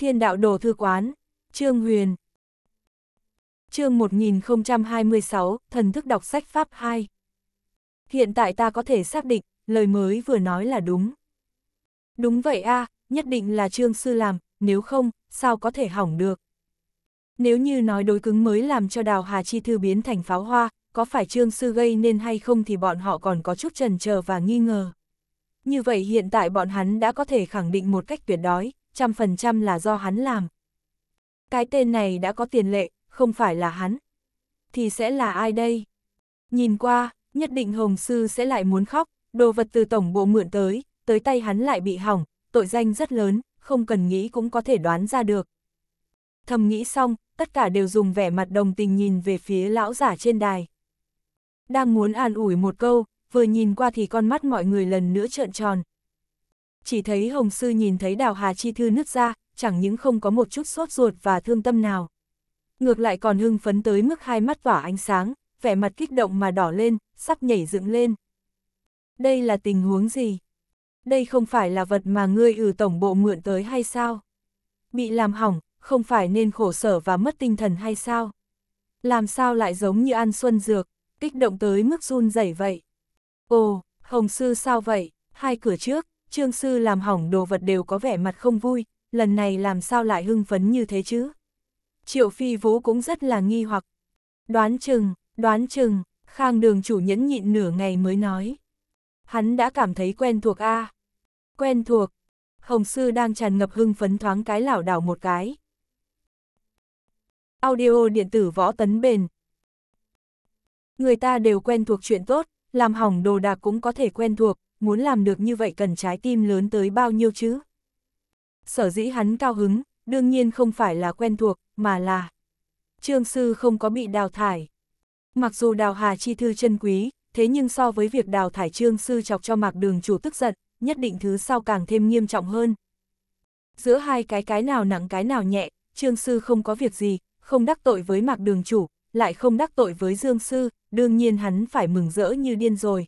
Thiên đạo đồ thư quán, Trương Huyền. Chương 1026, thần thức đọc sách Pháp 2. Hiện tại ta có thể xác định, lời mới vừa nói là đúng. Đúng vậy a, nhất định là Trương Sư làm, nếu không, sao có thể hỏng được. Nếu như nói đối cứng mới làm cho đào Hà Chi Thư biến thành pháo hoa, có phải Trương Sư gây nên hay không thì bọn họ còn có chút trần chờ và nghi ngờ. Như vậy hiện tại bọn hắn đã có thể khẳng định một cách tuyệt đối, trăm phần trăm là do hắn làm. Cái tên này đã có tiền lệ, không phải là hắn. Thì sẽ là ai đây? Nhìn qua, nhất định Hồng Sư sẽ lại muốn khóc, đồ vật từ tổng bộ mượn tới, tới tay hắn lại bị hỏng, tội danh rất lớn, không cần nghĩ cũng có thể đoán ra được. Thầm nghĩ xong, tất cả đều dùng vẻ mặt đồng tình nhìn về phía lão giả trên đài. Đang muốn an ủi một câu, vừa nhìn qua thì con mắt mọi người lần nữa trợn tròn, chỉ thấy Hồng Sư nhìn thấy đào hà chi thư nứt ra, chẳng những không có một chút sốt ruột và thương tâm nào. Ngược lại còn hưng phấn tới mức hai mắt tỏa ánh sáng, vẻ mặt kích động mà đỏ lên, sắp nhảy dựng lên. Đây là tình huống gì? Đây không phải là vật mà ngươi ừ tổng bộ mượn tới hay sao? Bị làm hỏng, không phải nên khổ sở và mất tinh thần hay sao? Làm sao lại giống như ăn xuân dược, kích động tới mức run rẩy vậy? Ồ, Hồng Sư sao vậy? Hai cửa trước, trương sư làm hỏng đồ vật đều có vẻ mặt không vui, lần này làm sao lại hưng phấn như thế chứ? Triệu Phi Vũ cũng rất là nghi hoặc. Đoán chừng, đoán chừng, Khang đường chủ nhẫn nhịn nửa ngày mới nói. Hắn đã cảm thấy quen thuộc a à? Quen thuộc. Hồng sư đang tràn ngập hưng phấn thoáng cái lảo đảo một cái. Audio điện tử võ tấn bền. Người ta đều quen thuộc chuyện tốt, làm hỏng đồ đạc cũng có thể quen thuộc, muốn làm được như vậy cần trái tim lớn tới bao nhiêu chứ? Sở dĩ hắn cao hứng, đương nhiên không phải là quen thuộc, mà là Trương Sư không có bị đào thải. Mặc dù đào hà chi thư chân quý, thế nhưng so với việc đào thải Trương Sư chọc cho mạc đường chủ tức giận, nhất định thứ sau càng thêm nghiêm trọng hơn. Giữa hai cái cái nào nặng cái nào nhẹ, Trương Sư không có việc gì, không đắc tội với mạc đường chủ, lại không đắc tội với Dương Sư, đương nhiên hắn phải mừng rỡ như điên rồi.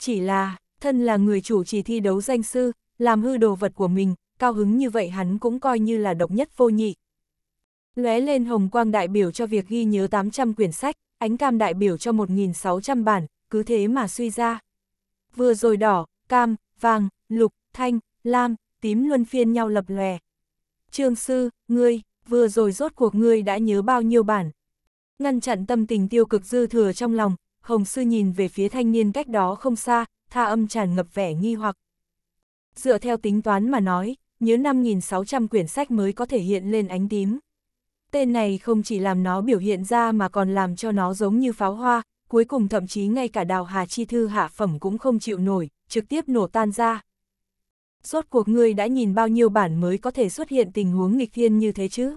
Chỉ là, thân là người chủ trì thi đấu danh sư, làm hư đồ vật của mình, cao hứng như vậy hắn cũng coi như là độc nhất vô nhị. Lóe lên hồng quang đại biểu cho việc ghi nhớ 800 quyển sách, ánh cam đại biểu cho 1.600 bản, cứ thế mà suy ra. Vừa rồi đỏ, cam, vàng, lục, thanh, lam, tím luân phiên nhau lập lòe. Trương sư, ngươi, vừa rồi rốt cuộc ngươi đã nhớ bao nhiêu bản. Ngăn chặn tâm tình tiêu cực dư thừa trong lòng, Hồng Sư nhìn về phía thanh niên cách đó không xa, tha âm tràn ngập vẻ nghi hoặc. Dựa theo tính toán mà nói, nhớ 5.600 quyển sách mới có thể hiện lên ánh tím. Tên này không chỉ làm nó biểu hiện ra mà còn làm cho nó giống như pháo hoa, cuối cùng thậm chí ngay cả đào hà chi thư hạ phẩm cũng không chịu nổi, trực tiếp nổ tan ra. Rốt cuộc ngươi đã nhìn bao nhiêu bản mới có thể xuất hiện tình huống nghịch thiên như thế chứ?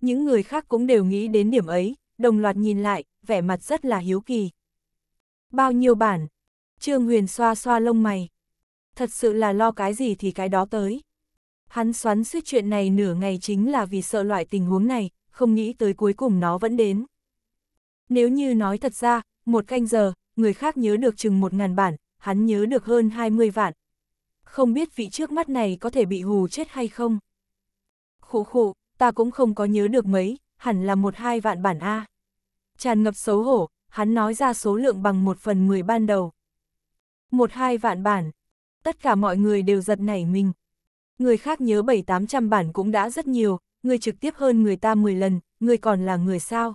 Những người khác cũng đều nghĩ đến điểm ấy, đồng loạt nhìn lại, vẻ mặt rất là hiếu kỳ. Bao nhiêu bản? Trương Huyền xoa xoa lông mày. Thật sự là lo cái gì thì cái đó tới. Hắn xoắn suýt chuyện này nửa ngày chính là vì sợ loại tình huống này, không nghĩ tới cuối cùng nó vẫn đến. Nếu như nói thật ra, một canh giờ, người khác nhớ được chừng một ngàn bản, hắn nhớ được hơn 20 vạn. Không biết vị trước mắt này có thể bị hù chết hay không? Khổ khổ, ta cũng không có nhớ được mấy, hẳn là một hai vạn bản A. Tràn ngập xấu hổ, hắn nói ra số lượng bằng một phần mười ban đầu. Một hai vạn bản. Tất cả mọi người đều giật nảy mình. Người khác nhớ bảy tám trăm bản cũng đã rất nhiều, người trực tiếp hơn người ta mười lần, người còn là người sao.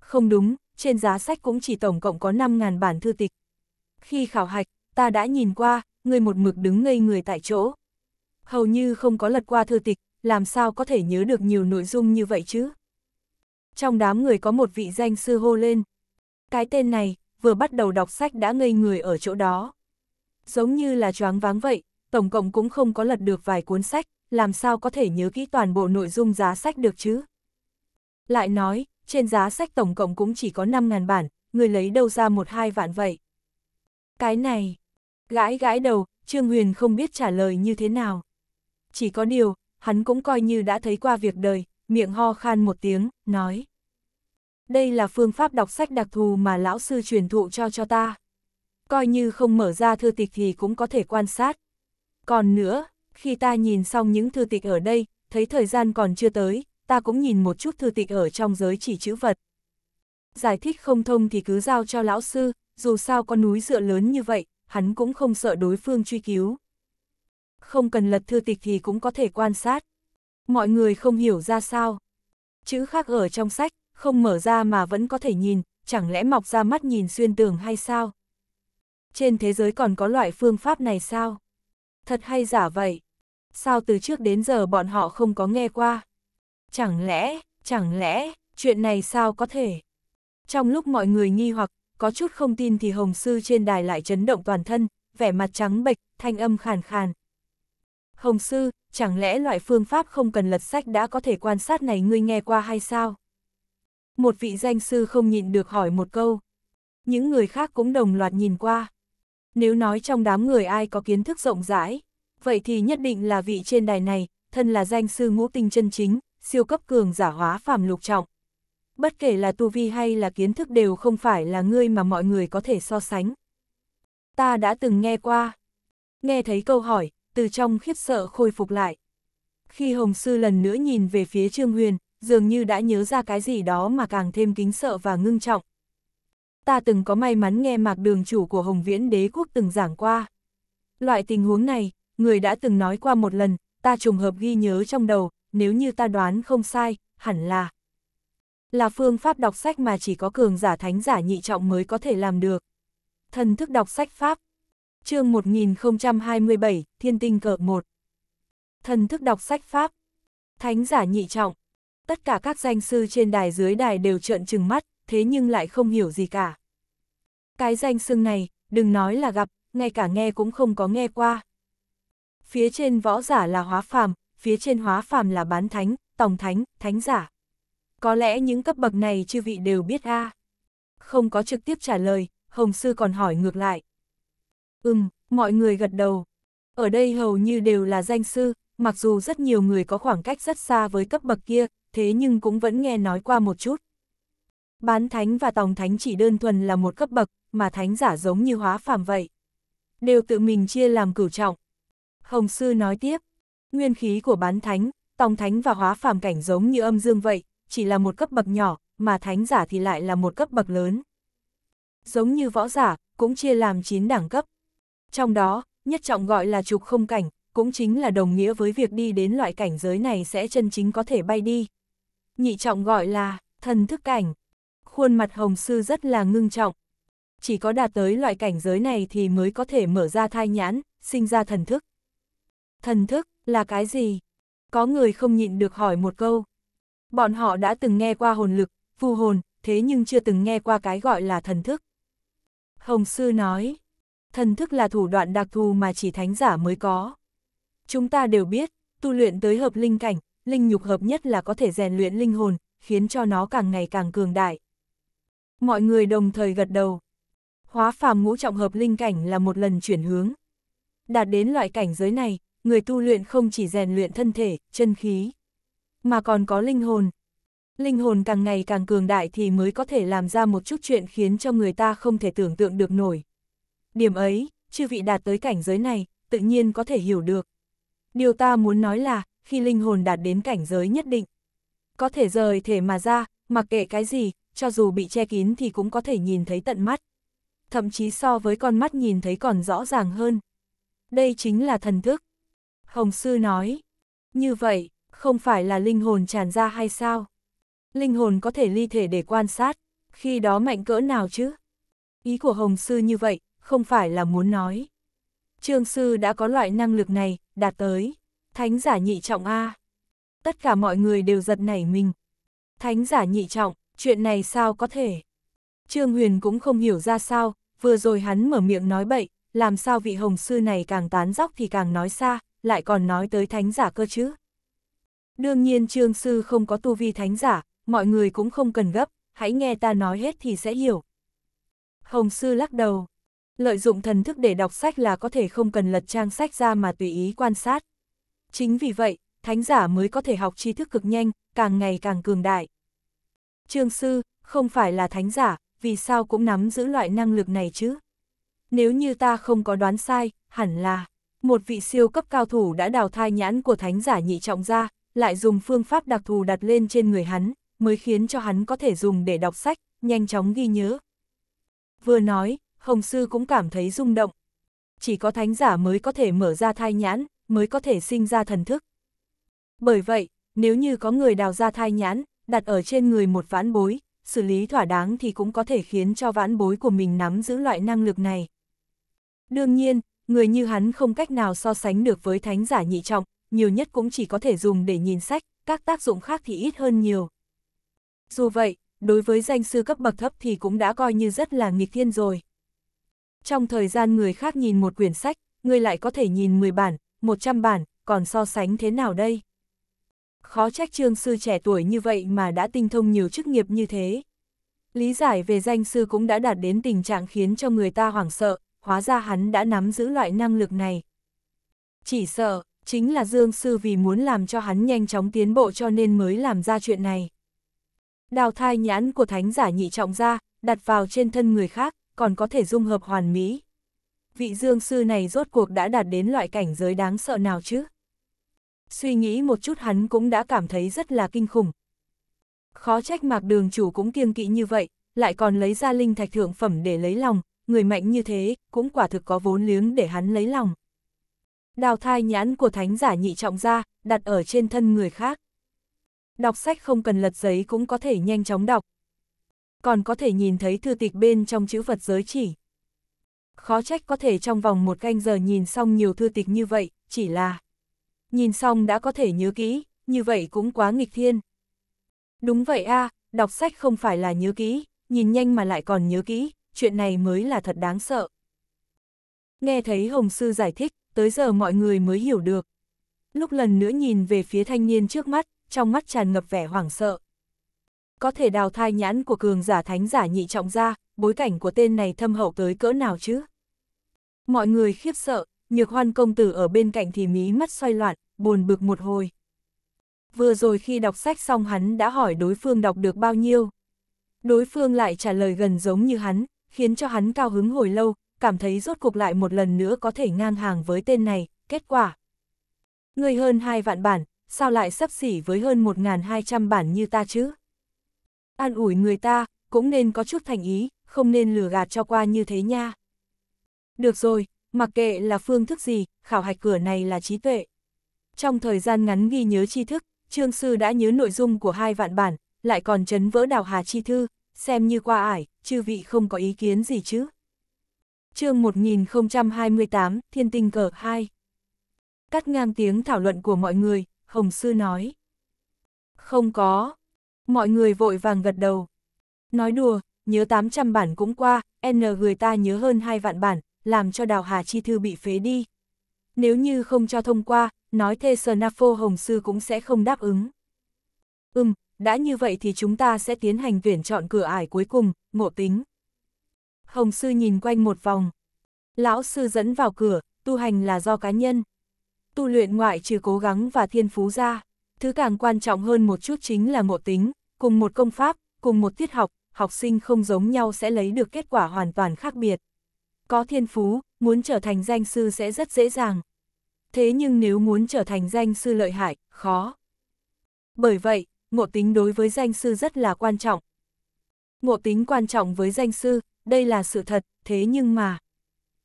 Không đúng, trên giá sách cũng chỉ tổng cộng có năm ngàn bản thư tịch. Khi khảo hạch, ta đã nhìn qua, người một mực đứng ngây người tại chỗ. Hầu như không có lật qua thư tịch, làm sao có thể nhớ được nhiều nội dung như vậy chứ? Trong đám người có một vị danh sư hô lên. Cái tên này, vừa bắt đầu đọc sách đã ngây người ở chỗ đó. Giống như là choáng váng vậy, tổng cộng cũng không có lật được vài cuốn sách, làm sao có thể nhớ kỹ toàn bộ nội dung giá sách được chứ? Lại nói, trên giá sách tổng cộng cũng chỉ có 5.000 bản, người lấy đâu ra một hai vạn vậy? Cái này, gãi gãi đầu, Trương Huyền không biết trả lời như thế nào. Chỉ có điều, hắn cũng coi như đã thấy qua việc đời, miệng ho khan một tiếng, nói. Đây là phương pháp đọc sách đặc thù mà lão sư truyền thụ cho cho ta. Coi như không mở ra thư tịch thì cũng có thể quan sát. Còn nữa, khi ta nhìn xong những thư tịch ở đây, thấy thời gian còn chưa tới, ta cũng nhìn một chút thư tịch ở trong giới chỉ chữ vật. Giải thích không thông thì cứ giao cho lão sư, dù sao con núi dựa lớn như vậy, hắn cũng không sợ đối phương truy cứu không cần lật thư tịch thì cũng có thể quan sát. Mọi người không hiểu ra sao. Chữ khác ở trong sách, không mở ra mà vẫn có thể nhìn, chẳng lẽ mọc ra mắt nhìn xuyên tường hay sao? Trên thế giới còn có loại phương pháp này sao? Thật hay giả vậy? Sao từ trước đến giờ bọn họ không có nghe qua? Chẳng lẽ, chẳng lẽ, chuyện này sao có thể? Trong lúc mọi người nghi hoặc, có chút không tin thì Hồng Sư trên đài lại chấn động toàn thân, vẻ mặt trắng bệch, thanh âm khàn khàn, Hồng sư, chẳng lẽ loại phương pháp không cần lật sách đã có thể quan sát này ngươi nghe qua hay sao? Một vị danh sư không nhịn được hỏi một câu. Những người khác cũng đồng loạt nhìn qua. Nếu nói trong đám người ai có kiến thức rộng rãi, vậy thì nhất định là vị trên đài này, thân là danh sư ngũ tinh chân chính, siêu cấp cường giả hóa phàm lục trọng. Bất kể là tu vi hay là kiến thức đều không phải là ngươi mà mọi người có thể so sánh. Ta đã từng nghe qua. Nghe thấy câu hỏi, từ trong khiếp sợ khôi phục lại. Khi Hồng Sư lần nữa nhìn về phía Trương Huyền, dường như đã nhớ ra cái gì đó mà càng thêm kính sợ và ngưng trọng. Ta từng có may mắn nghe mạc đường chủ của Hồng Viễn đế quốc từng giảng qua. Loại tình huống này, người đã từng nói qua một lần, ta trùng hợp ghi nhớ trong đầu, nếu như ta đoán không sai, hẳn là. Là phương pháp đọc sách mà chỉ có cường giả thánh giả nhị trọng mới có thể làm được. Thần thức đọc sách Pháp chương 1027, Thiên tinh cờ 1. Thần thức đọc sách Pháp. Thánh giả nhị trọng. Tất cả các danh sư trên đài dưới đài đều trợn trừng mắt, thế nhưng lại không hiểu gì cả. Cái danh xưng này, đừng nói là gặp, ngay cả nghe cũng không có nghe qua. Phía trên võ giả là hóa phàm, phía trên hóa phàm là bán thánh, tổng thánh, thánh giả. Có lẽ những cấp bậc này chư vị đều biết a. À. Không có trực tiếp trả lời, Hồng Sư còn hỏi ngược lại, Ừm, mọi người gật đầu. Ở đây hầu như đều là danh sư, mặc dù rất nhiều người có khoảng cách rất xa với cấp bậc kia, thế nhưng cũng vẫn nghe nói qua một chút. Bán thánh và tòng thánh chỉ đơn thuần là một cấp bậc, mà thánh giả giống như hóa phàm vậy. Đều tự mình chia làm cửu trọng. Hồng Sư nói tiếp, nguyên khí của bán thánh, tòng thánh và hóa phàm cảnh giống như âm dương vậy, chỉ là một cấp bậc nhỏ, mà thánh giả thì lại là một cấp bậc lớn. Giống như võ giả, cũng chia làm 9 đẳng cấp, trong đó, nhất trọng gọi là trục không cảnh, cũng chính là đồng nghĩa với việc đi đến loại cảnh giới này sẽ chân chính có thể bay đi. Nhị trọng gọi là thần thức cảnh. Khuôn mặt hồng sư rất là ngưng trọng. Chỉ có đạt tới loại cảnh giới này thì mới có thể mở ra thai nhãn, sinh ra thần thức. Thần thức là cái gì? Có người không nhịn được hỏi một câu. Bọn họ đã từng nghe qua hồn lực, phù hồn, thế nhưng chưa từng nghe qua cái gọi là thần thức. Hồng sư nói, thần thức là thủ đoạn đặc thù mà chỉ thánh giả mới có. Chúng ta đều biết, tu luyện tới hợp linh cảnh, linh nhục hợp nhất là có thể rèn luyện linh hồn, khiến cho nó càng ngày càng cường đại. Mọi người đồng thời gật đầu. Hóa phàm ngũ trọng hợp linh cảnh là một lần chuyển hướng. Đạt đến loại cảnh giới này, người tu luyện không chỉ rèn luyện thân thể, chân khí, mà còn có linh hồn. Linh hồn càng ngày càng cường đại thì mới có thể làm ra một chút chuyện khiến cho người ta không thể tưởng tượng được nổi. Điểm ấy, chư vị đạt tới cảnh giới này, tự nhiên có thể hiểu được. Điều ta muốn nói là, khi linh hồn đạt đến cảnh giới nhất định, có thể rời thể mà ra, mặc kệ cái gì, cho dù bị che kín thì cũng có thể nhìn thấy tận mắt. Thậm chí so với con mắt nhìn thấy còn rõ ràng hơn. Đây chính là thần thức. Hồng Sư nói, như vậy, không phải là linh hồn tràn ra hay sao? Linh hồn có thể ly thể để quan sát, khi đó mạnh cỡ nào chứ? Ý của Hồng Sư như vậy, không phải là muốn nói. Trương sư đã có loại năng lực này, đạt tới. Thánh giả nhị trọng A. Tất cả mọi người đều giật nảy mình. Thánh giả nhị trọng, chuyện này sao có thể? Trương Huyền cũng không hiểu ra sao, vừa rồi hắn mở miệng nói bậy, làm sao vị hồng sư này càng tán dóc thì càng nói xa, lại còn nói tới thánh giả cơ chứ. Đương nhiên trương sư không có tu vi thánh giả, mọi người cũng không cần gấp, hãy nghe ta nói hết thì sẽ hiểu. Hồng sư lắc đầu, Lợi dụng thần thức để đọc sách là có thể không cần lật trang sách ra mà tùy ý quan sát. Chính vì vậy, thánh giả mới có thể học tri thức cực nhanh, càng ngày càng cường đại. Trương sư, không phải là thánh giả, vì sao cũng nắm giữ loại năng lực này chứ? Nếu như ta không có đoán sai, hẳn là, một vị siêu cấp cao thủ đã đào thai nhãn của thánh giả nhị trọng ra, lại dùng phương pháp đặc thù đặt lên trên người hắn, mới khiến cho hắn có thể dùng để đọc sách, nhanh chóng ghi nhớ. Vừa nói, Hồng Sư cũng cảm thấy rung động. Chỉ có thánh giả mới có thể mở ra thai nhãn, mới có thể sinh ra thần thức. Bởi vậy, nếu như có người đào ra thai nhãn, đặt ở trên người một vãn bối, xử lý thỏa đáng thì cũng có thể khiến cho vãn bối của mình nắm giữ loại năng lực này. Đương nhiên, người như hắn không cách nào so sánh được với thánh giả nhị trọng, nhiều nhất cũng chỉ có thể dùng để nhìn sách, các tác dụng khác thì ít hơn nhiều. Dù vậy, đối với danh sư cấp bậc thấp thì cũng đã coi như rất là nghịch thiên rồi trong thời gian người khác nhìn một quyển sách, người lại có thể nhìn 10 bản, 100 bản, còn so sánh thế nào đây? Khó trách trương sư trẻ tuổi như vậy mà đã tinh thông nhiều chức nghiệp như thế. Lý giải về danh sư cũng đã đạt đến tình trạng khiến cho người ta hoảng sợ, hóa ra hắn đã nắm giữ loại năng lực này. Chỉ sợ, chính là Dương Sư vì muốn làm cho hắn nhanh chóng tiến bộ cho nên mới làm ra chuyện này. Đào thai nhãn của thánh giả nhị trọng ra, đặt vào trên thân người khác, còn có thể dung hợp hoàn mỹ. Vị dương sư này rốt cuộc đã đạt đến loại cảnh giới đáng sợ nào chứ? Suy nghĩ một chút hắn cũng đã cảm thấy rất là kinh khủng. Khó trách mạc đường chủ cũng kiêng kỵ như vậy, lại còn lấy ra linh thạch thượng phẩm để lấy lòng, người mạnh như thế, cũng quả thực có vốn liếng để hắn lấy lòng. Đào thai nhãn của thánh giả nhị trọng ra, đặt ở trên thân người khác. Đọc sách không cần lật giấy cũng có thể nhanh chóng đọc, còn có thể nhìn thấy thư tịch bên trong chữ vật giới chỉ. Khó trách có thể trong vòng một canh giờ nhìn xong nhiều thư tịch như vậy, chỉ là nhìn xong đã có thể nhớ kỹ, như vậy cũng quá nghịch thiên. Đúng vậy a, à, đọc sách không phải là nhớ kỹ, nhìn nhanh mà lại còn nhớ kỹ, chuyện này mới là thật đáng sợ. Nghe thấy Hồng Sư giải thích, tới giờ mọi người mới hiểu được. Lúc lần nữa nhìn về phía thanh niên trước mắt, trong mắt tràn ngập vẻ hoảng sợ. Có thể đào thai nhãn của cường giả thánh giả nhị trọng ra, bối cảnh của tên này thâm hậu tới cỡ nào chứ? Mọi người khiếp sợ, nhược hoan công tử ở bên cạnh thì mí mắt xoay loạn, buồn bực một hồi. Vừa rồi khi đọc sách xong hắn đã hỏi đối phương đọc được bao nhiêu. Đối phương lại trả lời gần giống như hắn, khiến cho hắn cao hứng hồi lâu, cảm thấy rốt cuộc lại một lần nữa có thể ngang hàng với tên này, kết quả. Người hơn hai vạn bản, sao lại sắp xỉ với hơn 1.200 bản như ta chứ? an ủi người ta, cũng nên có chút thành ý, không nên lừa gạt cho qua như thế nha. Được rồi, mặc kệ là phương thức gì, khảo hạch cửa này là trí tuệ. Trong thời gian ngắn ghi nhớ tri thức, Trương Sư đã nhớ nội dung của hai vạn bản, lại còn chấn vỡ đào hà chi thư, xem như qua ải, chư vị không có ý kiến gì chứ. chương 1028, Thiên Tinh Cờ 2 Cắt ngang tiếng thảo luận của mọi người, Hồng Sư nói. Không có, Mọi người vội vàng gật đầu. Nói đùa, nhớ 800 bản cũng qua, N người ta nhớ hơn hai vạn bản, làm cho đào hà chi thư bị phế đi. Nếu như không cho thông qua, nói thê sờ Nafo Hồng Sư cũng sẽ không đáp ứng. Ừm, đã như vậy thì chúng ta sẽ tiến hành tuyển chọn cửa ải cuối cùng, ngộ tính. Hồng Sư nhìn quanh một vòng. Lão Sư dẫn vào cửa, tu hành là do cá nhân. Tu luyện ngoại trừ cố gắng và thiên phú ra. Thứ càng quan trọng hơn một chút chính là ngộ tính, cùng một công pháp, cùng một tiết học, học sinh không giống nhau sẽ lấy được kết quả hoàn toàn khác biệt. Có thiên phú, muốn trở thành danh sư sẽ rất dễ dàng. Thế nhưng nếu muốn trở thành danh sư lợi hại, khó. Bởi vậy, ngộ tính đối với danh sư rất là quan trọng. Ngộ tính quan trọng với danh sư, đây là sự thật, thế nhưng mà...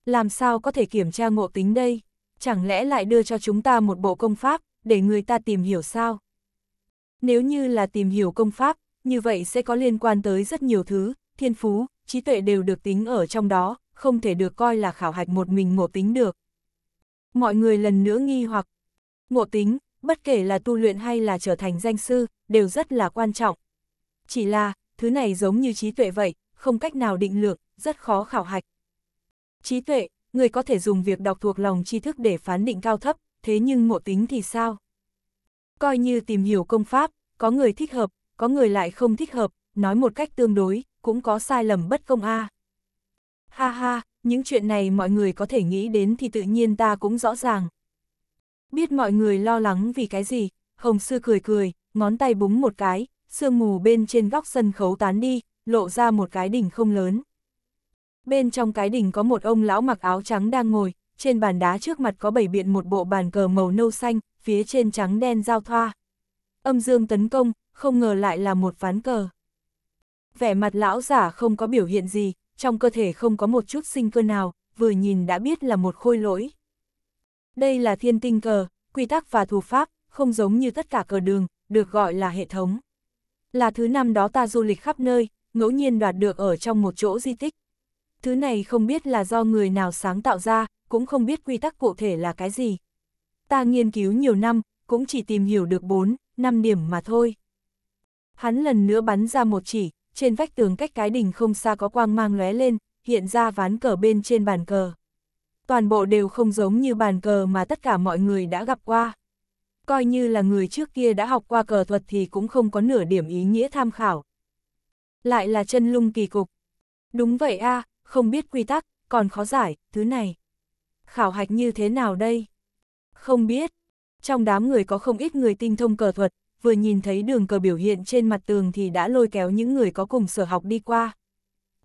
Làm sao có thể kiểm tra ngộ tính đây? Chẳng lẽ lại đưa cho chúng ta một bộ công pháp, để người ta tìm hiểu sao? Nếu như là tìm hiểu công pháp, như vậy sẽ có liên quan tới rất nhiều thứ, thiên phú, trí tuệ đều được tính ở trong đó, không thể được coi là khảo hạch một mình ngộ tính được. Mọi người lần nữa nghi hoặc, ngộ tính, bất kể là tu luyện hay là trở thành danh sư, đều rất là quan trọng. Chỉ là, thứ này giống như trí tuệ vậy, không cách nào định lượng, rất khó khảo hạch. Trí tuệ, người có thể dùng việc đọc thuộc lòng tri thức để phán định cao thấp, thế nhưng ngộ tính thì sao? Coi như tìm hiểu công pháp, có người thích hợp, có người lại không thích hợp, nói một cách tương đối, cũng có sai lầm bất công a. À. Ha ha, những chuyện này mọi người có thể nghĩ đến thì tự nhiên ta cũng rõ ràng. Biết mọi người lo lắng vì cái gì, Hồng Sư cười cười, ngón tay búng một cái, sương mù bên trên góc sân khấu tán đi, lộ ra một cái đỉnh không lớn. Bên trong cái đỉnh có một ông lão mặc áo trắng đang ngồi, trên bàn đá trước mặt có bảy biện một bộ bàn cờ màu nâu xanh, phía trên trắng đen giao thoa. Âm dương tấn công, không ngờ lại là một ván cờ. Vẻ mặt lão giả không có biểu hiện gì, trong cơ thể không có một chút sinh cơ nào, vừa nhìn đã biết là một khôi lỗi. Đây là thiên tinh cờ, quy tắc và thủ pháp, không giống như tất cả cờ đường, được gọi là hệ thống. Là thứ năm đó ta du lịch khắp nơi, ngẫu nhiên đoạt được ở trong một chỗ di tích. Thứ này không biết là do người nào sáng tạo ra, cũng không biết quy tắc cụ thể là cái gì. Ta nghiên cứu nhiều năm, cũng chỉ tìm hiểu được 4, 5 điểm mà thôi. Hắn lần nữa bắn ra một chỉ, trên vách tường cách cái đỉnh không xa có quang mang lóe lên, hiện ra ván cờ bên trên bàn cờ. Toàn bộ đều không giống như bàn cờ mà tất cả mọi người đã gặp qua. Coi như là người trước kia đã học qua cờ thuật thì cũng không có nửa điểm ý nghĩa tham khảo. Lại là chân lung kỳ cục. Đúng vậy a à, không biết quy tắc, còn khó giải, thứ này khảo hạch như thế nào đây? Không biết. Trong đám người có không ít người tinh thông cờ thuật, vừa nhìn thấy đường cờ biểu hiện trên mặt tường thì đã lôi kéo những người có cùng sở học đi qua.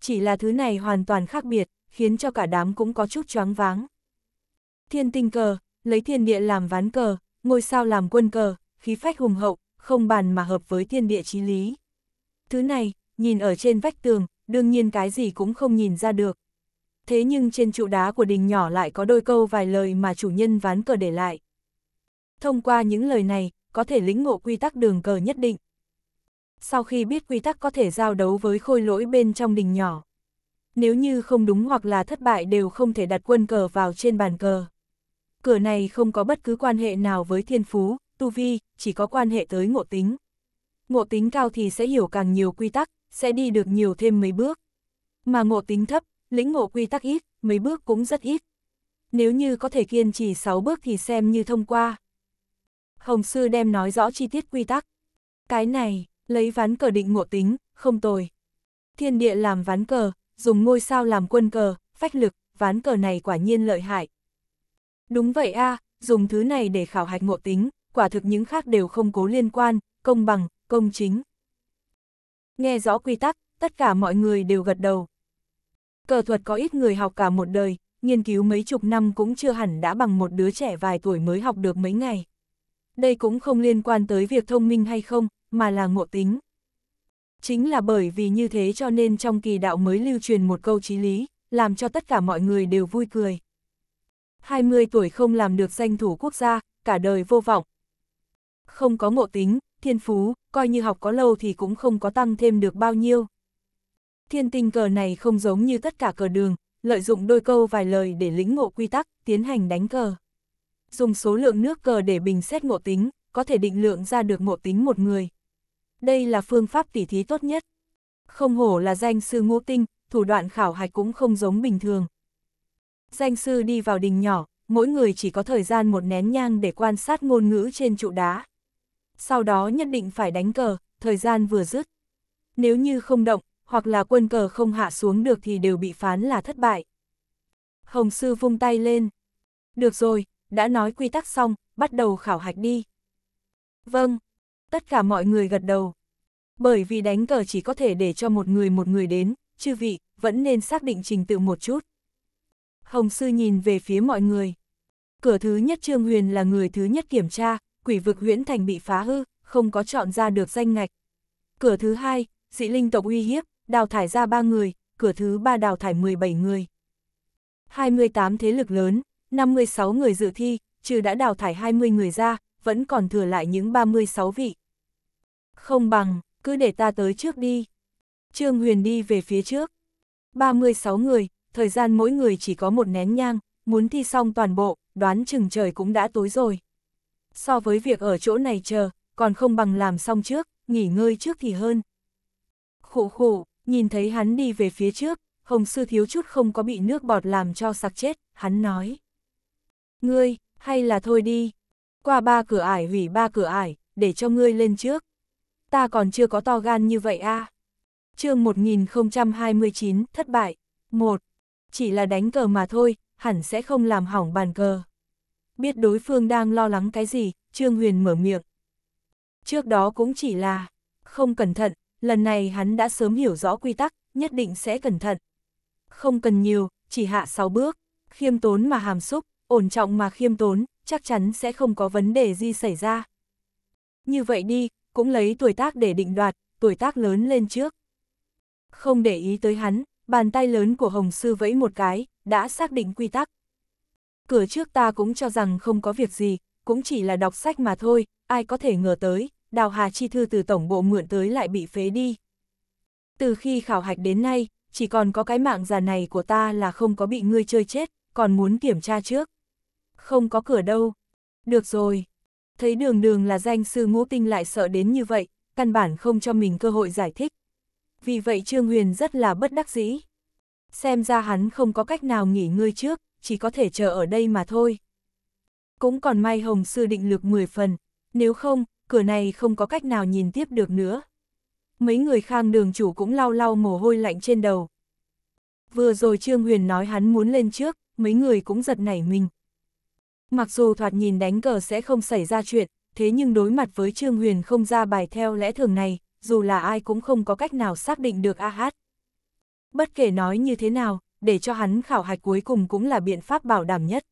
Chỉ là thứ này hoàn toàn khác biệt, khiến cho cả đám cũng có chút choáng váng. Thiên tinh cờ, lấy thiên địa làm ván cờ, ngôi sao làm quân cờ, khí phách hùng hậu, không bàn mà hợp với thiên địa chí lý. Thứ này, nhìn ở trên vách tường, đương nhiên cái gì cũng không nhìn ra được thế nhưng trên trụ đá của đình nhỏ lại có đôi câu vài lời mà chủ nhân ván cờ để lại. Thông qua những lời này, có thể lĩnh ngộ quy tắc đường cờ nhất định. Sau khi biết quy tắc có thể giao đấu với khôi lỗi bên trong đình nhỏ. Nếu như không đúng hoặc là thất bại đều không thể đặt quân cờ vào trên bàn cờ. Cửa này không có bất cứ quan hệ nào với thiên phú, tu vi, chỉ có quan hệ tới ngộ tính. Ngộ tính cao thì sẽ hiểu càng nhiều quy tắc, sẽ đi được nhiều thêm mấy bước. Mà ngộ tính thấp lĩnh ngộ quy tắc ít, mấy bước cũng rất ít. Nếu như có thể kiên trì 6 bước thì xem như thông qua. Hồng sư đem nói rõ chi tiết quy tắc. Cái này, lấy ván cờ định ngộ tính, không tồi. Thiên địa làm ván cờ, dùng ngôi sao làm quân cờ, phách lực, ván cờ này quả nhiên lợi hại. Đúng vậy a, dùng thứ này để khảo hạch ngộ tính, quả thực những khác đều không cố liên quan, công bằng, công chính. Nghe rõ quy tắc, tất cả mọi người đều gật đầu. Cờ thuật có ít người học cả một đời, nghiên cứu mấy chục năm cũng chưa hẳn đã bằng một đứa trẻ vài tuổi mới học được mấy ngày. Đây cũng không liên quan tới việc thông minh hay không, mà là ngộ tính. Chính là bởi vì như thế cho nên trong kỳ đạo mới lưu truyền một câu chí lý, làm cho tất cả mọi người đều vui cười. 20 tuổi không làm được danh thủ quốc gia, cả đời vô vọng. Không có ngộ tính, thiên phú, coi như học có lâu thì cũng không có tăng thêm được bao nhiêu. Thiên tinh cờ này không giống như tất cả cờ đường, lợi dụng đôi câu vài lời để lĩnh ngộ quy tắc, tiến hành đánh cờ. Dùng số lượng nước cờ để bình xét ngộ tính, có thể định lượng ra được ngộ tính một người. Đây là phương pháp tỉ thí tốt nhất. Không hổ là danh sư ngô tinh, thủ đoạn khảo hạch cũng không giống bình thường. Danh sư đi vào đình nhỏ, mỗi người chỉ có thời gian một nén nhang để quan sát ngôn ngữ trên trụ đá. Sau đó nhất định phải đánh cờ, thời gian vừa dứt. Nếu như không động, hoặc là quân cờ không hạ xuống được thì đều bị phán là thất bại. Hồng Sư vung tay lên. Được rồi, đã nói quy tắc xong, bắt đầu khảo hạch đi. Vâng, tất cả mọi người gật đầu. Bởi vì đánh cờ chỉ có thể để cho một người một người đến, chư vị, vẫn nên xác định trình tự một chút. Hồng Sư nhìn về phía mọi người. Cửa thứ nhất Trương Huyền là người thứ nhất kiểm tra, quỷ vực huyễn thành bị phá hư, không có chọn ra được danh ngạch. Cửa thứ hai, dị linh tộc uy hiếp, đào thải ra 3 người, cửa thứ 3 đào thải 17 người. 28 thế lực lớn, 56 người dự thi, trừ đã đào thải 20 người ra, vẫn còn thừa lại những 36 vị. Không bằng, cứ để ta tới trước đi. Trương Huyền đi về phía trước. 36 người, thời gian mỗi người chỉ có một nén nhang, muốn thi xong toàn bộ, đoán chừng trời cũng đã tối rồi. So với việc ở chỗ này chờ, còn không bằng làm xong trước, nghỉ ngơi trước thì hơn. Khụ khụ, nhìn thấy hắn đi về phía trước, Hồng Sư thiếu chút không có bị nước bọt làm cho sặc chết, hắn nói. Ngươi, hay là thôi đi, qua ba cửa ải hủy ba cửa ải, để cho ngươi lên trước. Ta còn chưa có to gan như vậy a. À. chương 1029, thất bại. một Chỉ là đánh cờ mà thôi, hẳn sẽ không làm hỏng bàn cờ. Biết đối phương đang lo lắng cái gì, Trương Huyền mở miệng. Trước đó cũng chỉ là, không cẩn thận, lần này hắn đã sớm hiểu rõ quy tắc, nhất định sẽ cẩn thận. Không cần nhiều, chỉ hạ 6 bước, khiêm tốn mà hàm xúc, ổn trọng mà khiêm tốn, chắc chắn sẽ không có vấn đề gì xảy ra. Như vậy đi, cũng lấy tuổi tác để định đoạt, tuổi tác lớn lên trước. Không để ý tới hắn, bàn tay lớn của Hồng Sư vẫy một cái, đã xác định quy tắc. Cửa trước ta cũng cho rằng không có việc gì, cũng chỉ là đọc sách mà thôi, ai có thể ngờ tới, Đào Hà Chi Thư từ Tổng Bộ mượn tới lại bị phế đi. Từ khi khảo hạch đến nay, chỉ còn có cái mạng già này của ta là không có bị ngươi chơi chết, còn muốn kiểm tra trước. Không có cửa đâu. Được rồi. Thấy đường đường là danh sư ngũ tinh lại sợ đến như vậy, căn bản không cho mình cơ hội giải thích. Vì vậy Trương Huyền rất là bất đắc dĩ. Xem ra hắn không có cách nào nghỉ ngơi trước, chỉ có thể chờ ở đây mà thôi. Cũng còn may Hồng Sư định lực 10 phần, nếu không, cửa này không có cách nào nhìn tiếp được nữa. Mấy người khang đường chủ cũng lau lau mồ hôi lạnh trên đầu. Vừa rồi Trương Huyền nói hắn muốn lên trước, mấy người cũng giật nảy mình. Mặc dù thoạt nhìn đánh cờ sẽ không xảy ra chuyện, thế nhưng đối mặt với Trương Huyền không ra bài theo lẽ thường này, dù là ai cũng không có cách nào xác định được A Hát. Bất kể nói như thế nào, để cho hắn khảo hạch cuối cùng cũng là biện pháp bảo đảm nhất.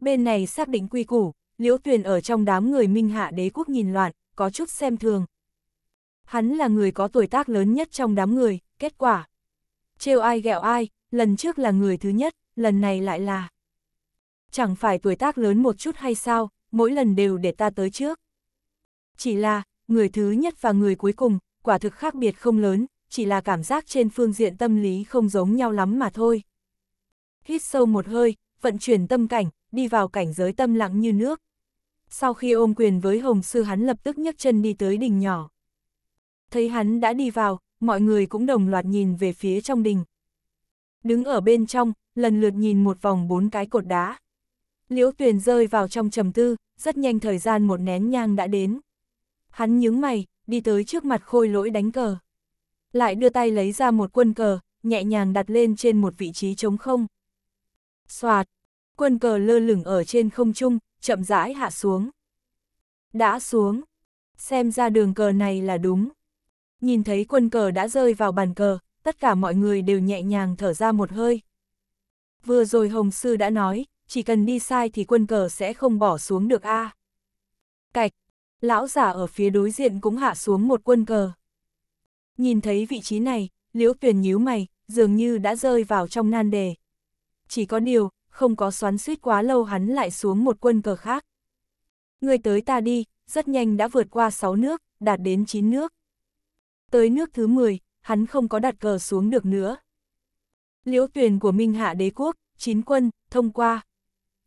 Bên này xác định quy củ, Liễu Tuyền ở trong đám người Minh Hạ đế quốc nhìn loạn, có chút xem thường. Hắn là người có tuổi tác lớn nhất trong đám người, kết quả. Trêu ai ghẹo ai, lần trước là người thứ nhất, lần này lại là. Chẳng phải tuổi tác lớn một chút hay sao, mỗi lần đều để ta tới trước. Chỉ là, người thứ nhất và người cuối cùng, quả thực khác biệt không lớn, chỉ là cảm giác trên phương diện tâm lý không giống nhau lắm mà thôi. Hít sâu một hơi, vận chuyển tâm cảnh, đi vào cảnh giới tâm lặng như nước. Sau khi ôm quyền với Hồng Sư hắn lập tức nhấc chân đi tới đình nhỏ. Thấy hắn đã đi vào, mọi người cũng đồng loạt nhìn về phía trong đình. Đứng ở bên trong, lần lượt nhìn một vòng bốn cái cột đá. Liễu Tuyền rơi vào trong trầm tư, rất nhanh thời gian một nén nhang đã đến. Hắn nhướng mày, đi tới trước mặt khôi lỗi đánh cờ. Lại đưa tay lấy ra một quân cờ, nhẹ nhàng đặt lên trên một vị trí trống không. Xoạt, quân cờ lơ lửng ở trên không trung, chậm rãi hạ xuống. Đã xuống. Xem ra đường cờ này là đúng. Nhìn thấy quân cờ đã rơi vào bàn cờ, tất cả mọi người đều nhẹ nhàng thở ra một hơi. Vừa rồi Hồng Sư đã nói, chỉ cần đi sai thì quân cờ sẽ không bỏ xuống được A. À. Cạch, lão giả ở phía đối diện cũng hạ xuống một quân cờ. Nhìn thấy vị trí này, liễu tuyển nhíu mày, dường như đã rơi vào trong nan đề. Chỉ có điều, không có xoắn suýt quá lâu hắn lại xuống một quân cờ khác. Người tới ta đi, rất nhanh đã vượt qua 6 nước, đạt đến 9 nước. Tới nước thứ 10, hắn không có đặt cờ xuống được nữa. Liễu tuyển của Minh Hạ đế quốc, 9 quân, thông qua.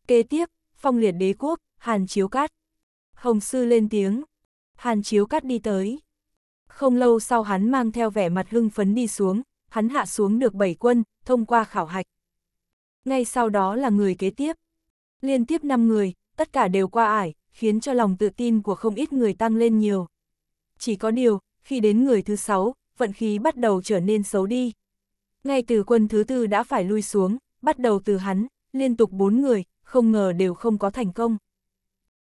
Kế tiếp, phong liệt đế quốc, Hàn Chiếu Cát. Hồng Sư lên tiếng. Hàn Chiếu Cát đi tới. Không lâu sau hắn mang theo vẻ mặt hưng phấn đi xuống, hắn hạ xuống được 7 quân, thông qua khảo hạch ngay sau đó là người kế tiếp. Liên tiếp 5 người, tất cả đều qua ải, khiến cho lòng tự tin của không ít người tăng lên nhiều. Chỉ có điều, khi đến người thứ 6, vận khí bắt đầu trở nên xấu đi. Ngay từ quân thứ tư đã phải lui xuống, bắt đầu từ hắn, liên tục 4 người, không ngờ đều không có thành công.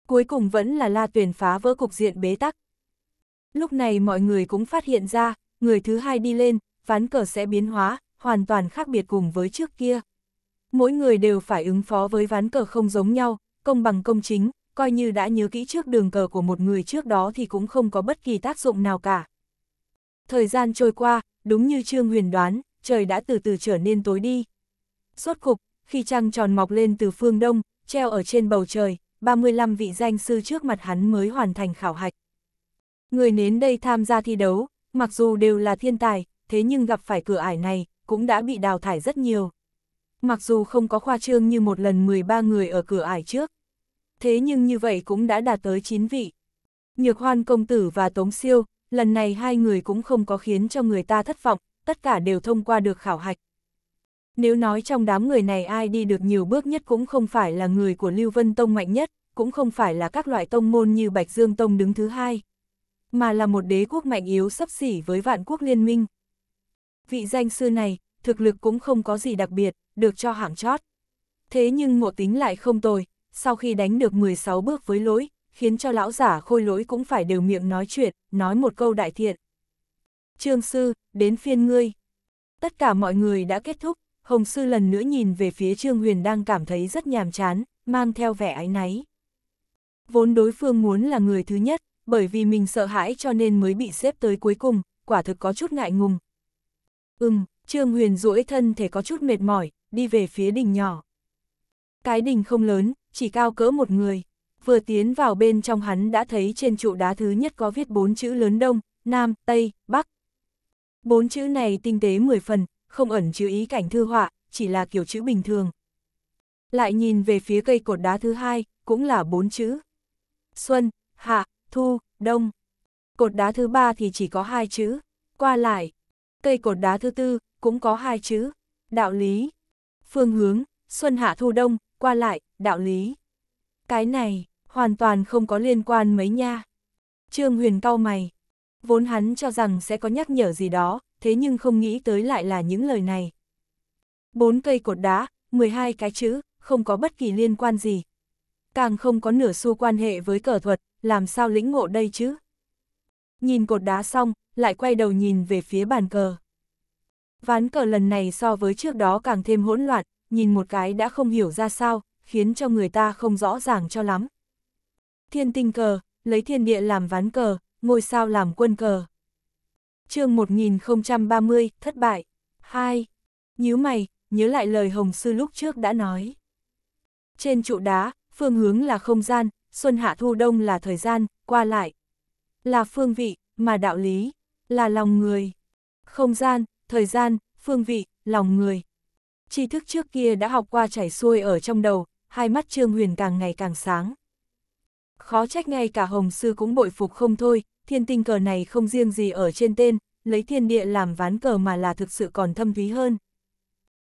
Cuối cùng vẫn là la tuyển phá vỡ cục diện bế tắc. Lúc này mọi người cũng phát hiện ra, người thứ hai đi lên, ván cờ sẽ biến hóa, hoàn toàn khác biệt cùng với trước kia mỗi người đều phải ứng phó với ván cờ không giống nhau, công bằng công chính, coi như đã nhớ kỹ trước đường cờ của một người trước đó thì cũng không có bất kỳ tác dụng nào cả. Thời gian trôi qua, đúng như Trương Huyền đoán, trời đã từ từ trở nên tối đi. Suốt cục, khi trăng tròn mọc lên từ phương đông, treo ở trên bầu trời, 35 vị danh sư trước mặt hắn mới hoàn thành khảo hạch. Người đến đây tham gia thi đấu, mặc dù đều là thiên tài, thế nhưng gặp phải cửa ải này, cũng đã bị đào thải rất nhiều mặc dù không có khoa trương như một lần 13 người ở cửa ải trước. Thế nhưng như vậy cũng đã đạt tới 9 vị. Nhược hoan công tử và Tống Siêu, lần này hai người cũng không có khiến cho người ta thất vọng, tất cả đều thông qua được khảo hạch. Nếu nói trong đám người này ai đi được nhiều bước nhất cũng không phải là người của Lưu Vân Tông mạnh nhất, cũng không phải là các loại tông môn như Bạch Dương Tông đứng thứ hai, mà là một đế quốc mạnh yếu sấp xỉ với vạn quốc liên minh. Vị danh sư này, thực lực cũng không có gì đặc biệt, được cho hạng chót. Thế nhưng ngộ tính lại không tồi, sau khi đánh được 16 bước với lỗi, khiến cho lão giả khôi lỗi cũng phải đều miệng nói chuyện, nói một câu đại thiện. Trương sư, đến phiên ngươi. Tất cả mọi người đã kết thúc, Hồng sư lần nữa nhìn về phía Trương Huyền đang cảm thấy rất nhàm chán, mang theo vẻ ái náy. Vốn đối phương muốn là người thứ nhất, bởi vì mình sợ hãi cho nên mới bị xếp tới cuối cùng, quả thực có chút ngại ngùng. Ừm, Trương Huyền duỗi thân thể có chút mệt mỏi, đi về phía đỉnh nhỏ. Cái đỉnh không lớn, chỉ cao cỡ một người. Vừa tiến vào bên trong hắn đã thấy trên trụ đá thứ nhất có viết bốn chữ lớn đông, nam, tây, bắc. Bốn chữ này tinh tế mười phần, không ẩn chứa ý cảnh thư họa, chỉ là kiểu chữ bình thường. Lại nhìn về phía cây cột đá thứ hai, cũng là bốn chữ. Xuân, hạ, thu, đông. Cột đá thứ ba thì chỉ có hai chữ, qua lại. Cây cột đá thứ tư, cũng có hai chữ, đạo lý. Phương hướng, xuân hạ thu đông, qua lại, đạo lý. Cái này, hoàn toàn không có liên quan mấy nha. Trương Huyền cau mày. Vốn hắn cho rằng sẽ có nhắc nhở gì đó, thế nhưng không nghĩ tới lại là những lời này. Bốn cây cột đá, 12 cái chữ, không có bất kỳ liên quan gì. Càng không có nửa xu quan hệ với cờ thuật, làm sao lĩnh ngộ đây chứ? Nhìn cột đá xong, lại quay đầu nhìn về phía bàn cờ. Ván cờ lần này so với trước đó càng thêm hỗn loạn, nhìn một cái đã không hiểu ra sao, khiến cho người ta không rõ ràng cho lắm. Thiên tinh cờ, lấy thiên địa làm ván cờ, ngôi sao làm quân cờ. chương 1030, thất bại. 2. Nhíu mày, nhớ lại lời Hồng Sư lúc trước đã nói. Trên trụ đá, phương hướng là không gian, xuân hạ thu đông là thời gian, qua lại. Là phương vị, mà đạo lý, là lòng người. Không gian, thời gian, phương vị, lòng người. Tri thức trước kia đã học qua chảy xuôi ở trong đầu, hai mắt Trương Huyền càng ngày càng sáng. Khó trách ngay cả Hồng Sư cũng bội phục không thôi, thiên tinh cờ này không riêng gì ở trên tên, lấy thiên địa làm ván cờ mà là thực sự còn thâm thúy hơn.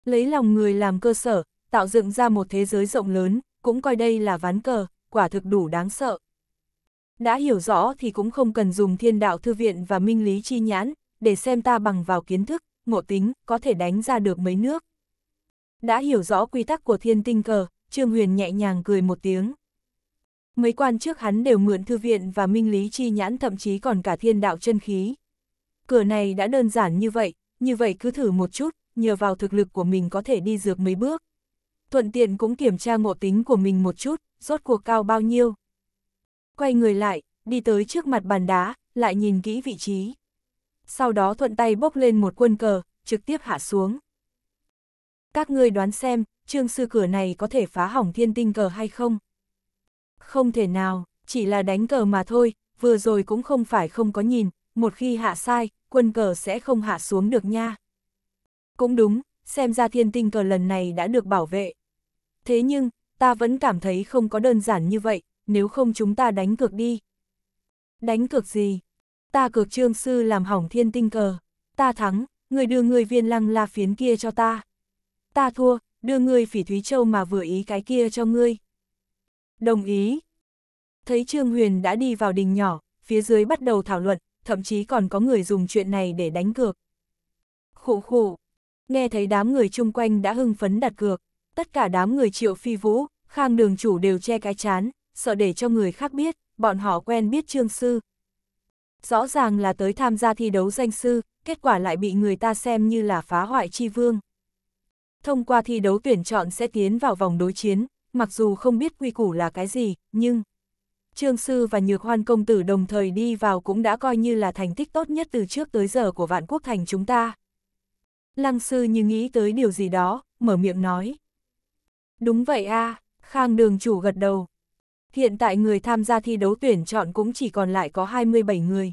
Lấy lòng người làm cơ sở, tạo dựng ra một thế giới rộng lớn, cũng coi đây là ván cờ, quả thực đủ đáng sợ. Đã hiểu rõ thì cũng không cần dùng thiên đạo thư viện và minh lý chi nhãn, để xem ta bằng vào kiến thức, ngộ tính, có thể đánh ra được mấy nước. Đã hiểu rõ quy tắc của thiên tinh cờ, Trương Huyền nhẹ nhàng cười một tiếng. Mấy quan trước hắn đều mượn thư viện và minh lý chi nhãn thậm chí còn cả thiên đạo chân khí. Cửa này đã đơn giản như vậy, như vậy cứ thử một chút, nhờ vào thực lực của mình có thể đi dược mấy bước. Thuận tiện cũng kiểm tra ngộ tính của mình một chút, rốt cuộc cao bao nhiêu. Quay người lại, đi tới trước mặt bàn đá, lại nhìn kỹ vị trí sau đó thuận tay bốc lên một quân cờ, trực tiếp hạ xuống. Các ngươi đoán xem, trương sư cửa này có thể phá hỏng thiên tinh cờ hay không? Không thể nào, chỉ là đánh cờ mà thôi, vừa rồi cũng không phải không có nhìn, một khi hạ sai, quân cờ sẽ không hạ xuống được nha. Cũng đúng, xem ra thiên tinh cờ lần này đã được bảo vệ. Thế nhưng, ta vẫn cảm thấy không có đơn giản như vậy, nếu không chúng ta đánh cược đi. Đánh cược gì? ta cược trương sư làm hỏng thiên tinh cờ, ta thắng, người đưa người viên lăng la phiến kia cho ta. Ta thua, đưa người phỉ Thúy Châu mà vừa ý cái kia cho ngươi. Đồng ý. Thấy Trương Huyền đã đi vào đình nhỏ, phía dưới bắt đầu thảo luận, thậm chí còn có người dùng chuyện này để đánh cược. Khụ khụ. Nghe thấy đám người chung quanh đã hưng phấn đặt cược, tất cả đám người triệu phi vũ, khang đường chủ đều che cái chán, sợ để cho người khác biết, bọn họ quen biết Trương Sư, rõ ràng là tới tham gia thi đấu danh sư, kết quả lại bị người ta xem như là phá hoại chi vương. Thông qua thi đấu tuyển chọn sẽ tiến vào vòng đối chiến, mặc dù không biết quy củ là cái gì, nhưng... Trương Sư và Nhược Hoan Công Tử đồng thời đi vào cũng đã coi như là thành tích tốt nhất từ trước tới giờ của vạn quốc thành chúng ta. Lăng Sư như nghĩ tới điều gì đó, mở miệng nói. Đúng vậy a à, Khang đường chủ gật đầu, hiện tại người tham gia thi đấu tuyển chọn cũng chỉ còn lại có 27 người.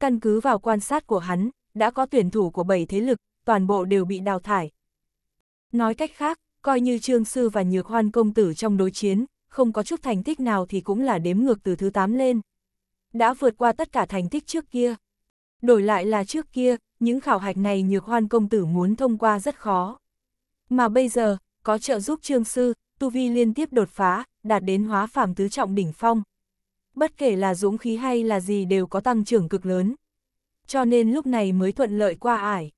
Căn cứ vào quan sát của hắn, đã có tuyển thủ của 7 thế lực, toàn bộ đều bị đào thải. Nói cách khác, coi như Trương Sư và Nhược Hoan Công Tử trong đối chiến, không có chút thành tích nào thì cũng là đếm ngược từ thứ 8 lên. Đã vượt qua tất cả thành tích trước kia. Đổi lại là trước kia, những khảo hạch này Nhược Hoan Công Tử muốn thông qua rất khó. Mà bây giờ, có trợ giúp Trương Sư, Tu Vi liên tiếp đột phá, đạt đến hóa phàm tứ trọng đỉnh phong. Bất kể là dũng khí hay là gì đều có tăng trưởng cực lớn. Cho nên lúc này mới thuận lợi qua ải.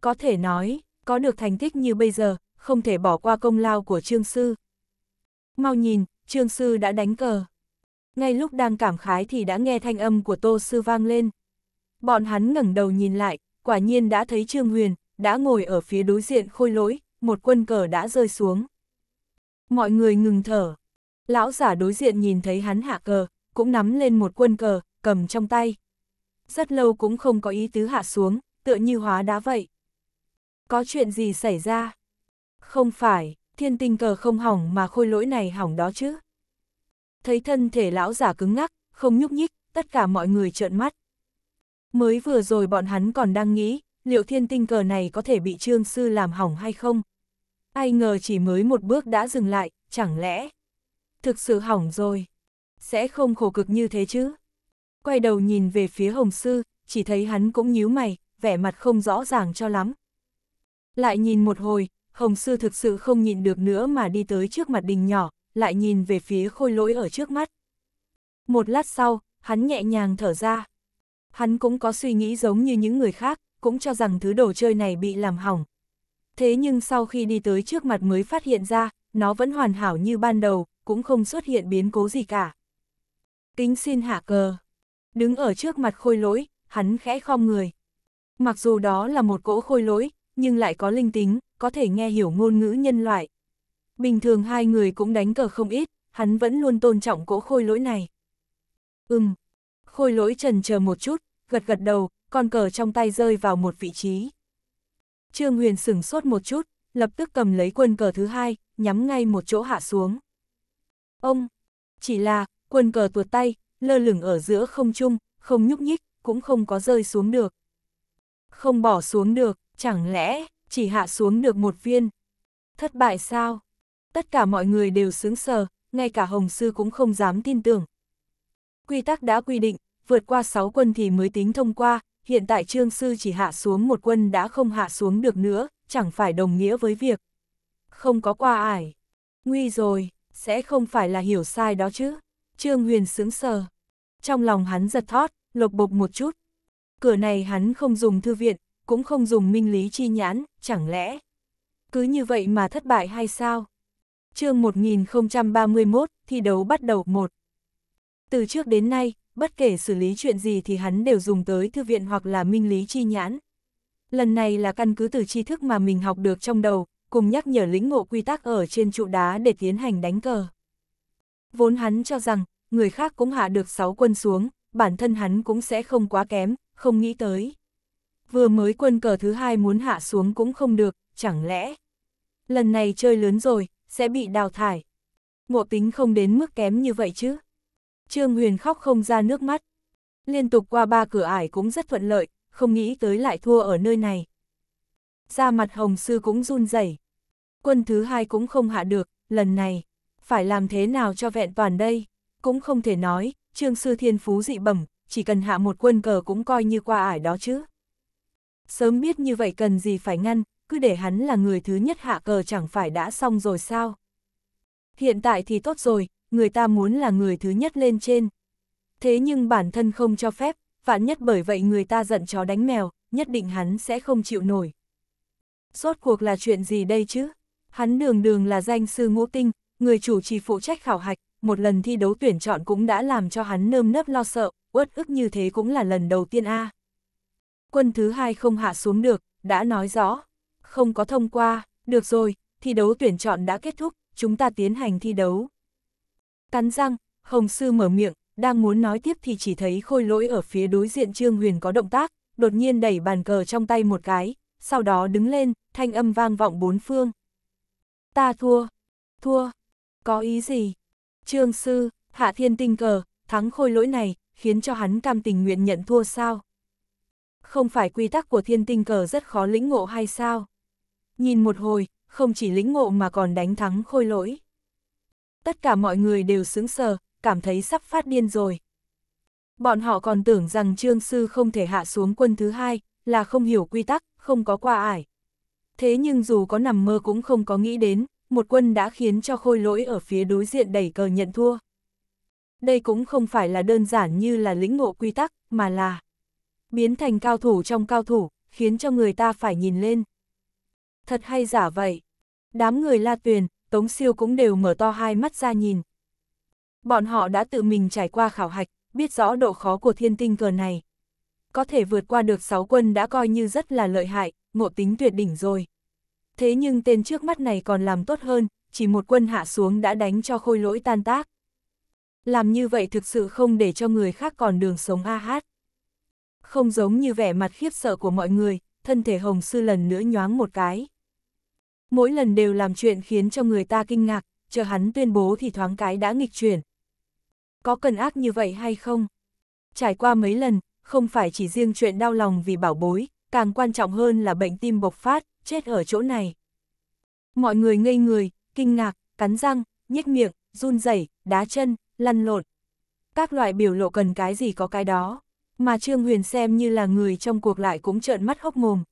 Có thể nói, có được thành tích như bây giờ, không thể bỏ qua công lao của Trương Sư. Mau nhìn, Trương Sư đã đánh cờ. Ngay lúc đang cảm khái thì đã nghe thanh âm của Tô Sư vang lên. Bọn hắn ngẩng đầu nhìn lại, quả nhiên đã thấy Trương Huyền, đã ngồi ở phía đối diện khôi lỗi, một quân cờ đã rơi xuống. Mọi người ngừng thở, Lão giả đối diện nhìn thấy hắn hạ cờ, cũng nắm lên một quân cờ, cầm trong tay. Rất lâu cũng không có ý tứ hạ xuống, tựa như hóa đá vậy. Có chuyện gì xảy ra? Không phải, thiên tinh cờ không hỏng mà khôi lỗi này hỏng đó chứ. Thấy thân thể lão giả cứng ngắc, không nhúc nhích, tất cả mọi người trợn mắt. Mới vừa rồi bọn hắn còn đang nghĩ, liệu thiên tinh cờ này có thể bị trương sư làm hỏng hay không? Ai ngờ chỉ mới một bước đã dừng lại, chẳng lẽ thực sự hỏng rồi. Sẽ không khổ cực như thế chứ. Quay đầu nhìn về phía Hồng Sư, chỉ thấy hắn cũng nhíu mày, vẻ mặt không rõ ràng cho lắm. Lại nhìn một hồi, Hồng Sư thực sự không nhịn được nữa mà đi tới trước mặt đình nhỏ, lại nhìn về phía khôi lỗi ở trước mắt. Một lát sau, hắn nhẹ nhàng thở ra. Hắn cũng có suy nghĩ giống như những người khác, cũng cho rằng thứ đồ chơi này bị làm hỏng. Thế nhưng sau khi đi tới trước mặt mới phát hiện ra, nó vẫn hoàn hảo như ban đầu, cũng không xuất hiện biến cố gì cả. Kính xin hạ cờ. Đứng ở trước mặt khôi lỗi, hắn khẽ khom người. Mặc dù đó là một cỗ khôi lỗi, nhưng lại có linh tính, có thể nghe hiểu ngôn ngữ nhân loại. Bình thường hai người cũng đánh cờ không ít, hắn vẫn luôn tôn trọng cỗ khôi lỗi này. Ừm, khôi lỗi trần chờ một chút, gật gật đầu, con cờ trong tay rơi vào một vị trí. Trương Huyền sửng sốt một chút, lập tức cầm lấy quân cờ thứ hai, nhắm ngay một chỗ hạ xuống. Ông, chỉ là, quần cờ tuột tay, lơ lửng ở giữa không trung, không nhúc nhích, cũng không có rơi xuống được. Không bỏ xuống được, chẳng lẽ, chỉ hạ xuống được một viên. Thất bại sao? Tất cả mọi người đều sướng sờ, ngay cả Hồng Sư cũng không dám tin tưởng. Quy tắc đã quy định, vượt qua 6 quân thì mới tính thông qua, hiện tại Trương Sư chỉ hạ xuống một quân đã không hạ xuống được nữa, chẳng phải đồng nghĩa với việc. Không có qua ải. Nguy rồi sẽ không phải là hiểu sai đó chứ. Trương Huyền sướng sờ. Trong lòng hắn giật thót, lộc bộc một chút. Cửa này hắn không dùng thư viện, cũng không dùng minh lý chi nhãn, chẳng lẽ. Cứ như vậy mà thất bại hay sao? chương 1031, thi đấu bắt đầu một Từ trước đến nay, bất kể xử lý chuyện gì thì hắn đều dùng tới thư viện hoặc là minh lý chi nhãn. Lần này là căn cứ từ tri thức mà mình học được trong đầu, cùng nhắc nhở lĩnh ngộ quy tắc ở trên trụ đá để tiến hành đánh cờ. Vốn hắn cho rằng, người khác cũng hạ được 6 quân xuống, bản thân hắn cũng sẽ không quá kém, không nghĩ tới. Vừa mới quân cờ thứ hai muốn hạ xuống cũng không được, chẳng lẽ lần này chơi lớn rồi, sẽ bị đào thải. Ngộ tính không đến mức kém như vậy chứ. Trương Huyền khóc không ra nước mắt. Liên tục qua ba cửa ải cũng rất thuận lợi, không nghĩ tới lại thua ở nơi này da mặt hồng sư cũng run rẩy. Quân thứ hai cũng không hạ được, lần này, phải làm thế nào cho vẹn toàn đây, cũng không thể nói, trương sư thiên phú dị bẩm, chỉ cần hạ một quân cờ cũng coi như qua ải đó chứ. Sớm biết như vậy cần gì phải ngăn, cứ để hắn là người thứ nhất hạ cờ chẳng phải đã xong rồi sao. Hiện tại thì tốt rồi, người ta muốn là người thứ nhất lên trên. Thế nhưng bản thân không cho phép, vạn nhất bởi vậy người ta giận chó đánh mèo, nhất định hắn sẽ không chịu nổi. Rốt cuộc là chuyện gì đây chứ? Hắn đường đường là danh sư ngũ tinh, người chủ trì phụ trách khảo hạch, một lần thi đấu tuyển chọn cũng đã làm cho hắn nơm nớp lo sợ, uất ức như thế cũng là lần đầu tiên a. Quân thứ hai không hạ xuống được, đã nói rõ, không có thông qua, được rồi, thi đấu tuyển chọn đã kết thúc, chúng ta tiến hành thi đấu. Cắn răng, Hồng Sư mở miệng, đang muốn nói tiếp thì chỉ thấy khôi lỗi ở phía đối diện Trương Huyền có động tác, đột nhiên đẩy bàn cờ trong tay một cái, sau đó đứng lên, thanh âm vang vọng bốn phương. Ta thua, thua, có ý gì? Trương sư, hạ thiên tinh cờ, thắng khôi lỗi này, khiến cho hắn cam tình nguyện nhận thua sao? Không phải quy tắc của thiên tinh cờ rất khó lĩnh ngộ hay sao? Nhìn một hồi, không chỉ lĩnh ngộ mà còn đánh thắng khôi lỗi. Tất cả mọi người đều sững sờ, cảm thấy sắp phát điên rồi. Bọn họ còn tưởng rằng Trương Sư không thể hạ xuống quân thứ hai, là không hiểu quy tắc, không có qua ải. Thế nhưng dù có nằm mơ cũng không có nghĩ đến, một quân đã khiến cho khôi lỗi ở phía đối diện đẩy cờ nhận thua. Đây cũng không phải là đơn giản như là lĩnh ngộ quy tắc, mà là biến thành cao thủ trong cao thủ, khiến cho người ta phải nhìn lên. Thật hay giả vậy? Đám người La Tuyền, Tống Siêu cũng đều mở to hai mắt ra nhìn. Bọn họ đã tự mình trải qua khảo hạch, biết rõ độ khó của thiên tinh cờ này có thể vượt qua được 6 quân đã coi như rất là lợi hại, ngộ tính tuyệt đỉnh rồi. Thế nhưng tên trước mắt này còn làm tốt hơn, chỉ một quân hạ xuống đã đánh cho khôi lỗi tan tác. Làm như vậy thực sự không để cho người khác còn đường sống a hát. Không giống như vẻ mặt khiếp sợ của mọi người, thân thể hồng sư lần nữa nhoáng một cái. Mỗi lần đều làm chuyện khiến cho người ta kinh ngạc, chờ hắn tuyên bố thì thoáng cái đã nghịch chuyển. Có cần ác như vậy hay không? Trải qua mấy lần, không phải chỉ riêng chuyện đau lòng vì bảo bối, càng quan trọng hơn là bệnh tim bộc phát, chết ở chỗ này. Mọi người ngây người, kinh ngạc, cắn răng, nhếch miệng, run rẩy, đá chân, lăn lộn. Các loại biểu lộ cần cái gì có cái đó, mà Trương Huyền xem như là người trong cuộc lại cũng trợn mắt hốc mồm.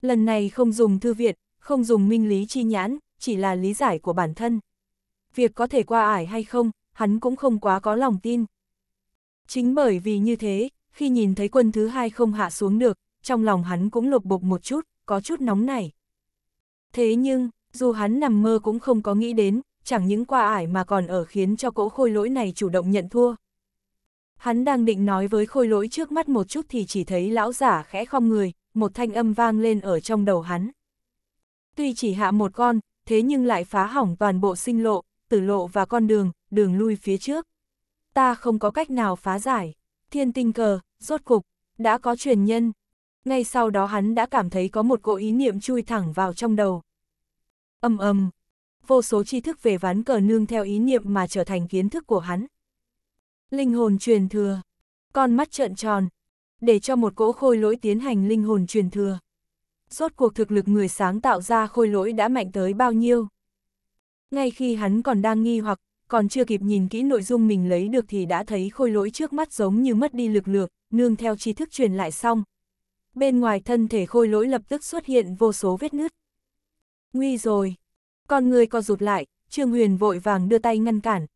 Lần này không dùng thư viện, không dùng minh lý chi nhãn, chỉ là lý giải của bản thân. Việc có thể qua ải hay không, hắn cũng không quá có lòng tin. Chính bởi vì như thế, khi nhìn thấy quân thứ hai không hạ xuống được, trong lòng hắn cũng lột bột một chút, có chút nóng nảy. Thế nhưng, dù hắn nằm mơ cũng không có nghĩ đến, chẳng những qua ải mà còn ở khiến cho cỗ khôi lỗi này chủ động nhận thua. Hắn đang định nói với khôi lỗi trước mắt một chút thì chỉ thấy lão giả khẽ khom người, một thanh âm vang lên ở trong đầu hắn. Tuy chỉ hạ một con, thế nhưng lại phá hỏng toàn bộ sinh lộ, tử lộ và con đường, đường lui phía trước. Ta không có cách nào phá giải thiên tinh cờ, rốt cục, đã có truyền nhân. Ngay sau đó hắn đã cảm thấy có một cỗ ý niệm chui thẳng vào trong đầu. Âm âm, vô số tri thức về ván cờ nương theo ý niệm mà trở thành kiến thức của hắn. Linh hồn truyền thừa, con mắt trợn tròn, để cho một cỗ khôi lỗi tiến hành linh hồn truyền thừa. Rốt cuộc thực lực người sáng tạo ra khôi lỗi đã mạnh tới bao nhiêu? Ngay khi hắn còn đang nghi hoặc, còn chưa kịp nhìn kỹ nội dung mình lấy được thì đã thấy khôi lỗi trước mắt giống như mất đi lực lượng nương theo tri thức truyền lại xong. Bên ngoài thân thể khôi lỗi lập tức xuất hiện vô số vết nứt. Nguy rồi! Con người co rụt lại, Trương Huyền vội vàng đưa tay ngăn cản.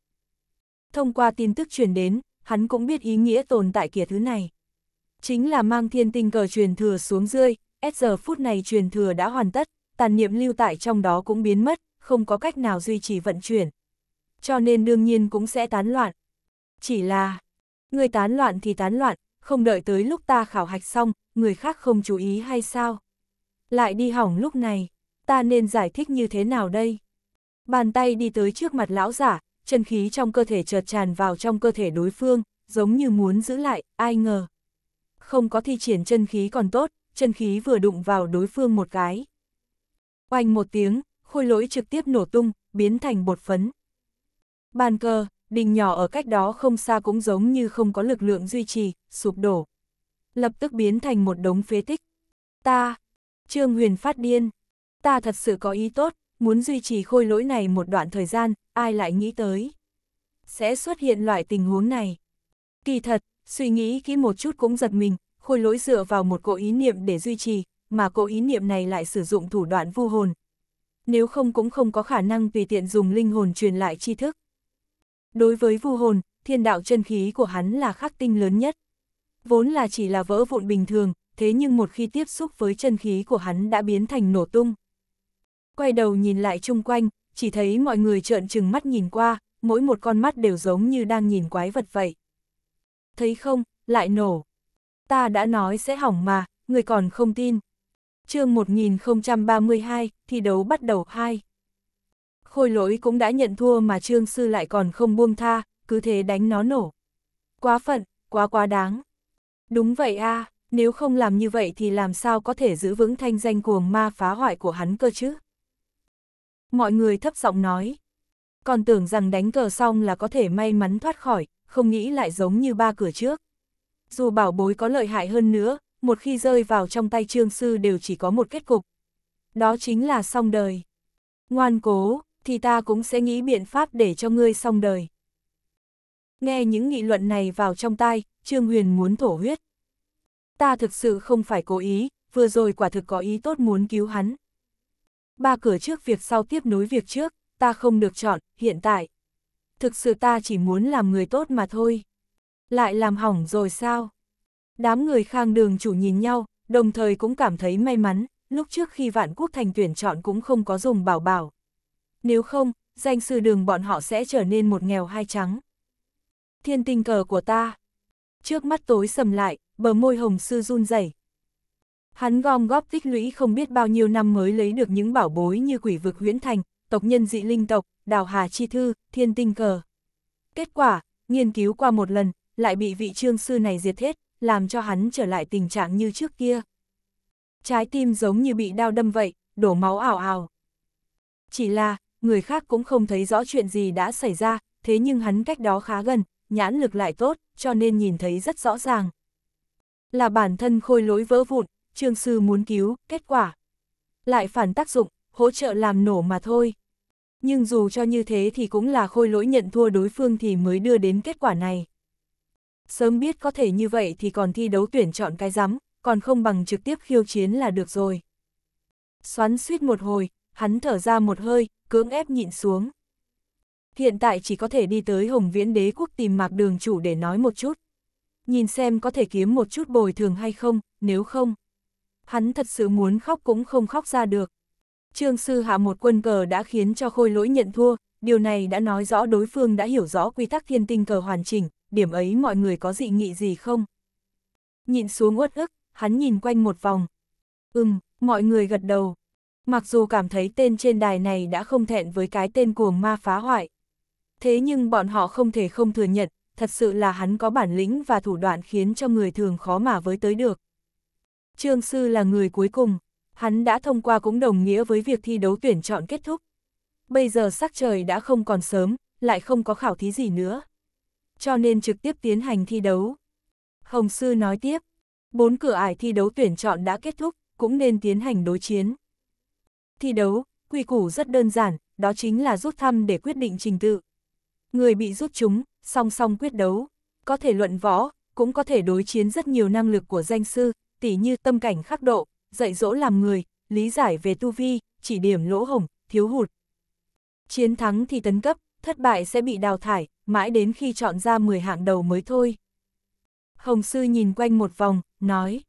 Thông qua tin tức truyền đến, hắn cũng biết ý nghĩa tồn tại kia thứ này. Chính là mang thiên tinh cờ truyền thừa xuống rơi, giờ phút này truyền thừa đã hoàn tất, tàn niệm lưu tại trong đó cũng biến mất, không có cách nào duy trì vận chuyển cho nên đương nhiên cũng sẽ tán loạn. Chỉ là, người tán loạn thì tán loạn, không đợi tới lúc ta khảo hạch xong, người khác không chú ý hay sao? Lại đi hỏng lúc này, ta nên giải thích như thế nào đây? Bàn tay đi tới trước mặt lão giả, chân khí trong cơ thể chợt tràn vào trong cơ thể đối phương, giống như muốn giữ lại, ai ngờ. Không có thi triển chân khí còn tốt, chân khí vừa đụng vào đối phương một cái. Oanh một tiếng, khôi lỗi trực tiếp nổ tung, biến thành bột phấn. Bàn cờ, đình nhỏ ở cách đó không xa cũng giống như không có lực lượng duy trì, sụp đổ. Lập tức biến thành một đống phế tích. Ta, Trương Huyền phát điên. Ta thật sự có ý tốt, muốn duy trì khôi lỗi này một đoạn thời gian, ai lại nghĩ tới. Sẽ xuất hiện loại tình huống này. Kỳ thật, suy nghĩ kỹ một chút cũng giật mình, khôi lỗi dựa vào một cỗ ý niệm để duy trì, mà cỗ ý niệm này lại sử dụng thủ đoạn vu hồn. Nếu không cũng không có khả năng tùy tiện dùng linh hồn truyền lại tri thức. Đối với vu hồn, thiên đạo chân khí của hắn là khắc tinh lớn nhất. Vốn là chỉ là vỡ vụn bình thường, thế nhưng một khi tiếp xúc với chân khí của hắn đã biến thành nổ tung. Quay đầu nhìn lại chung quanh, chỉ thấy mọi người trợn trừng mắt nhìn qua, mỗi một con mắt đều giống như đang nhìn quái vật vậy. Thấy không, lại nổ. Ta đã nói sẽ hỏng mà, người còn không tin. chương 1032, thi đấu bắt đầu 2. Khôi lỗi cũng đã nhận thua mà Trương Sư lại còn không buông tha, cứ thế đánh nó nổ. Quá phận, quá quá đáng. Đúng vậy a à, nếu không làm như vậy thì làm sao có thể giữ vững thanh danh cuồng ma phá hoại của hắn cơ chứ? Mọi người thấp giọng nói. Còn tưởng rằng đánh cờ xong là có thể may mắn thoát khỏi, không nghĩ lại giống như ba cửa trước. Dù bảo bối có lợi hại hơn nữa, một khi rơi vào trong tay trương sư đều chỉ có một kết cục. Đó chính là xong đời. Ngoan cố, thì ta cũng sẽ nghĩ biện pháp để cho ngươi xong đời. Nghe những nghị luận này vào trong tai, Trương Huyền muốn thổ huyết. Ta thực sự không phải cố ý, vừa rồi quả thực có ý tốt muốn cứu hắn. Ba cửa trước việc sau tiếp nối việc trước, ta không được chọn, hiện tại. Thực sự ta chỉ muốn làm người tốt mà thôi. Lại làm hỏng rồi sao? Đám người khang đường chủ nhìn nhau, đồng thời cũng cảm thấy may mắn, lúc trước khi vạn quốc thành tuyển chọn cũng không có dùng bảo bảo, nếu không, danh sư đường bọn họ sẽ trở nên một nghèo hai trắng. Thiên tinh cờ của ta. Trước mắt tối sầm lại, bờ môi hồng sư run rẩy. Hắn gom góp tích lũy không biết bao nhiêu năm mới lấy được những bảo bối như quỷ vực huyễn thành, tộc nhân dị linh tộc, đào hà chi thư, thiên tinh cờ. Kết quả, nghiên cứu qua một lần, lại bị vị trương sư này diệt hết, làm cho hắn trở lại tình trạng như trước kia. Trái tim giống như bị đau đâm vậy, đổ máu ảo ảo. Chỉ là, người khác cũng không thấy rõ chuyện gì đã xảy ra, thế nhưng hắn cách đó khá gần, nhãn lực lại tốt, cho nên nhìn thấy rất rõ ràng. Là bản thân khôi lối vỡ vụn, trương sư muốn cứu, kết quả. Lại phản tác dụng, hỗ trợ làm nổ mà thôi. Nhưng dù cho như thế thì cũng là khôi lỗi nhận thua đối phương thì mới đưa đến kết quả này. Sớm biết có thể như vậy thì còn thi đấu tuyển chọn cái rắm, còn không bằng trực tiếp khiêu chiến là được rồi. Xoắn suýt một hồi, hắn thở ra một hơi, cưỡng ép nhịn xuống. Hiện tại chỉ có thể đi tới Hồng Viễn Đế Quốc tìm mạc đường chủ để nói một chút. Nhìn xem có thể kiếm một chút bồi thường hay không, nếu không. Hắn thật sự muốn khóc cũng không khóc ra được. Trương Sư Hạ một quân cờ đã khiến cho khôi lỗi nhận thua, điều này đã nói rõ đối phương đã hiểu rõ quy tắc thiên tinh cờ hoàn chỉnh, điểm ấy mọi người có dị nghị gì không? Nhìn xuống uất ức, hắn nhìn quanh một vòng. Ừm, mọi người gật đầu, mặc dù cảm thấy tên trên đài này đã không thẹn với cái tên cuồng ma phá hoại. Thế nhưng bọn họ không thể không thừa nhận, thật sự là hắn có bản lĩnh và thủ đoạn khiến cho người thường khó mà với tới được. Trương Sư là người cuối cùng, hắn đã thông qua cũng đồng nghĩa với việc thi đấu tuyển chọn kết thúc. Bây giờ sắc trời đã không còn sớm, lại không có khảo thí gì nữa. Cho nên trực tiếp tiến hành thi đấu. Hồng Sư nói tiếp, bốn cửa ải thi đấu tuyển chọn đã kết thúc, cũng nên tiến hành đối chiến. Thi đấu, quy củ rất đơn giản, đó chính là rút thăm để quyết định trình tự. Người bị rút chúng, song song quyết đấu, có thể luận võ, cũng có thể đối chiến rất nhiều năng lực của danh sư, tỉ như tâm cảnh khắc độ, dạy dỗ làm người, lý giải về tu vi, chỉ điểm lỗ hổng, thiếu hụt. Chiến thắng thì tấn cấp, thất bại sẽ bị đào thải, mãi đến khi chọn ra 10 hạng đầu mới thôi. Hồng Sư nhìn quanh một vòng, nói.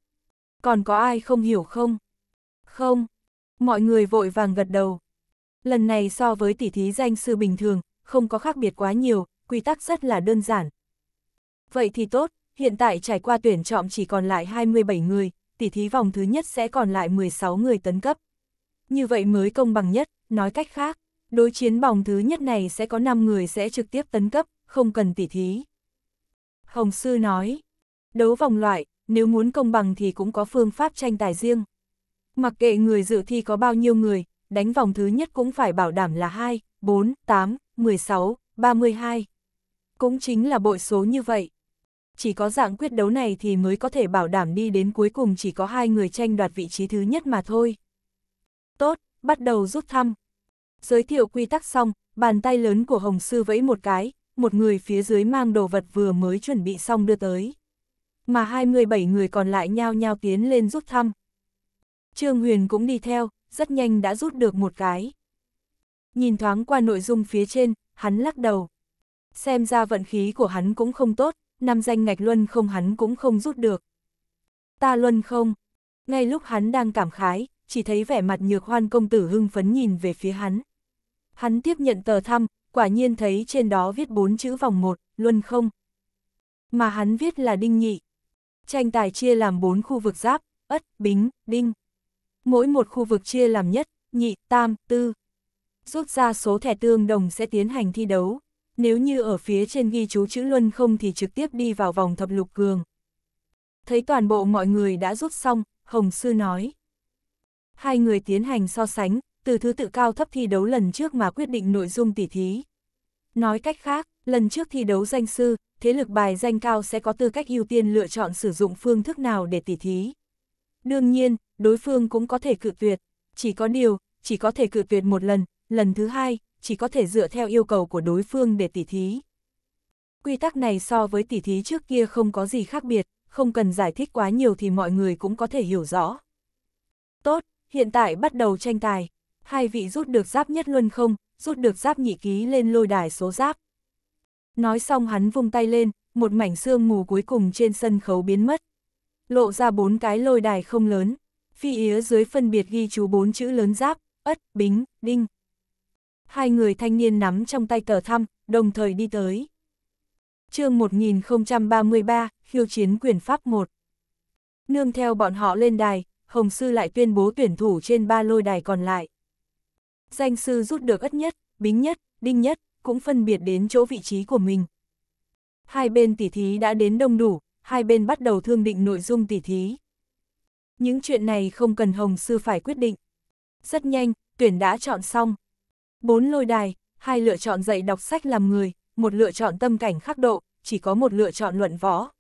Còn có ai không hiểu không? Không, Mọi người vội vàng gật đầu. Lần này so với tỷ thí danh sư bình thường, không có khác biệt quá nhiều, quy tắc rất là đơn giản. Vậy thì tốt, hiện tại trải qua tuyển chọn chỉ còn lại 27 người, tỷ thí vòng thứ nhất sẽ còn lại 16 người tấn cấp. Như vậy mới công bằng nhất, nói cách khác, đối chiến vòng thứ nhất này sẽ có 5 người sẽ trực tiếp tấn cấp, không cần tỷ thí. Hồng Sư nói, đấu vòng loại, nếu muốn công bằng thì cũng có phương pháp tranh tài riêng. Mặc kệ người dự thi có bao nhiêu người, đánh vòng thứ nhất cũng phải bảo đảm là 2, 4, 8, 16, 32. Cũng chính là bội số như vậy. Chỉ có dạng quyết đấu này thì mới có thể bảo đảm đi đến cuối cùng chỉ có hai người tranh đoạt vị trí thứ nhất mà thôi. Tốt, bắt đầu rút thăm. Giới thiệu quy tắc xong, bàn tay lớn của Hồng Sư vẫy một cái, một người phía dưới mang đồ vật vừa mới chuẩn bị xong đưa tới. Mà 27 người còn lại nhao nhao tiến lên rút thăm, Trương Huyền cũng đi theo, rất nhanh đã rút được một cái. Nhìn thoáng qua nội dung phía trên, hắn lắc đầu. Xem ra vận khí của hắn cũng không tốt, năm danh ngạch luân không hắn cũng không rút được. Ta luân không. Ngay lúc hắn đang cảm khái, chỉ thấy vẻ mặt nhược hoan công tử hưng phấn nhìn về phía hắn. Hắn tiếp nhận tờ thăm, quả nhiên thấy trên đó viết bốn chữ vòng một, luân không. Mà hắn viết là đinh nhị. Tranh tài chia làm bốn khu vực giáp, ất, bính, đinh mỗi một khu vực chia làm nhất, nhị, tam, tư. Rút ra số thẻ tương đồng sẽ tiến hành thi đấu, nếu như ở phía trên ghi chú chữ Luân không thì trực tiếp đi vào vòng thập lục cường. Thấy toàn bộ mọi người đã rút xong, Hồng Sư nói. Hai người tiến hành so sánh, từ thứ tự cao thấp thi đấu lần trước mà quyết định nội dung tỉ thí. Nói cách khác, lần trước thi đấu danh sư, thế lực bài danh cao sẽ có tư cách ưu tiên lựa chọn sử dụng phương thức nào để tỉ thí. Đương nhiên, đối phương cũng có thể cự tuyệt, chỉ có điều, chỉ có thể cự tuyệt một lần, lần thứ hai, chỉ có thể dựa theo yêu cầu của đối phương để tỉ thí. Quy tắc này so với tỉ thí trước kia không có gì khác biệt, không cần giải thích quá nhiều thì mọi người cũng có thể hiểu rõ. Tốt, hiện tại bắt đầu tranh tài. Hai vị rút được giáp nhất luân không, rút được giáp nhị ký lên lôi đài số giáp. Nói xong hắn vung tay lên, một mảnh xương mù cuối cùng trên sân khấu biến mất. Lộ ra bốn cái lôi đài không lớn, phi yế dưới phân biệt ghi chú bốn chữ lớn giáp, ất, bính, đinh. Hai người thanh niên nắm trong tay tờ thăm, đồng thời đi tới. chương 1033, khiêu chiến quyền pháp 1. Nương theo bọn họ lên đài, Hồng Sư lại tuyên bố tuyển thủ trên ba lôi đài còn lại. Danh sư rút được ất nhất, bính nhất, đinh nhất, cũng phân biệt đến chỗ vị trí của mình. Hai bên tỉ thí đã đến đông đủ, hai bên bắt đầu thương định nội dung tỉ thí những chuyện này không cần Hồng Sư phải quyết định. Rất nhanh, tuyển đã chọn xong. Bốn lôi đài, hai lựa chọn dạy đọc sách làm người, một lựa chọn tâm cảnh khắc độ, chỉ có một lựa chọn luận võ.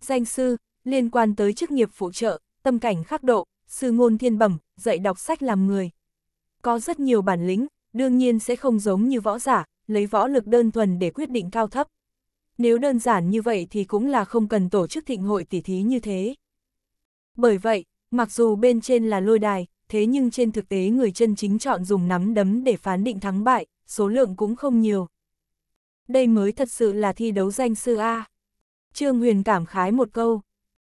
Danh sư, liên quan tới chức nghiệp phụ trợ, tâm cảnh khắc độ, sư ngôn thiên bẩm, dạy đọc sách làm người. Có rất nhiều bản lĩnh, đương nhiên sẽ không giống như võ giả, lấy võ lực đơn thuần để quyết định cao thấp. Nếu đơn giản như vậy thì cũng là không cần tổ chức thịnh hội tỉ thí như thế. Bởi vậy, mặc dù bên trên là lôi đài, thế nhưng trên thực tế người chân chính chọn dùng nắm đấm để phán định thắng bại, số lượng cũng không nhiều. Đây mới thật sự là thi đấu danh sư A. Trương Huyền cảm khái một câu.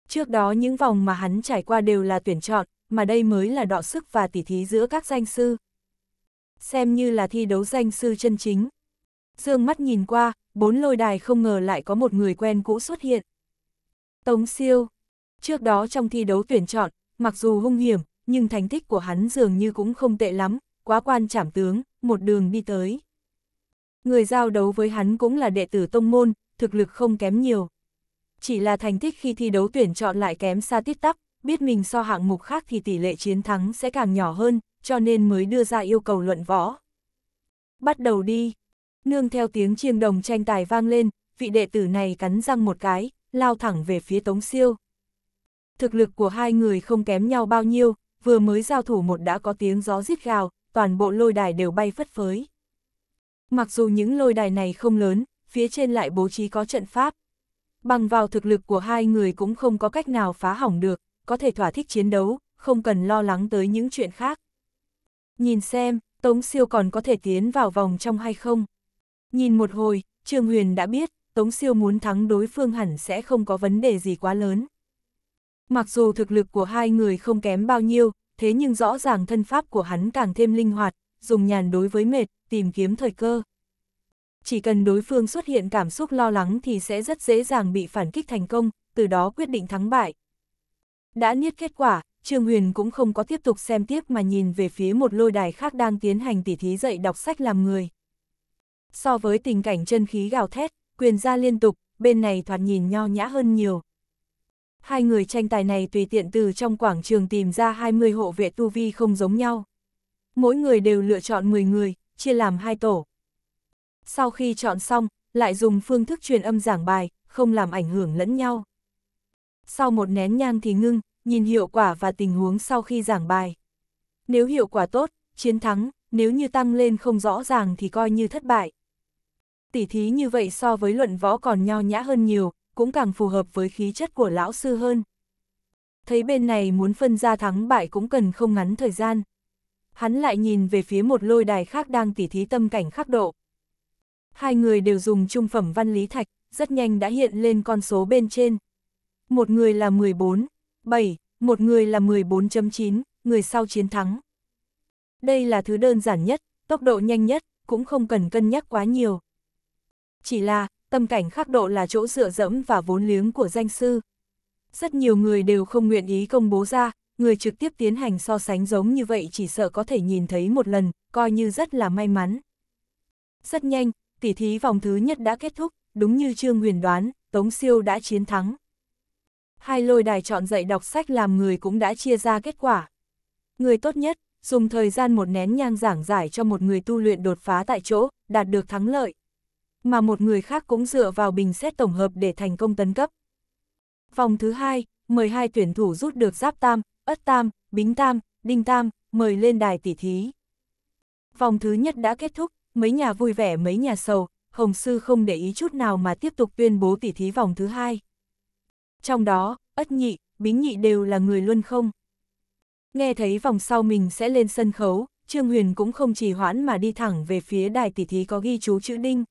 Trước đó những vòng mà hắn trải qua đều là tuyển chọn, mà đây mới là đọ sức và tỉ thí giữa các danh sư. Xem như là thi đấu danh sư chân chính. Dương mắt nhìn qua, bốn lôi đài không ngờ lại có một người quen cũ xuất hiện. Tống siêu, Trước đó trong thi đấu tuyển chọn, mặc dù hung hiểm, nhưng thành tích của hắn dường như cũng không tệ lắm, quá quan trảm tướng, một đường đi tới. Người giao đấu với hắn cũng là đệ tử tông môn, thực lực không kém nhiều. Chỉ là thành tích khi thi đấu tuyển chọn lại kém xa tiết tắp, biết mình so hạng mục khác thì tỷ lệ chiến thắng sẽ càng nhỏ hơn, cho nên mới đưa ra yêu cầu luận võ. Bắt đầu đi. Nương theo tiếng chiêng đồng tranh tài vang lên, vị đệ tử này cắn răng một cái, lao thẳng về phía Tống Siêu thực lực của hai người không kém nhau bao nhiêu, vừa mới giao thủ một đã có tiếng gió rít gào, toàn bộ lôi đài đều bay phất phới. Mặc dù những lôi đài này không lớn, phía trên lại bố trí có trận pháp. Bằng vào thực lực của hai người cũng không có cách nào phá hỏng được, có thể thỏa thích chiến đấu, không cần lo lắng tới những chuyện khác. Nhìn xem, Tống Siêu còn có thể tiến vào vòng trong hay không? Nhìn một hồi, Trương Huyền đã biết, Tống Siêu muốn thắng đối phương hẳn sẽ không có vấn đề gì quá lớn. Mặc dù thực lực của hai người không kém bao nhiêu, thế nhưng rõ ràng thân pháp của hắn càng thêm linh hoạt, dùng nhàn đối với mệt, tìm kiếm thời cơ. Chỉ cần đối phương xuất hiện cảm xúc lo lắng thì sẽ rất dễ dàng bị phản kích thành công, từ đó quyết định thắng bại. Đã niết kết quả, Trương Huyền cũng không có tiếp tục xem tiếp mà nhìn về phía một lôi đài khác đang tiến hành tỉ thí dạy đọc sách làm người. So với tình cảnh chân khí gào thét, quyền ra liên tục, bên này thoạt nhìn nho nhã hơn nhiều hai người tranh tài này tùy tiện từ trong quảng trường tìm ra 20 hộ vệ tu vi không giống nhau. Mỗi người đều lựa chọn 10 người, chia làm hai tổ. Sau khi chọn xong, lại dùng phương thức truyền âm giảng bài, không làm ảnh hưởng lẫn nhau. Sau một nén nhang thì ngưng, nhìn hiệu quả và tình huống sau khi giảng bài. Nếu hiệu quả tốt, chiến thắng, nếu như tăng lên không rõ ràng thì coi như thất bại. Tỉ thí như vậy so với luận võ còn nho nhã hơn nhiều, cũng càng phù hợp với khí chất của lão sư hơn. Thấy bên này muốn phân ra thắng bại cũng cần không ngắn thời gian. Hắn lại nhìn về phía một lôi đài khác đang tỉ thí tâm cảnh khắc độ. Hai người đều dùng trung phẩm văn lý thạch, rất nhanh đã hiện lên con số bên trên. Một người là 14, 7, một người là 14.9, người sau chiến thắng. Đây là thứ đơn giản nhất, tốc độ nhanh nhất, cũng không cần cân nhắc quá nhiều. Chỉ là, tâm cảnh khắc độ là chỗ dựa dẫm và vốn liếng của danh sư. Rất nhiều người đều không nguyện ý công bố ra, người trực tiếp tiến hành so sánh giống như vậy chỉ sợ có thể nhìn thấy một lần, coi như rất là may mắn. Rất nhanh, tỉ thí vòng thứ nhất đã kết thúc, đúng như Trương Huyền đoán, Tống Siêu đã chiến thắng. Hai lôi đài chọn dạy đọc sách làm người cũng đã chia ra kết quả. Người tốt nhất, dùng thời gian một nén nhang giảng giải cho một người tu luyện đột phá tại chỗ, đạt được thắng lợi mà một người khác cũng dựa vào bình xét tổng hợp để thành công tấn cấp. Vòng thứ hai, mời hai tuyển thủ rút được giáp tam, ất tam, bính tam, đinh tam, mời lên đài tỷ thí. Vòng thứ nhất đã kết thúc, mấy nhà vui vẻ mấy nhà sầu, Hồng Sư không để ý chút nào mà tiếp tục tuyên bố tỷ thí vòng thứ hai. Trong đó, ất nhị, bính nhị đều là người luân không. Nghe thấy vòng sau mình sẽ lên sân khấu, Trương Huyền cũng không trì hoãn mà đi thẳng về phía đài tỷ thí có ghi chú chữ đinh.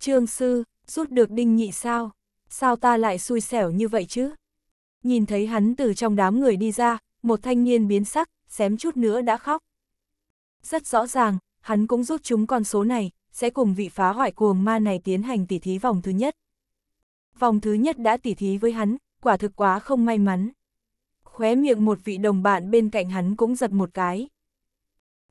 Trương sư, rút được đinh nhị sao? Sao ta lại xui xẻo như vậy chứ? Nhìn thấy hắn từ trong đám người đi ra, một thanh niên biến sắc, xém chút nữa đã khóc. Rất rõ ràng, hắn cũng rút chúng con số này, sẽ cùng vị phá hoại cuồng ma này tiến hành tỉ thí vòng thứ nhất. Vòng thứ nhất đã tỉ thí với hắn, quả thực quá không may mắn. Khóe miệng một vị đồng bạn bên cạnh hắn cũng giật một cái.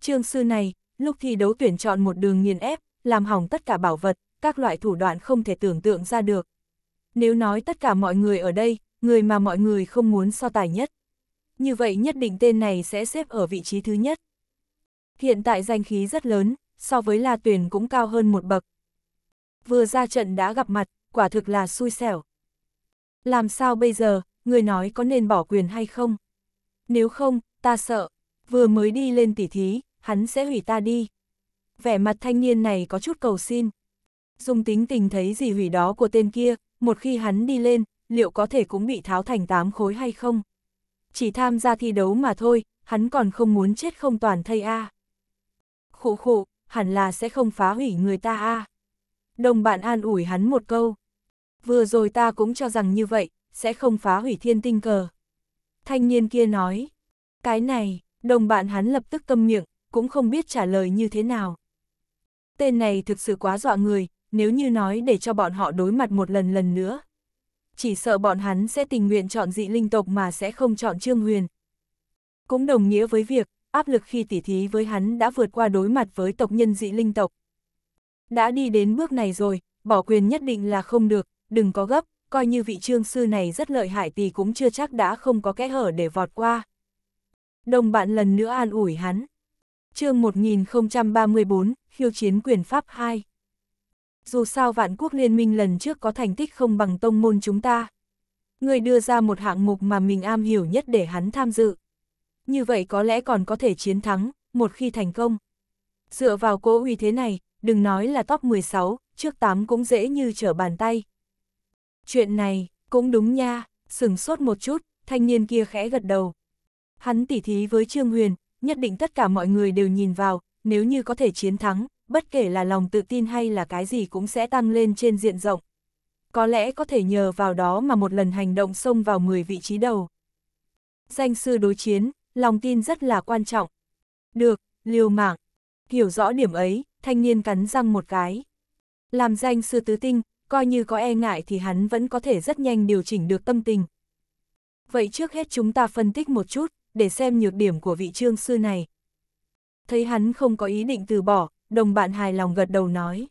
Trương sư này, lúc thi đấu tuyển chọn một đường nghiền ép, làm hỏng tất cả bảo vật, các loại thủ đoạn không thể tưởng tượng ra được. Nếu nói tất cả mọi người ở đây, người mà mọi người không muốn so tài nhất. Như vậy nhất định tên này sẽ xếp ở vị trí thứ nhất. Hiện tại danh khí rất lớn, so với La Tuyền cũng cao hơn một bậc. Vừa ra trận đã gặp mặt, quả thực là xui xẻo. Làm sao bây giờ, người nói có nên bỏ quyền hay không? Nếu không, ta sợ, vừa mới đi lên tỉ thí, hắn sẽ hủy ta đi. Vẻ mặt thanh niên này có chút cầu xin dung tính tình thấy gì hủy đó của tên kia, một khi hắn đi lên, liệu có thể cũng bị tháo thành tám khối hay không? Chỉ tham gia thi đấu mà thôi, hắn còn không muốn chết không toàn thây a. À. Khụ khụ, hẳn là sẽ không phá hủy người ta a. À. Đồng bạn an ủi hắn một câu. Vừa rồi ta cũng cho rằng như vậy, sẽ không phá hủy thiên tinh cờ. Thanh niên kia nói, cái này, đồng bạn hắn lập tức câm miệng, cũng không biết trả lời như thế nào. Tên này thực sự quá dọa người, nếu như nói để cho bọn họ đối mặt một lần lần nữa. Chỉ sợ bọn hắn sẽ tình nguyện chọn dị linh tộc mà sẽ không chọn Trương Huyền. Cũng đồng nghĩa với việc, áp lực khi tỉ thí với hắn đã vượt qua đối mặt với tộc nhân dị linh tộc. Đã đi đến bước này rồi, bỏ quyền nhất định là không được, đừng có gấp, coi như vị trương sư này rất lợi hại thì cũng chưa chắc đã không có kẽ hở để vọt qua. Đồng bạn lần nữa an ủi hắn. chương 1034, khiêu chiến quyền pháp 2 dù sao vạn quốc liên minh lần trước có thành tích không bằng tông môn chúng ta. Người đưa ra một hạng mục mà mình am hiểu nhất để hắn tham dự. Như vậy có lẽ còn có thể chiến thắng, một khi thành công. Dựa vào cố uy thế này, đừng nói là top 16, trước 8 cũng dễ như trở bàn tay. Chuyện này, cũng đúng nha, sừng sốt một chút, thanh niên kia khẽ gật đầu. Hắn tỉ thí với Trương Huyền, nhất định tất cả mọi người đều nhìn vào, nếu như có thể chiến thắng, bất kể là lòng tự tin hay là cái gì cũng sẽ tăng lên trên diện rộng. Có lẽ có thể nhờ vào đó mà một lần hành động xông vào 10 vị trí đầu. Danh sư đối chiến, lòng tin rất là quan trọng. Được, liều mạng. Hiểu rõ điểm ấy, thanh niên cắn răng một cái. Làm danh sư tứ tinh, coi như có e ngại thì hắn vẫn có thể rất nhanh điều chỉnh được tâm tình. Vậy trước hết chúng ta phân tích một chút, để xem nhược điểm của vị trương sư này. Thấy hắn không có ý định từ bỏ, đồng bạn hài lòng gật đầu nói.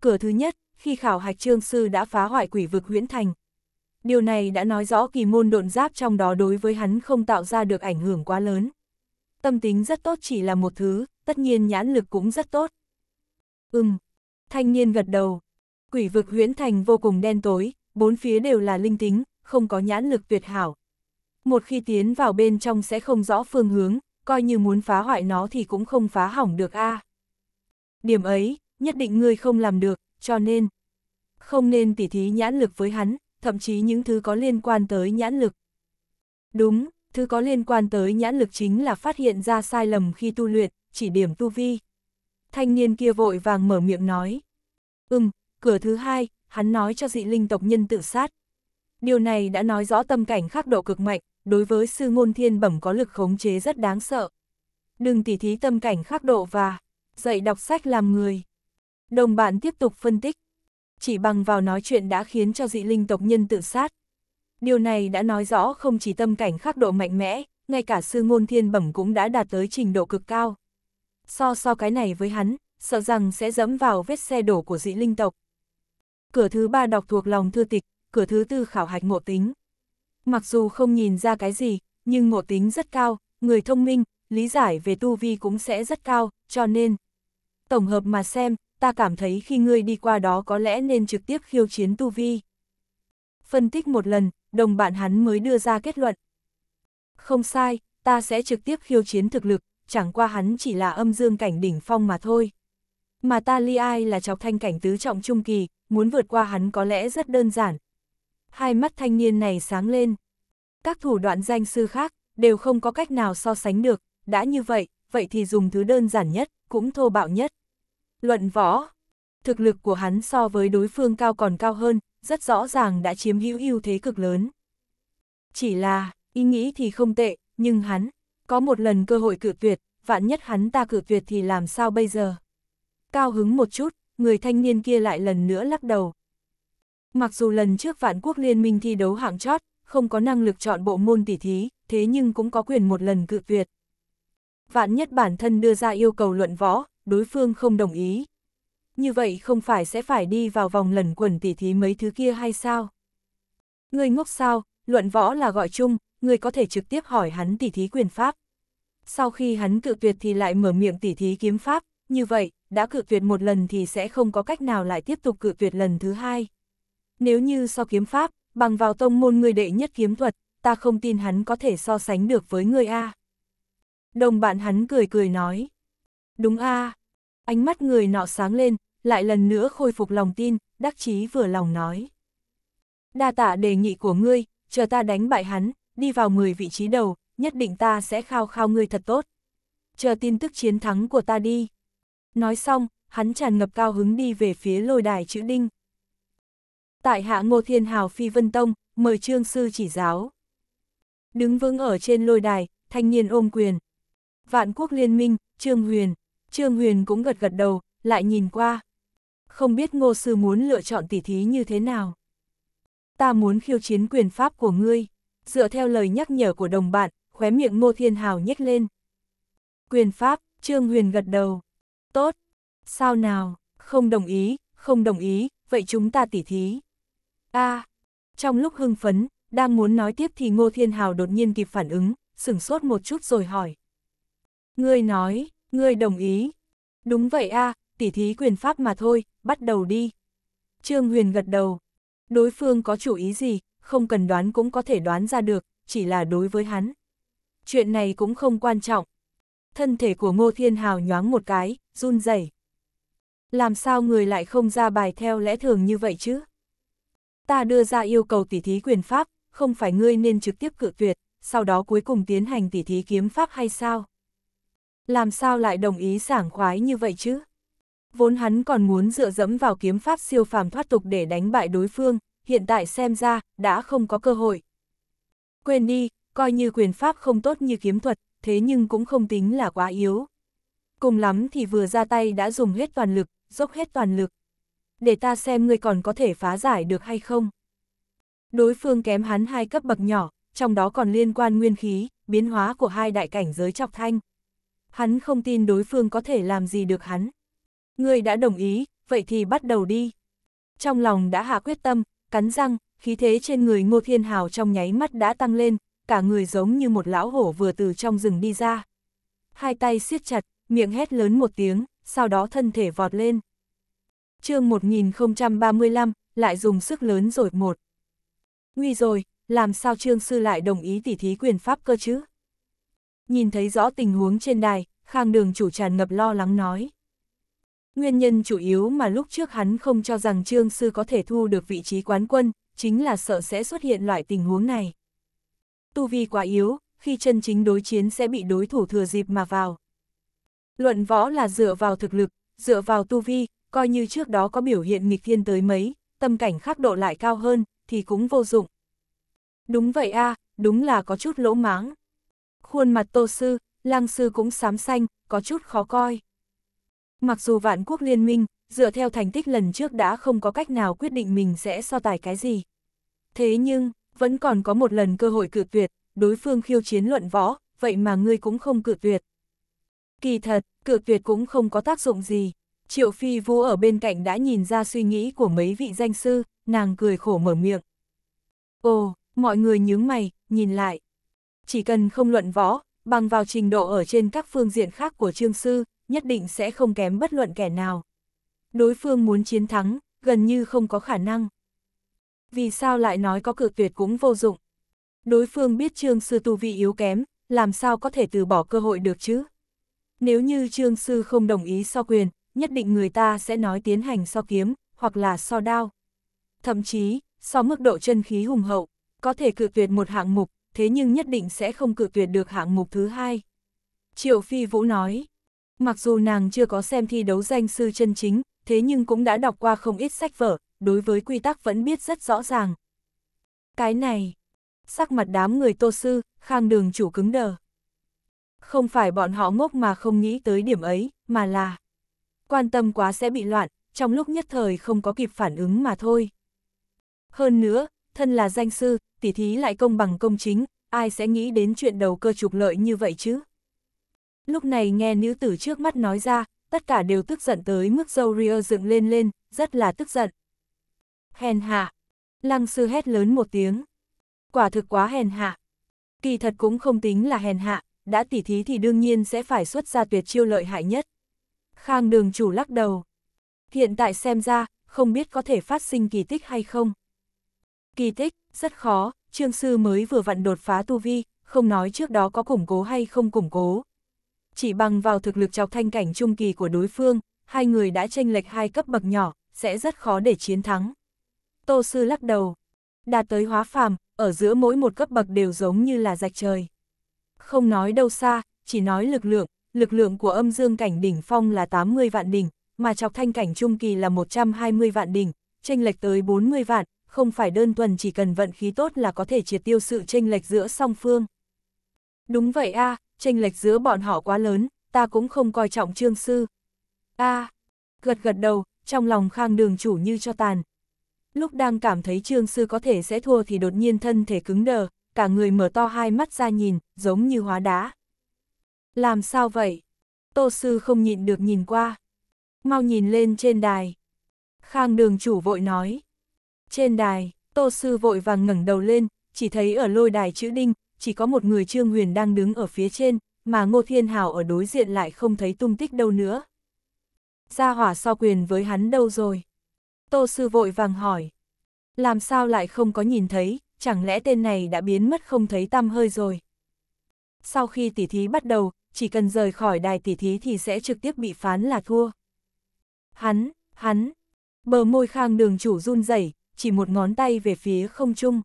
Cửa thứ nhất, khi khảo hạch trương sư đã phá hoại quỷ vực huyễn thành. Điều này đã nói rõ kỳ môn độn giáp trong đó đối với hắn không tạo ra được ảnh hưởng quá lớn. Tâm tính rất tốt chỉ là một thứ, tất nhiên nhãn lực cũng rất tốt. Ừm, thanh niên gật đầu. Quỷ vực huyễn thành vô cùng đen tối, bốn phía đều là linh tính, không có nhãn lực tuyệt hảo. Một khi tiến vào bên trong sẽ không rõ phương hướng, coi như muốn phá hoại nó thì cũng không phá hỏng được a. À. Điểm ấy, nhất định ngươi không làm được, cho nên không nên tỉ thí nhãn lực với hắn, thậm chí những thứ có liên quan tới nhãn lực. Đúng, thứ có liên quan tới nhãn lực chính là phát hiện ra sai lầm khi tu luyện, chỉ điểm tu vi. Thanh niên kia vội vàng mở miệng nói. Ừm, cửa thứ hai, hắn nói cho dị linh tộc nhân tự sát. Điều này đã nói rõ tâm cảnh khắc độ cực mạnh, đối với sư ngôn thiên bẩm có lực khống chế rất đáng sợ. Đừng tỉ thí tâm cảnh khắc độ và dạy đọc sách làm người. Đồng bạn tiếp tục phân tích. Chỉ bằng vào nói chuyện đã khiến cho dị linh tộc nhân tự sát. Điều này đã nói rõ không chỉ tâm cảnh khắc độ mạnh mẽ, ngay cả sư ngôn thiên bẩm cũng đã đạt tới trình độ cực cao. So so cái này với hắn, sợ rằng sẽ dẫm vào vết xe đổ của dị linh tộc. Cửa thứ ba đọc thuộc lòng thư tịch, cửa thứ tư khảo hạch ngộ tính. Mặc dù không nhìn ra cái gì, nhưng ngộ tính rất cao, người thông minh, lý giải về tu vi cũng sẽ rất cao, cho nên, tổng hợp mà xem, ta cảm thấy khi ngươi đi qua đó có lẽ nên trực tiếp khiêu chiến tu vi. Phân tích một lần, đồng bạn hắn mới đưa ra kết luận. Không sai, ta sẽ trực tiếp khiêu chiến thực lực, chẳng qua hắn chỉ là âm dương cảnh đỉnh phong mà thôi. Mà ta ly ai là chọc thanh cảnh tứ trọng trung kỳ, muốn vượt qua hắn có lẽ rất đơn giản. Hai mắt thanh niên này sáng lên. Các thủ đoạn danh sư khác, đều không có cách nào so sánh được, đã như vậy, vậy thì dùng thứ đơn giản nhất, cũng thô bạo nhất. Luận võ Thực lực của hắn so với đối phương cao còn cao hơn, rất rõ ràng đã chiếm hữu ưu thế cực lớn. Chỉ là, ý nghĩ thì không tệ, nhưng hắn, có một lần cơ hội cự tuyệt, vạn nhất hắn ta cự tuyệt thì làm sao bây giờ? Cao hứng một chút, người thanh niên kia lại lần nữa lắc đầu. Mặc dù lần trước vạn quốc liên minh thi đấu hạng chót, không có năng lực chọn bộ môn tỉ thí, thế nhưng cũng có quyền một lần cự tuyệt vạn nhất bản thân đưa ra yêu cầu luận võ, đối phương không đồng ý. Như vậy không phải sẽ phải đi vào vòng lẩn quẩn tỉ thí mấy thứ kia hay sao? Người ngốc sao, luận võ là gọi chung, người có thể trực tiếp hỏi hắn tỉ thí quyền pháp. Sau khi hắn cự tuyệt thì lại mở miệng tỉ thí kiếm pháp, như vậy, đã cự tuyệt một lần thì sẽ không có cách nào lại tiếp tục cự tuyệt lần thứ hai. Nếu như so kiếm pháp, bằng vào tông môn người đệ nhất kiếm thuật, ta không tin hắn có thể so sánh được với người A. Đồng bạn hắn cười cười nói. Đúng a à. Ánh mắt người nọ sáng lên, lại lần nữa khôi phục lòng tin, đắc chí vừa lòng nói. Đa tạ đề nghị của ngươi, chờ ta đánh bại hắn, đi vào 10 vị trí đầu, nhất định ta sẽ khao khao ngươi thật tốt. Chờ tin tức chiến thắng của ta đi. Nói xong, hắn tràn ngập cao hứng đi về phía lôi đài chữ đinh. Tại hạ Ngô Thiên Hào Phi Vân Tông, mời trương sư chỉ giáo. Đứng vững ở trên lôi đài, thanh niên ôm quyền. Vạn Quốc Liên minh, Trương Huyền. Trương Huyền cũng gật gật đầu, lại nhìn qua. Không biết ngô sư muốn lựa chọn tỉ thí như thế nào. Ta muốn khiêu chiến quyền pháp của ngươi. Dựa theo lời nhắc nhở của đồng bạn, khóe miệng ngô thiên hào nhếch lên. Quyền pháp, Trương Huyền gật đầu. Tốt. Sao nào, không đồng ý, không đồng ý, vậy chúng ta tỉ thí. a à, trong lúc hưng phấn, đang muốn nói tiếp thì Ngô Thiên Hào đột nhiên kịp phản ứng, sửng sốt một chút rồi hỏi, Ngươi nói, ngươi đồng ý. Đúng vậy a, à, tỉ thí quyền pháp mà thôi, bắt đầu đi. Trương Huyền gật đầu. Đối phương có chủ ý gì, không cần đoán cũng có thể đoán ra được, chỉ là đối với hắn. Chuyện này cũng không quan trọng. Thân thể của Ngô Thiên Hào nhoáng một cái, run rẩy. Làm sao người lại không ra bài theo lẽ thường như vậy chứ? Ta đưa ra yêu cầu tỉ thí quyền pháp, không phải ngươi nên trực tiếp cự tuyệt, sau đó cuối cùng tiến hành tỉ thí kiếm pháp hay sao? làm sao lại đồng ý sảng khoái như vậy chứ? Vốn hắn còn muốn dựa dẫm vào kiếm pháp siêu phàm thoát tục để đánh bại đối phương, hiện tại xem ra, đã không có cơ hội. Quên đi, coi như quyền pháp không tốt như kiếm thuật, thế nhưng cũng không tính là quá yếu. Cùng lắm thì vừa ra tay đã dùng hết toàn lực, dốc hết toàn lực. Để ta xem ngươi còn có thể phá giải được hay không. Đối phương kém hắn hai cấp bậc nhỏ, trong đó còn liên quan nguyên khí, biến hóa của hai đại cảnh giới chọc thanh hắn không tin đối phương có thể làm gì được hắn. người đã đồng ý, vậy thì bắt đầu đi. Trong lòng đã hạ quyết tâm, cắn răng, khí thế trên người Ngô Thiên Hào trong nháy mắt đã tăng lên, cả người giống như một lão hổ vừa từ trong rừng đi ra. Hai tay siết chặt, miệng hét lớn một tiếng, sau đó thân thể vọt lên. chương 1035, lại dùng sức lớn rồi một. Nguy rồi, làm sao Trương Sư lại đồng ý tỉ thí quyền pháp cơ chứ? Nhìn thấy rõ tình huống trên đài, Khang đường chủ tràn ngập lo lắng nói. Nguyên nhân chủ yếu mà lúc trước hắn không cho rằng Trương Sư có thể thu được vị trí quán quân, chính là sợ sẽ xuất hiện loại tình huống này. Tu vi quá yếu, khi chân chính đối chiến sẽ bị đối thủ thừa dịp mà vào. Luận võ là dựa vào thực lực, dựa vào tu vi, coi như trước đó có biểu hiện nghịch thiên tới mấy, tâm cảnh khắc độ lại cao hơn, thì cũng vô dụng. Đúng vậy a à, đúng là có chút lỗ máng. Khuôn mặt Tô Sư, Lang Sư cũng sám xanh, có chút khó coi. Mặc dù vạn quốc liên minh, dựa theo thành tích lần trước đã không có cách nào quyết định mình sẽ so tài cái gì. Thế nhưng, vẫn còn có một lần cơ hội cự tuyệt, đối phương khiêu chiến luận võ, vậy mà ngươi cũng không cự tuyệt. Kỳ thật, cự tuyệt cũng không có tác dụng gì. Triệu Phi Vũ ở bên cạnh đã nhìn ra suy nghĩ của mấy vị danh sư, nàng cười khổ mở miệng. Ồ, mọi người nhướng mày, nhìn lại chỉ cần không luận võ, bằng vào trình độ ở trên các phương diện khác của trương sư, nhất định sẽ không kém bất luận kẻ nào. Đối phương muốn chiến thắng, gần như không có khả năng. Vì sao lại nói có cược tuyệt cũng vô dụng? Đối phương biết trương sư tu vi yếu kém, làm sao có thể từ bỏ cơ hội được chứ? Nếu như trương sư không đồng ý so quyền, nhất định người ta sẽ nói tiến hành so kiếm, hoặc là so đao. Thậm chí, so mức độ chân khí hùng hậu, có thể cự tuyệt một hạng mục, thế nhưng nhất định sẽ không cự tuyệt được hạng mục thứ hai. Triệu Phi Vũ nói, mặc dù nàng chưa có xem thi đấu danh sư chân chính, thế nhưng cũng đã đọc qua không ít sách vở, đối với quy tắc vẫn biết rất rõ ràng. Cái này, sắc mặt đám người tô sư, khang đường chủ cứng đờ. Không phải bọn họ ngốc mà không nghĩ tới điểm ấy, mà là quan tâm quá sẽ bị loạn, trong lúc nhất thời không có kịp phản ứng mà thôi. Hơn nữa, thân là danh sư, tỉ thí lại công bằng công chính, ai sẽ nghĩ đến chuyện đầu cơ trục lợi như vậy chứ? Lúc này nghe nữ tử trước mắt nói ra, tất cả đều tức giận tới mức dâu ria dựng lên lên, rất là tức giận. Hèn hạ! Lăng sư hét lớn một tiếng. Quả thực quá hèn hạ. Kỳ thật cũng không tính là hèn hạ, đã tỉ thí thì đương nhiên sẽ phải xuất ra tuyệt chiêu lợi hại nhất. Khang đường chủ lắc đầu. Hiện tại xem ra, không biết có thể phát sinh kỳ tích hay không kỳ tích, rất khó, Trương Sư mới vừa vặn đột phá tu vi, không nói trước đó có củng cố hay không củng cố. Chỉ bằng vào thực lực chọc thanh cảnh trung kỳ của đối phương, hai người đã tranh lệch hai cấp bậc nhỏ, sẽ rất khó để chiến thắng. Tô Sư lắc đầu, đạt tới hóa phàm, ở giữa mỗi một cấp bậc đều giống như là rạch trời. Không nói đâu xa, chỉ nói lực lượng, lực lượng của âm dương cảnh đỉnh phong là 80 vạn đỉnh, mà chọc thanh cảnh trung kỳ là 120 vạn đỉnh, tranh lệch tới 40 vạn, không phải đơn thuần chỉ cần vận khí tốt là có thể triệt tiêu sự tranh lệch giữa song phương. Đúng vậy a, à, chênh lệch giữa bọn họ quá lớn, ta cũng không coi trọng trương sư. a à, gật gật đầu, trong lòng khang đường chủ như cho tàn. Lúc đang cảm thấy trương sư có thể sẽ thua thì đột nhiên thân thể cứng đờ, cả người mở to hai mắt ra nhìn, giống như hóa đá. Làm sao vậy? Tô sư không nhịn được nhìn qua. Mau nhìn lên trên đài. Khang đường chủ vội nói. Trên đài, Tô Sư vội vàng ngẩng đầu lên, chỉ thấy ở lôi đài chữ đinh, chỉ có một người Trương Huyền đang đứng ở phía trên, mà Ngô Thiên Hào ở đối diện lại không thấy tung tích đâu nữa. Gia hỏa so quyền với hắn đâu rồi? Tô Sư vội vàng hỏi. Làm sao lại không có nhìn thấy, chẳng lẽ tên này đã biến mất không thấy tăm hơi rồi? Sau khi tỉ thí bắt đầu, chỉ cần rời khỏi đài tỉ thí thì sẽ trực tiếp bị phán là thua. Hắn, hắn, bờ môi khang đường chủ run rẩy chỉ một ngón tay về phía không trung.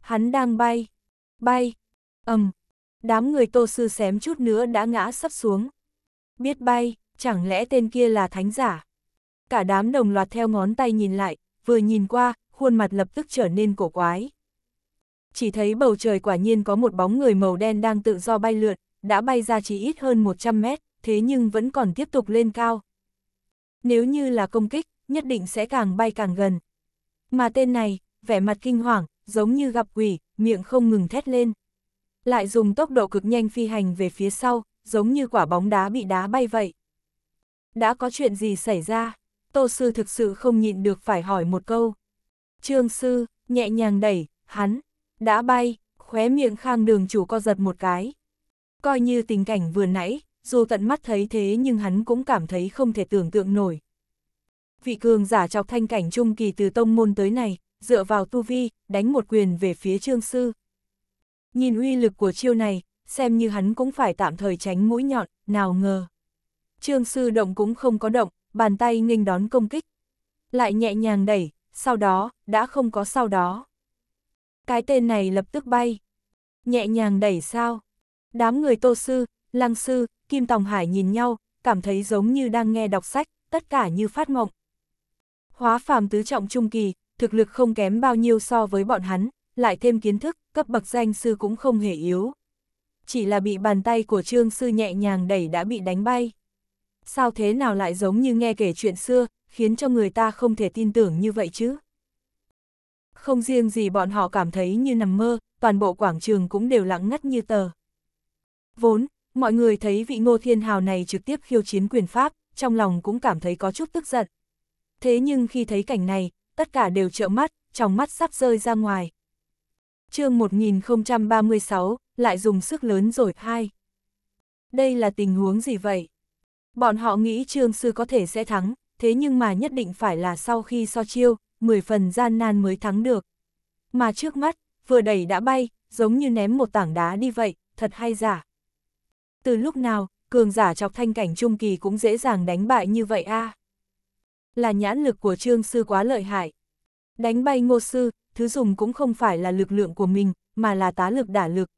Hắn đang bay, bay, ầm, đám người tô sư xém chút nữa đã ngã sắp xuống. Biết bay, chẳng lẽ tên kia là thánh giả? Cả đám đồng loạt theo ngón tay nhìn lại, vừa nhìn qua, khuôn mặt lập tức trở nên cổ quái. Chỉ thấy bầu trời quả nhiên có một bóng người màu đen đang tự do bay lượn, đã bay ra chỉ ít hơn 100 mét, thế nhưng vẫn còn tiếp tục lên cao. Nếu như là công kích, nhất định sẽ càng bay càng gần, mà tên này, vẻ mặt kinh hoàng, giống như gặp quỷ, miệng không ngừng thét lên. Lại dùng tốc độ cực nhanh phi hành về phía sau, giống như quả bóng đá bị đá bay vậy. Đã có chuyện gì xảy ra? Tô sư thực sự không nhịn được phải hỏi một câu. Trương sư, nhẹ nhàng đẩy, hắn, đã bay, khóe miệng khang đường chủ co giật một cái. Coi như tình cảnh vừa nãy, dù tận mắt thấy thế nhưng hắn cũng cảm thấy không thể tưởng tượng nổi vị cường giả chọc thanh cảnh trung kỳ từ tông môn tới này, dựa vào tu vi, đánh một quyền về phía trương sư. Nhìn uy lực của chiêu này, xem như hắn cũng phải tạm thời tránh mũi nhọn, nào ngờ. Trương sư động cũng không có động, bàn tay nghênh đón công kích. Lại nhẹ nhàng đẩy, sau đó, đã không có sau đó. Cái tên này lập tức bay. Nhẹ nhàng đẩy sao? Đám người tô sư, lăng sư, kim tòng hải nhìn nhau, cảm thấy giống như đang nghe đọc sách, tất cả như phát mộng. Hóa phàm tứ trọng trung kỳ, thực lực không kém bao nhiêu so với bọn hắn, lại thêm kiến thức, cấp bậc danh sư cũng không hề yếu. Chỉ là bị bàn tay của trương sư nhẹ nhàng đẩy đã bị đánh bay. Sao thế nào lại giống như nghe kể chuyện xưa, khiến cho người ta không thể tin tưởng như vậy chứ? Không riêng gì bọn họ cảm thấy như nằm mơ, toàn bộ quảng trường cũng đều lặng ngắt như tờ. Vốn, mọi người thấy vị ngô thiên hào này trực tiếp khiêu chiến quyền pháp, trong lòng cũng cảm thấy có chút tức giận, thế nhưng khi thấy cảnh này, tất cả đều trợn mắt, trong mắt sắp rơi ra ngoài. chương 1036, lại dùng sức lớn rồi, hai. Đây là tình huống gì vậy? Bọn họ nghĩ Trương Sư có thể sẽ thắng, thế nhưng mà nhất định phải là sau khi so chiêu, 10 phần gian nan mới thắng được. Mà trước mắt, vừa đẩy đã bay, giống như ném một tảng đá đi vậy, thật hay giả. Từ lúc nào, cường giả chọc thanh cảnh trung kỳ cũng dễ dàng đánh bại như vậy a à? là nhãn lực của trương sư quá lợi hại. Đánh bay ngô sư, thứ dùng cũng không phải là lực lượng của mình, mà là tá lực đả lực.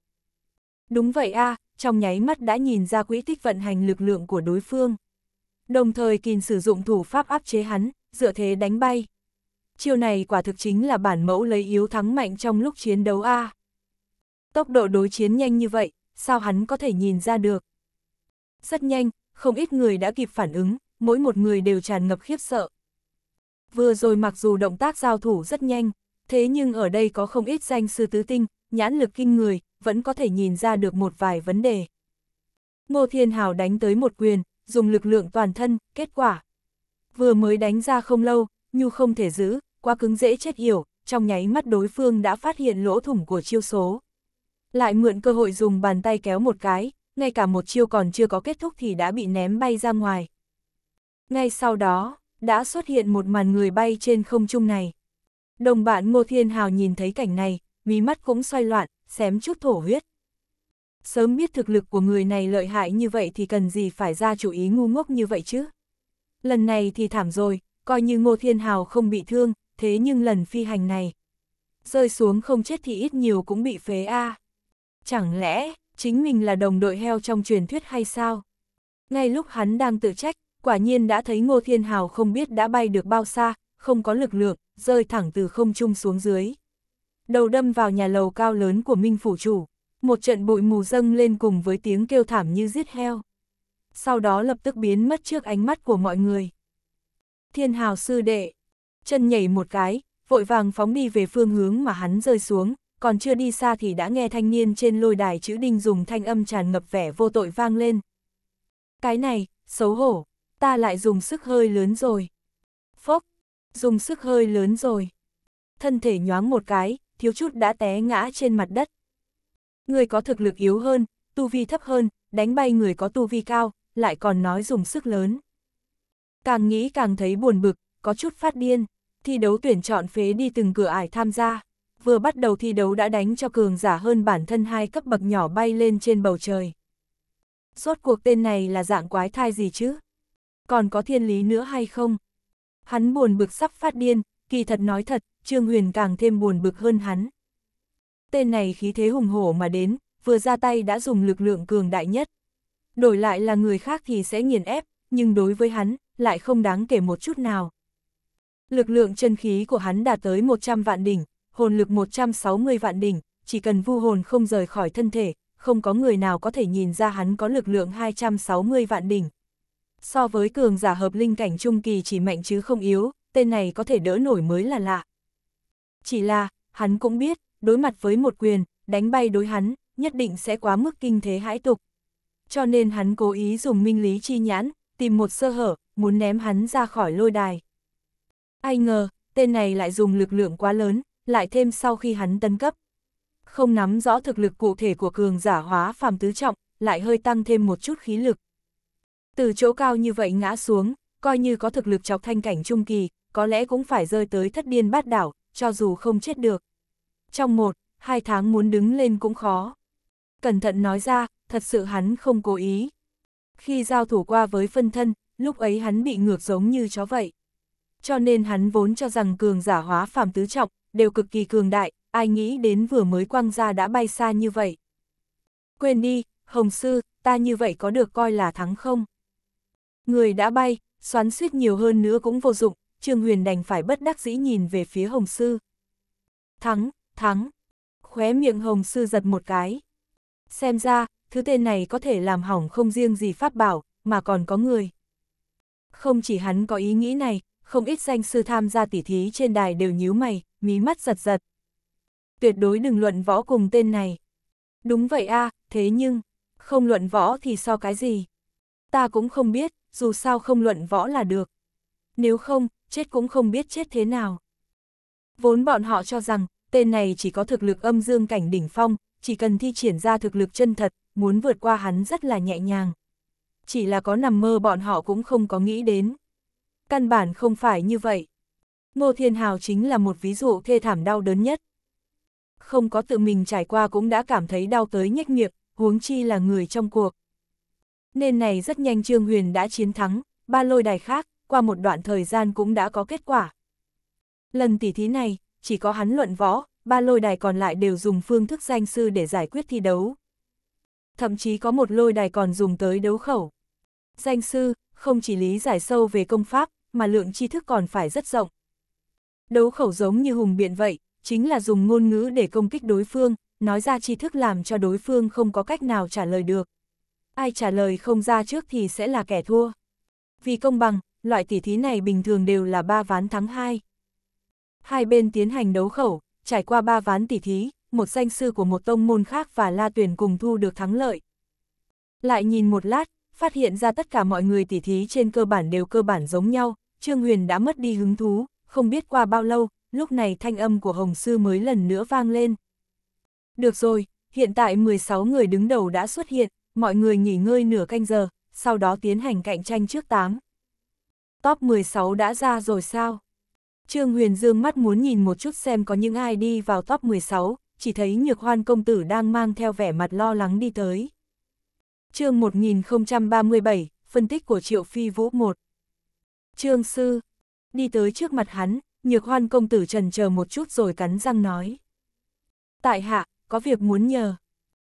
Đúng vậy a à, trong nháy mắt đã nhìn ra quỹ tích vận hành lực lượng của đối phương. Đồng thời kìn sử dụng thủ pháp áp chế hắn, dựa thế đánh bay. Chiêu này quả thực chính là bản mẫu lấy yếu thắng mạnh trong lúc chiến đấu a à. Tốc độ đối chiến nhanh như vậy, sao hắn có thể nhìn ra được? Rất nhanh, không ít người đã kịp phản ứng, mỗi một người đều tràn ngập khiếp sợ. Vừa rồi mặc dù động tác giao thủ rất nhanh, thế nhưng ở đây có không ít danh sư tứ tinh, nhãn lực kinh người, vẫn có thể nhìn ra được một vài vấn đề. Ngô Thiên Hào đánh tới một quyền, dùng lực lượng toàn thân, kết quả. Vừa mới đánh ra không lâu, Nhu không thể giữ, quá cứng dễ chết hiểu, trong nháy mắt đối phương đã phát hiện lỗ thủng của chiêu số. Lại mượn cơ hội dùng bàn tay kéo một cái, ngay cả một chiêu còn chưa có kết thúc thì đã bị ném bay ra ngoài. Ngay sau đó, đã xuất hiện một màn người bay trên không trung này. Đồng bạn Ngô Thiên Hào nhìn thấy cảnh này, mí mắt cũng xoay loạn, xém chút thổ huyết. Sớm biết thực lực của người này lợi hại như vậy thì cần gì phải ra chủ ý ngu ngốc như vậy chứ. Lần này thì thảm rồi, coi như Ngô Thiên Hào không bị thương, thế nhưng lần phi hành này. Rơi xuống không chết thì ít nhiều cũng bị phế a. À. Chẳng lẽ, chính mình là đồng đội heo trong truyền thuyết hay sao? Ngay lúc hắn đang tự trách, quả nhiên đã thấy Ngô Thiên Hào không biết đã bay được bao xa, không có lực lượng, rơi thẳng từ không trung xuống dưới. Đầu đâm vào nhà lầu cao lớn của Minh Phủ Chủ, một trận bụi mù dâng lên cùng với tiếng kêu thảm như giết heo. Sau đó lập tức biến mất trước ánh mắt của mọi người. Thiên Hào sư đệ, chân nhảy một cái, vội vàng phóng đi về phương hướng mà hắn rơi xuống, còn chưa đi xa thì đã nghe thanh niên trên lôi đài chữ đinh dùng thanh âm tràn ngập vẻ vô tội vang lên. Cái này, xấu hổ ta lại dùng sức hơi lớn rồi. Phốc, dùng sức hơi lớn rồi. Thân thể nhoáng một cái, thiếu chút đã té ngã trên mặt đất. Người có thực lực yếu hơn, tu vi thấp hơn, đánh bay người có tu vi cao, lại còn nói dùng sức lớn. Càng nghĩ càng thấy buồn bực, có chút phát điên, thi đấu tuyển chọn phế đi từng cửa ải tham gia. Vừa bắt đầu thi đấu đã đánh cho cường giả hơn bản thân hai cấp bậc nhỏ bay lên trên bầu trời. suốt cuộc tên này là dạng quái thai gì chứ? còn có thiên lý nữa hay không? Hắn buồn bực sắp phát điên, kỳ thật nói thật, Trương Huyền càng thêm buồn bực hơn hắn. Tên này khí thế hùng hổ mà đến, vừa ra tay đã dùng lực lượng cường đại nhất. Đổi lại là người khác thì sẽ nghiền ép, nhưng đối với hắn, lại không đáng kể một chút nào. Lực lượng chân khí của hắn đạt tới 100 vạn đỉnh, hồn lực 160 vạn đỉnh, chỉ cần vu hồn không rời khỏi thân thể, không có người nào có thể nhìn ra hắn có lực lượng 260 vạn đỉnh so với cường giả hợp linh cảnh trung kỳ chỉ mạnh chứ không yếu, tên này có thể đỡ nổi mới là lạ. Chỉ là, hắn cũng biết, đối mặt với một quyền, đánh bay đối hắn, nhất định sẽ quá mức kinh thế hãi tục. Cho nên hắn cố ý dùng minh lý chi nhãn, tìm một sơ hở, muốn ném hắn ra khỏi lôi đài. Ai ngờ, tên này lại dùng lực lượng quá lớn, lại thêm sau khi hắn tân cấp. Không nắm rõ thực lực cụ thể của cường giả hóa phàm tứ trọng, lại hơi tăng thêm một chút khí lực. Từ chỗ cao như vậy ngã xuống, coi như có thực lực chọc thanh cảnh trung kỳ, có lẽ cũng phải rơi tới thất điên bát đảo, cho dù không chết được. Trong một, hai tháng muốn đứng lên cũng khó. Cẩn thận nói ra, thật sự hắn không cố ý. Khi giao thủ qua với phân thân, lúc ấy hắn bị ngược giống như chó vậy. Cho nên hắn vốn cho rằng cường giả hóa phàm tứ trọng, đều cực kỳ cường đại, ai nghĩ đến vừa mới quăng ra đã bay xa như vậy. Quên đi, Hồng Sư, ta như vậy có được coi là thắng không? Người đã bay, xoắn suýt nhiều hơn nữa cũng vô dụng, Trương Huyền đành phải bất đắc dĩ nhìn về phía Hồng Sư. Thắng, thắng. Khóe miệng Hồng Sư giật một cái. Xem ra, thứ tên này có thể làm hỏng không riêng gì pháp bảo, mà còn có người. Không chỉ hắn có ý nghĩ này, không ít danh sư tham gia tỉ thí trên đài đều nhíu mày, mí mắt giật giật. Tuyệt đối đừng luận võ cùng tên này. Đúng vậy a à, thế nhưng, không luận võ thì so cái gì? Ta cũng không biết, dù sao không luận võ là được. Nếu không, chết cũng không biết chết thế nào. Vốn bọn họ cho rằng, tên này chỉ có thực lực âm dương cảnh đỉnh phong, chỉ cần thi triển ra thực lực chân thật, muốn vượt qua hắn rất là nhẹ nhàng. Chỉ là có nằm mơ bọn họ cũng không có nghĩ đến. Căn bản không phải như vậy. Ngô Thiên Hào chính là một ví dụ thê thảm đau đớn nhất. Không có tự mình trải qua cũng đã cảm thấy đau tới nhếch miệng, huống chi là người trong cuộc nên này rất nhanh Trương Huyền đã chiến thắng, ba lôi đài khác, qua một đoạn thời gian cũng đã có kết quả. Lần tỉ thí này, chỉ có hắn luận võ, ba lôi đài còn lại đều dùng phương thức danh sư để giải quyết thi đấu. Thậm chí có một lôi đài còn dùng tới đấu khẩu. Danh sư, không chỉ lý giải sâu về công pháp, mà lượng tri thức còn phải rất rộng. Đấu khẩu giống như hùng biện vậy, chính là dùng ngôn ngữ để công kích đối phương, nói ra tri thức làm cho đối phương không có cách nào trả lời được ai trả lời không ra trước thì sẽ là kẻ thua. Vì công bằng, loại tỉ thí này bình thường đều là 3 ván thắng 2. Hai bên tiến hành đấu khẩu, trải qua 3 ván tỉ thí, một danh sư của một tông môn khác và La Tuyển cùng thu được thắng lợi. Lại nhìn một lát, phát hiện ra tất cả mọi người tỉ thí trên cơ bản đều cơ bản giống nhau, Trương Huyền đã mất đi hứng thú, không biết qua bao lâu, lúc này thanh âm của Hồng Sư mới lần nữa vang lên. Được rồi, hiện tại 16 người đứng đầu đã xuất hiện, mọi người nghỉ ngơi nửa canh giờ, sau đó tiến hành cạnh tranh trước 8. Top 16 đã ra rồi sao? Trương Huyền Dương mắt muốn nhìn một chút xem có những ai đi vào top 16, chỉ thấy Nhược Hoan công tử đang mang theo vẻ mặt lo lắng đi tới. Chương 1037, phân tích của Triệu Phi Vũ 1. Trương sư đi tới trước mặt hắn, Nhược Hoan công tử trần chờ một chút rồi cắn răng nói: "Tại hạ, có việc muốn nhờ."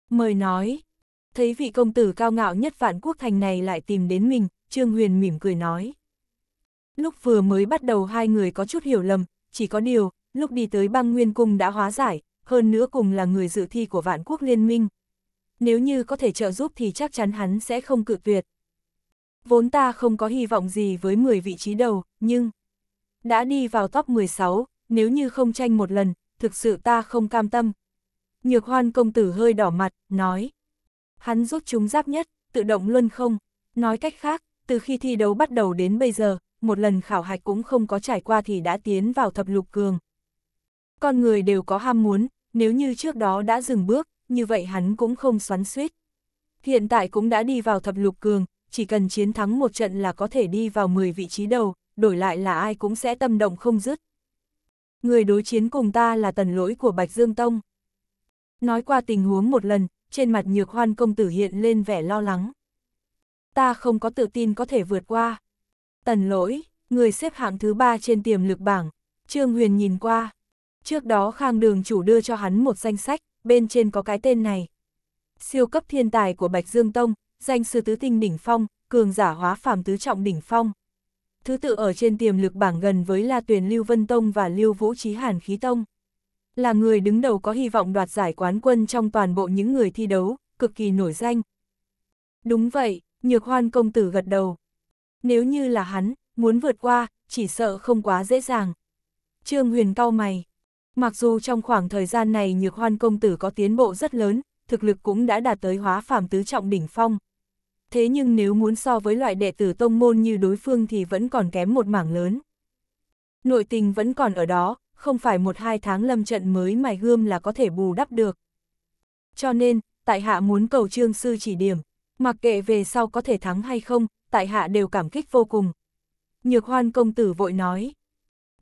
Mời nói. Thấy vị công tử cao ngạo nhất vạn quốc thành này lại tìm đến mình, Trương Huyền mỉm cười nói. Lúc vừa mới bắt đầu hai người có chút hiểu lầm, chỉ có điều, lúc đi tới băng nguyên cung đã hóa giải, hơn nữa cùng là người dự thi của vạn quốc liên minh. Nếu như có thể trợ giúp thì chắc chắn hắn sẽ không cự tuyệt. Vốn ta không có hy vọng gì với 10 vị trí đầu, nhưng... Đã đi vào top 16, nếu như không tranh một lần, thực sự ta không cam tâm. Nhược hoan công tử hơi đỏ mặt, nói hắn rút chúng giáp nhất, tự động luân không. Nói cách khác, từ khi thi đấu bắt đầu đến bây giờ, một lần khảo hạch cũng không có trải qua thì đã tiến vào thập lục cường. Con người đều có ham muốn, nếu như trước đó đã dừng bước, như vậy hắn cũng không xoắn suýt. Hiện tại cũng đã đi vào thập lục cường, chỉ cần chiến thắng một trận là có thể đi vào 10 vị trí đầu, đổi lại là ai cũng sẽ tâm động không dứt. Người đối chiến cùng ta là tần lỗi của Bạch Dương Tông. Nói qua tình huống một lần, trên mặt nhược hoan công tử hiện lên vẻ lo lắng. Ta không có tự tin có thể vượt qua. Tần lỗi, người xếp hạng thứ ba trên tiềm lực bảng, Trương Huyền nhìn qua. Trước đó Khang Đường chủ đưa cho hắn một danh sách, bên trên có cái tên này. Siêu cấp thiên tài của Bạch Dương Tông, danh sư tứ tinh đỉnh phong, cường giả hóa phàm tứ trọng đỉnh phong. Thứ tự ở trên tiềm lực bảng gần với La Tuyền Lưu Vân Tông và Lưu Vũ Trí Hàn Khí Tông là người đứng đầu có hy vọng đoạt giải quán quân trong toàn bộ những người thi đấu, cực kỳ nổi danh. Đúng vậy, Nhược Hoan công tử gật đầu. Nếu như là hắn, muốn vượt qua, chỉ sợ không quá dễ dàng. Trương Huyền cau mày. Mặc dù trong khoảng thời gian này Nhược Hoan công tử có tiến bộ rất lớn, thực lực cũng đã đạt tới hóa phàm tứ trọng đỉnh phong. Thế nhưng nếu muốn so với loại đệ tử tông môn như đối phương thì vẫn còn kém một mảng lớn. Nội tình vẫn còn ở đó, không phải một hai tháng lâm trận mới mài gươm là có thể bù đắp được. Cho nên, tại hạ muốn cầu trương sư chỉ điểm, mặc kệ về sau có thể thắng hay không, tại hạ đều cảm kích vô cùng. Nhược hoan công tử vội nói,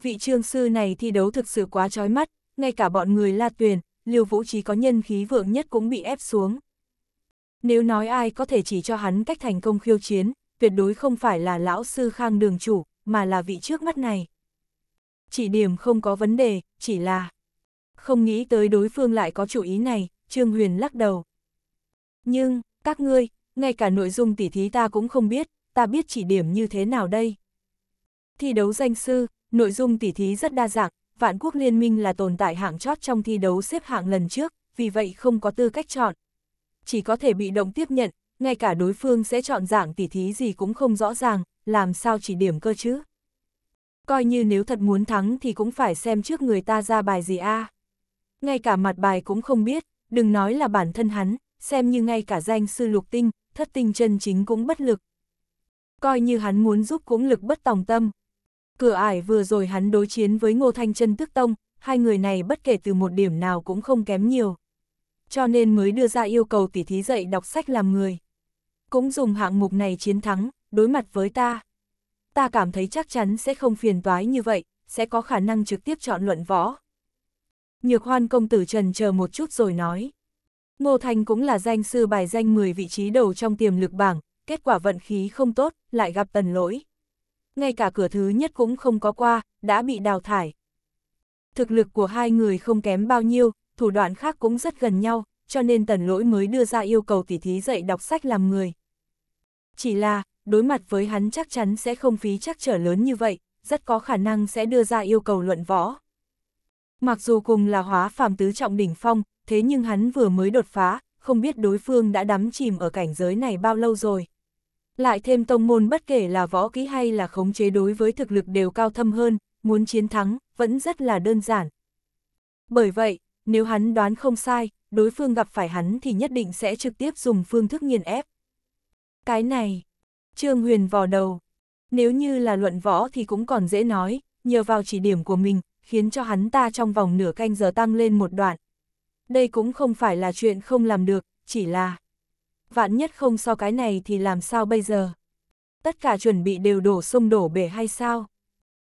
vị trương sư này thi đấu thực sự quá trói mắt, ngay cả bọn người la tuyền, liều vũ trí có nhân khí vượng nhất cũng bị ép xuống. Nếu nói ai có thể chỉ cho hắn cách thành công khiêu chiến, tuyệt đối không phải là lão sư khang đường chủ, mà là vị trước mắt này chỉ điểm không có vấn đề, chỉ là... Không nghĩ tới đối phương lại có chủ ý này, Trương Huyền lắc đầu. Nhưng, các ngươi, ngay cả nội dung tỉ thí ta cũng không biết, ta biết chỉ điểm như thế nào đây. Thi đấu danh sư, nội dung tỉ thí rất đa dạng, Vạn Quốc Liên minh là tồn tại hạng chót trong thi đấu xếp hạng lần trước, vì vậy không có tư cách chọn. Chỉ có thể bị động tiếp nhận, ngay cả đối phương sẽ chọn dạng tỉ thí gì cũng không rõ ràng, làm sao chỉ điểm cơ chứ coi như nếu thật muốn thắng thì cũng phải xem trước người ta ra bài gì a. À. Ngay cả mặt bài cũng không biết, đừng nói là bản thân hắn, xem như ngay cả danh sư lục tinh, thất tinh chân chính cũng bất lực. Coi như hắn muốn giúp cũng lực bất tòng tâm. Cửa ải vừa rồi hắn đối chiến với Ngô Thanh chân Tức Tông, hai người này bất kể từ một điểm nào cũng không kém nhiều. Cho nên mới đưa ra yêu cầu tỷ thí dạy đọc sách làm người. Cũng dùng hạng mục này chiến thắng, đối mặt với ta ta cảm thấy chắc chắn sẽ không phiền toái như vậy, sẽ có khả năng trực tiếp chọn luận võ. Nhược hoan công tử trần chờ một chút rồi nói. Ngô Thành cũng là danh sư bài danh 10 vị trí đầu trong tiềm lực bảng, kết quả vận khí không tốt, lại gặp tần lỗi. Ngay cả cửa thứ nhất cũng không có qua, đã bị đào thải. Thực lực của hai người không kém bao nhiêu, thủ đoạn khác cũng rất gần nhau, cho nên tần lỗi mới đưa ra yêu cầu tỉ thí dạy đọc sách làm người. Chỉ là, đối mặt với hắn chắc chắn sẽ không phí chắc trở lớn như vậy, rất có khả năng sẽ đưa ra yêu cầu luận võ. Mặc dù cùng là hóa phàm tứ trọng đỉnh phong, thế nhưng hắn vừa mới đột phá, không biết đối phương đã đắm chìm ở cảnh giới này bao lâu rồi. Lại thêm tông môn bất kể là võ kỹ hay là khống chế đối với thực lực đều cao thâm hơn, muốn chiến thắng, vẫn rất là đơn giản. Bởi vậy, nếu hắn đoán không sai, đối phương gặp phải hắn thì nhất định sẽ trực tiếp dùng phương thức nghiền ép. Cái này, Trương Huyền vò đầu. Nếu như là luận võ thì cũng còn dễ nói, nhờ vào chỉ điểm của mình, khiến cho hắn ta trong vòng nửa canh giờ tăng lên một đoạn. Đây cũng không phải là chuyện không làm được, chỉ là... Vạn nhất không so cái này thì làm sao bây giờ? Tất cả chuẩn bị đều đổ sông đổ bể hay sao?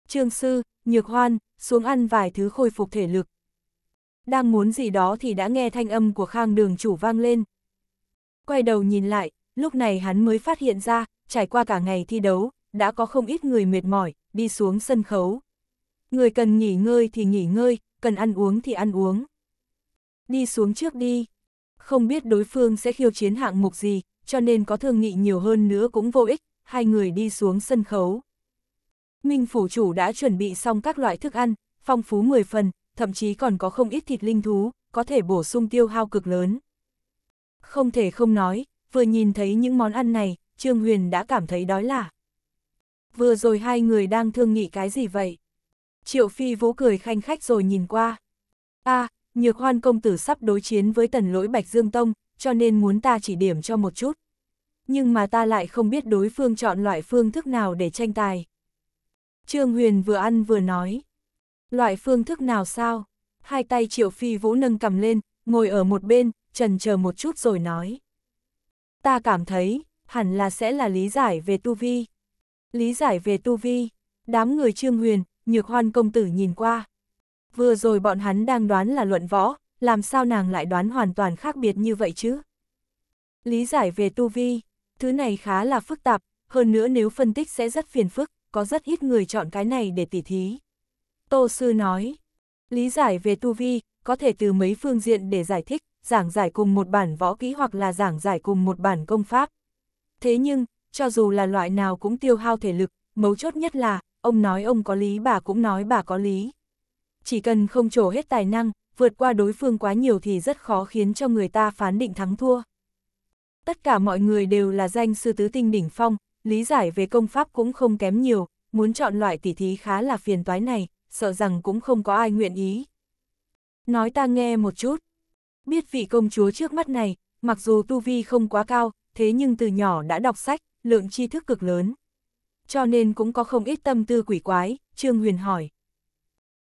Trương Sư, Nhược Hoan, xuống ăn vài thứ khôi phục thể lực. Đang muốn gì đó thì đã nghe thanh âm của Khang đường chủ vang lên. Quay đầu nhìn lại, lúc này hắn mới phát hiện ra, trải qua cả ngày thi đấu, đã có không ít người mệt mỏi, đi xuống sân khấu. Người cần nghỉ ngơi thì nghỉ ngơi, cần ăn uống thì ăn uống. Đi xuống trước đi. Không biết đối phương sẽ khiêu chiến hạng mục gì, cho nên có thương nghị nhiều hơn nữa cũng vô ích, hai người đi xuống sân khấu. Minh phủ chủ đã chuẩn bị xong các loại thức ăn, phong phú 10 phần, thậm chí còn có không ít thịt linh thú, có thể bổ sung tiêu hao cực lớn. Không thể không nói, vừa nhìn thấy những món ăn này, Trương Huyền đã cảm thấy đói lạ. Vừa rồi hai người đang thương nghị cái gì vậy? Triệu Phi Vũ cười khanh khách rồi nhìn qua. a à, nhược hoan công tử sắp đối chiến với tần lỗi Bạch Dương Tông, cho nên muốn ta chỉ điểm cho một chút. Nhưng mà ta lại không biết đối phương chọn loại phương thức nào để tranh tài. Trương Huyền vừa ăn vừa nói. Loại phương thức nào sao? Hai tay Triệu Phi Vũ nâng cầm lên, ngồi ở một bên, trần chờ một chút rồi nói. Ta cảm thấy, hẳn là sẽ là lý giải về tu vi. Lý giải về tu vi, đám người trương huyền, nhược hoan công tử nhìn qua. Vừa rồi bọn hắn đang đoán là luận võ, làm sao nàng lại đoán hoàn toàn khác biệt như vậy chứ? Lý giải về tu vi, thứ này khá là phức tạp, hơn nữa nếu phân tích sẽ rất phiền phức, có rất ít người chọn cái này để tỉ thí. Tô Sư nói, lý giải về tu vi có thể từ mấy phương diện để giải thích, giảng giải cùng một bản võ kỹ hoặc là giảng giải cùng một bản công pháp. Thế nhưng, cho dù là loại nào cũng tiêu hao thể lực, mấu chốt nhất là, ông nói ông có lý bà cũng nói bà có lý. Chỉ cần không trổ hết tài năng, vượt qua đối phương quá nhiều thì rất khó khiến cho người ta phán định thắng thua. Tất cả mọi người đều là danh sư tứ tinh đỉnh phong, lý giải về công pháp cũng không kém nhiều, muốn chọn loại tỉ thí khá là phiền toái này, sợ rằng cũng không có ai nguyện ý. Nói ta nghe một chút, biết vị công chúa trước mắt này, mặc dù tu vi không quá cao, thế nhưng từ nhỏ đã đọc sách, lượng tri thức cực lớn. Cho nên cũng có không ít tâm tư quỷ quái, Trương Huyền hỏi.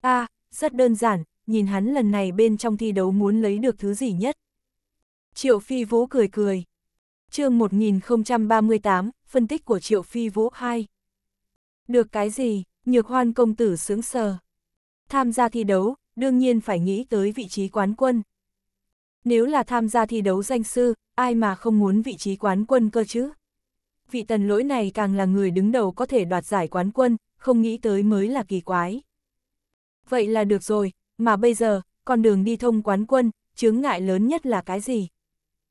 a à, rất đơn giản, nhìn hắn lần này bên trong thi đấu muốn lấy được thứ gì nhất. Triệu Phi Vũ cười cười. chương 1038, phân tích của Triệu Phi Vũ 2. Được cái gì, nhược hoan công tử sướng sờ. Tham gia thi đấu, đương nhiên phải nghĩ tới vị trí quán quân. Nếu là tham gia thi đấu danh sư, ai mà không muốn vị trí quán quân cơ chứ? Vị tần lỗi này càng là người đứng đầu có thể đoạt giải quán quân, không nghĩ tới mới là kỳ quái. Vậy là được rồi, mà bây giờ, con đường đi thông quán quân, chướng ngại lớn nhất là cái gì?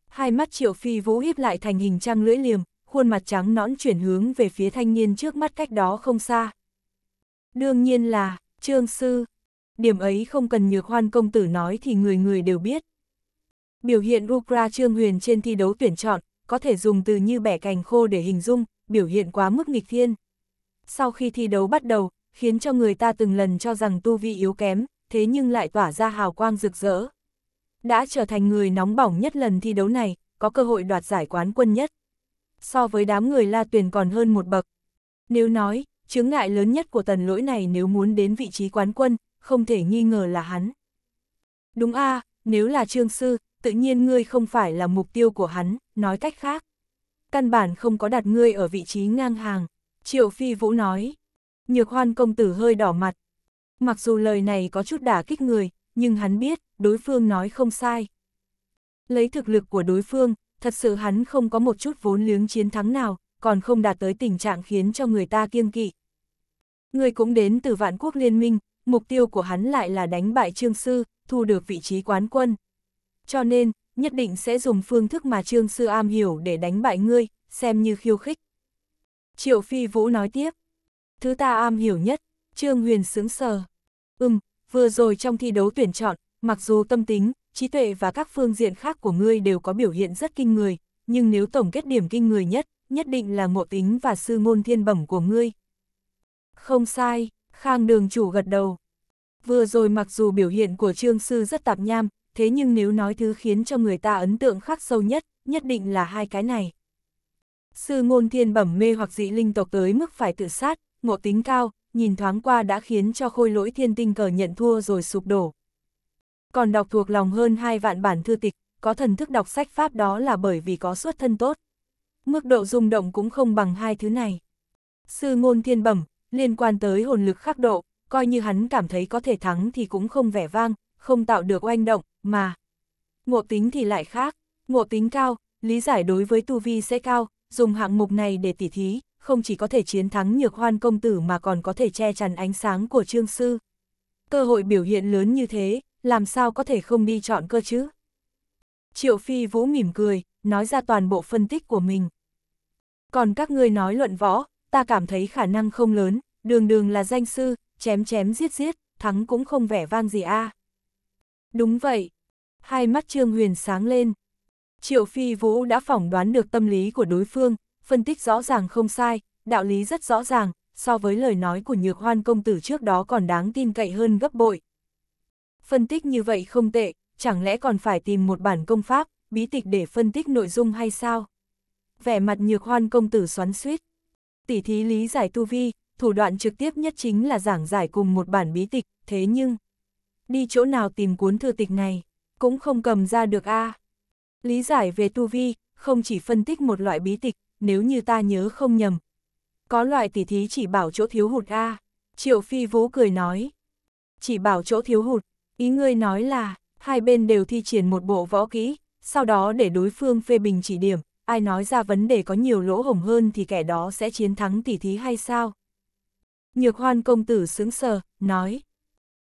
Hai mắt triệu phi vũ híp lại thành hình trăng lưỡi liềm, khuôn mặt trắng nõn chuyển hướng về phía thanh niên trước mắt cách đó không xa. Đương nhiên là, trương sư, điểm ấy không cần nhược hoan công tử nói thì người người đều biết. Biểu hiện Rukra Trương Huyền trên thi đấu tuyển chọn, có thể dùng từ như bẻ cành khô để hình dung, biểu hiện quá mức nghịch thiên. Sau khi thi đấu bắt đầu, khiến cho người ta từng lần cho rằng tu vi yếu kém, thế nhưng lại tỏa ra hào quang rực rỡ. Đã trở thành người nóng bỏng nhất lần thi đấu này, có cơ hội đoạt giải quán quân nhất. So với đám người La tuyển còn hơn một bậc. Nếu nói, chướng ngại lớn nhất của tần lỗi này nếu muốn đến vị trí quán quân, không thể nghi ngờ là hắn. Đúng a nếu là trương sư, tự nhiên ngươi không phải là mục tiêu của hắn, nói cách khác. Căn bản không có đặt ngươi ở vị trí ngang hàng, Triệu Phi Vũ nói. Nhược hoan công tử hơi đỏ mặt. Mặc dù lời này có chút đả kích người, nhưng hắn biết, đối phương nói không sai. Lấy thực lực của đối phương, thật sự hắn không có một chút vốn liếng chiến thắng nào, còn không đạt tới tình trạng khiến cho người ta kiêng kỵ. Người cũng đến từ vạn quốc liên minh, mục tiêu của hắn lại là đánh bại trương sư, thu được vị trí quán quân. Cho nên, nhất định sẽ dùng phương thức mà Trương Sư Am hiểu để đánh bại ngươi, xem như khiêu khích. Triệu Phi Vũ nói tiếp, thứ ta am hiểu nhất, Trương Huyền sướng sờ. Ừm, vừa rồi trong thi đấu tuyển chọn, mặc dù tâm tính, trí tuệ và các phương diện khác của ngươi đều có biểu hiện rất kinh người, nhưng nếu tổng kết điểm kinh người nhất, nhất định là ngộ tính và sư ngôn thiên bẩm của ngươi. Không sai, Khang đường chủ gật đầu. Vừa rồi mặc dù biểu hiện của Trương Sư rất tạp nham, thế nhưng nếu nói thứ khiến cho người ta ấn tượng khắc sâu nhất, nhất định là hai cái này. Sư ngôn thiên bẩm mê hoặc dị linh tộc tới mức phải tự sát, ngộ tính cao, nhìn thoáng qua đã khiến cho khôi lỗi thiên tinh cờ nhận thua rồi sụp đổ. Còn đọc thuộc lòng hơn hai vạn bản thư tịch, có thần thức đọc sách Pháp đó là bởi vì có xuất thân tốt. Mức độ rung động cũng không bằng hai thứ này. Sư ngôn thiên bẩm, liên quan tới hồn lực khắc độ, coi như hắn cảm thấy có thể thắng thì cũng không vẻ vang, không tạo được oanh động, mà. Ngộ tính thì lại khác, ngộ tính cao, lý giải đối với tu vi sẽ cao, dùng hạng mục này để tỉ thí, không chỉ có thể chiến thắng nhược hoan công tử mà còn có thể che chắn ánh sáng của trương sư. Cơ hội biểu hiện lớn như thế, làm sao có thể không đi chọn cơ chứ? Triệu Phi Vũ mỉm cười, nói ra toàn bộ phân tích của mình. Còn các ngươi nói luận võ, ta cảm thấy khả năng không lớn, đường đường là danh sư, chém chém giết giết, thắng cũng không vẻ vang gì a. À. Đúng vậy. Hai mắt Trương Huyền sáng lên. Triệu Phi Vũ đã phỏng đoán được tâm lý của đối phương, phân tích rõ ràng không sai, đạo lý rất rõ ràng, so với lời nói của Nhược Hoan công tử trước đó còn đáng tin cậy hơn gấp bội. Phân tích như vậy không tệ, chẳng lẽ còn phải tìm một bản công pháp, bí tịch để phân tích nội dung hay sao? Vẻ mặt Nhược Hoan công tử xoắn suýt. tỷ thí lý giải tu vi, thủ đoạn trực tiếp nhất chính là giảng giải cùng một bản bí tịch, thế nhưng, đi chỗ nào tìm cuốn thư tịch này, cũng không cầm ra được a. Lý giải về tu vi, không chỉ phân tích một loại bí tịch, nếu như ta nhớ không nhầm. Có loại tỉ thí chỉ bảo chỗ thiếu hụt a. Triệu Phi Vũ cười nói. Chỉ bảo chỗ thiếu hụt, ý ngươi nói là, hai bên đều thi triển một bộ võ kỹ, sau đó để đối phương phê bình chỉ điểm, ai nói ra vấn đề có nhiều lỗ hổng hơn thì kẻ đó sẽ chiến thắng tỉ thí hay sao? Nhược hoan công tử sướng sờ, nói.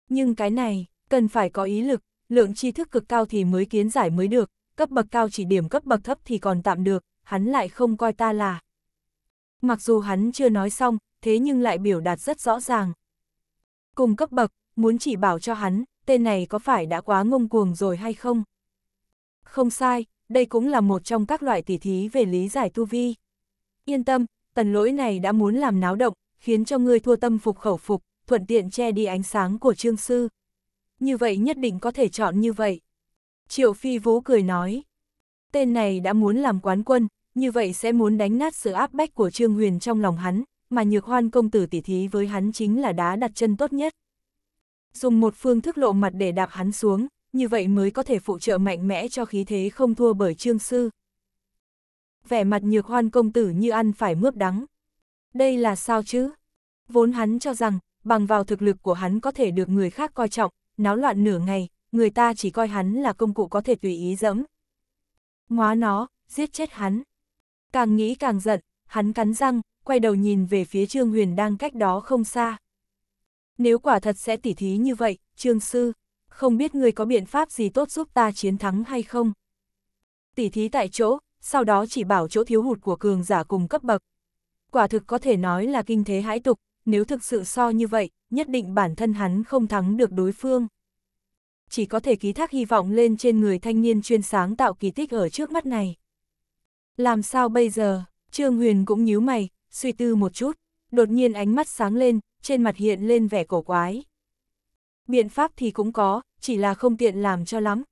Nhưng cái này, cần phải có ý lực, lượng tri thức cực cao thì mới kiến giải mới được, cấp bậc cao chỉ điểm cấp bậc thấp thì còn tạm được, hắn lại không coi ta là. Mặc dù hắn chưa nói xong, thế nhưng lại biểu đạt rất rõ ràng. Cùng cấp bậc, muốn chỉ bảo cho hắn, tên này có phải đã quá ngông cuồng rồi hay không? Không sai, đây cũng là một trong các loại tỉ thí về lý giải tu vi. Yên tâm, tần lỗi này đã muốn làm náo động, khiến cho ngươi thua tâm phục khẩu phục, thuận tiện che đi ánh sáng của trương sư. Như vậy nhất định có thể chọn như vậy. Triệu Phi Vũ cười nói, tên này đã muốn làm quán quân, như vậy sẽ muốn đánh nát sự áp bách của Trương Huyền trong lòng hắn, mà nhược hoan công tử tỉ thí với hắn chính là đá đặt chân tốt nhất. Dùng một phương thức lộ mặt để đạp hắn xuống, như vậy mới có thể phụ trợ mạnh mẽ cho khí thế không thua bởi Trương Sư. Vẻ mặt nhược hoan công tử như ăn phải mướp đắng. Đây là sao chứ? Vốn hắn cho rằng, bằng vào thực lực của hắn có thể được người khác coi trọng, náo loạn nửa ngày, người ta chỉ coi hắn là công cụ có thể tùy ý dẫm. ngoá nó, giết chết hắn. Càng nghĩ càng giận, hắn cắn răng, quay đầu nhìn về phía Trương Huyền đang cách đó không xa. Nếu quả thật sẽ tỉ thí như vậy, Trương Sư, không biết người có biện pháp gì tốt giúp ta chiến thắng hay không? Tỉ thí tại chỗ, sau đó chỉ bảo chỗ thiếu hụt của cường giả cùng cấp bậc, quả thực có thể nói là kinh thế hãi tục, nếu thực sự so như vậy, nhất định bản thân hắn không thắng được đối phương. Chỉ có thể ký thác hy vọng lên trên người thanh niên chuyên sáng tạo kỳ tích ở trước mắt này. Làm sao bây giờ, Trương Huyền cũng nhíu mày, suy tư một chút, đột nhiên ánh mắt sáng lên, trên mặt hiện lên vẻ cổ quái. Biện pháp thì cũng có, chỉ là không tiện làm cho lắm.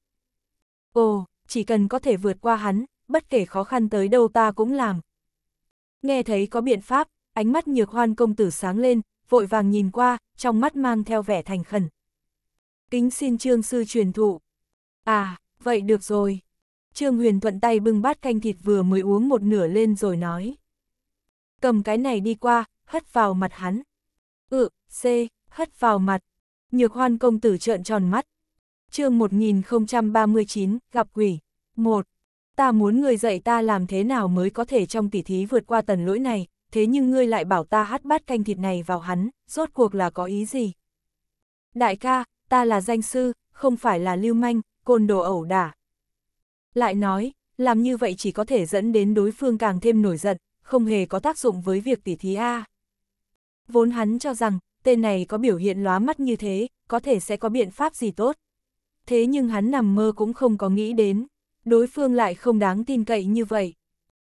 Ồ, chỉ cần có thể vượt qua hắn, bất kể khó khăn tới đâu ta cũng làm, nghe thấy có biện pháp, ánh mắt nhược hoan công tử sáng lên, vội vàng nhìn qua, trong mắt mang theo vẻ thành khẩn. Kính xin trương sư truyền thụ. À, vậy được rồi. Trương Huyền thuận tay bưng bát canh thịt vừa mới uống một nửa lên rồi nói. Cầm cái này đi qua, hất vào mặt hắn. Ừ, C, hất vào mặt. Nhược hoan công tử trợn tròn mắt. chương 1039, gặp quỷ. 1 ta muốn ngươi dạy ta làm thế nào mới có thể trong tỉ thí vượt qua tần lỗi này, thế nhưng ngươi lại bảo ta hát bát canh thịt này vào hắn, rốt cuộc là có ý gì? Đại ca, ta là danh sư, không phải là lưu manh, côn đồ ẩu đả. Lại nói, làm như vậy chỉ có thể dẫn đến đối phương càng thêm nổi giận, không hề có tác dụng với việc tỉ thí A. Vốn hắn cho rằng, tên này có biểu hiện lóa mắt như thế, có thể sẽ có biện pháp gì tốt. Thế nhưng hắn nằm mơ cũng không có nghĩ đến đối phương lại không đáng tin cậy như vậy.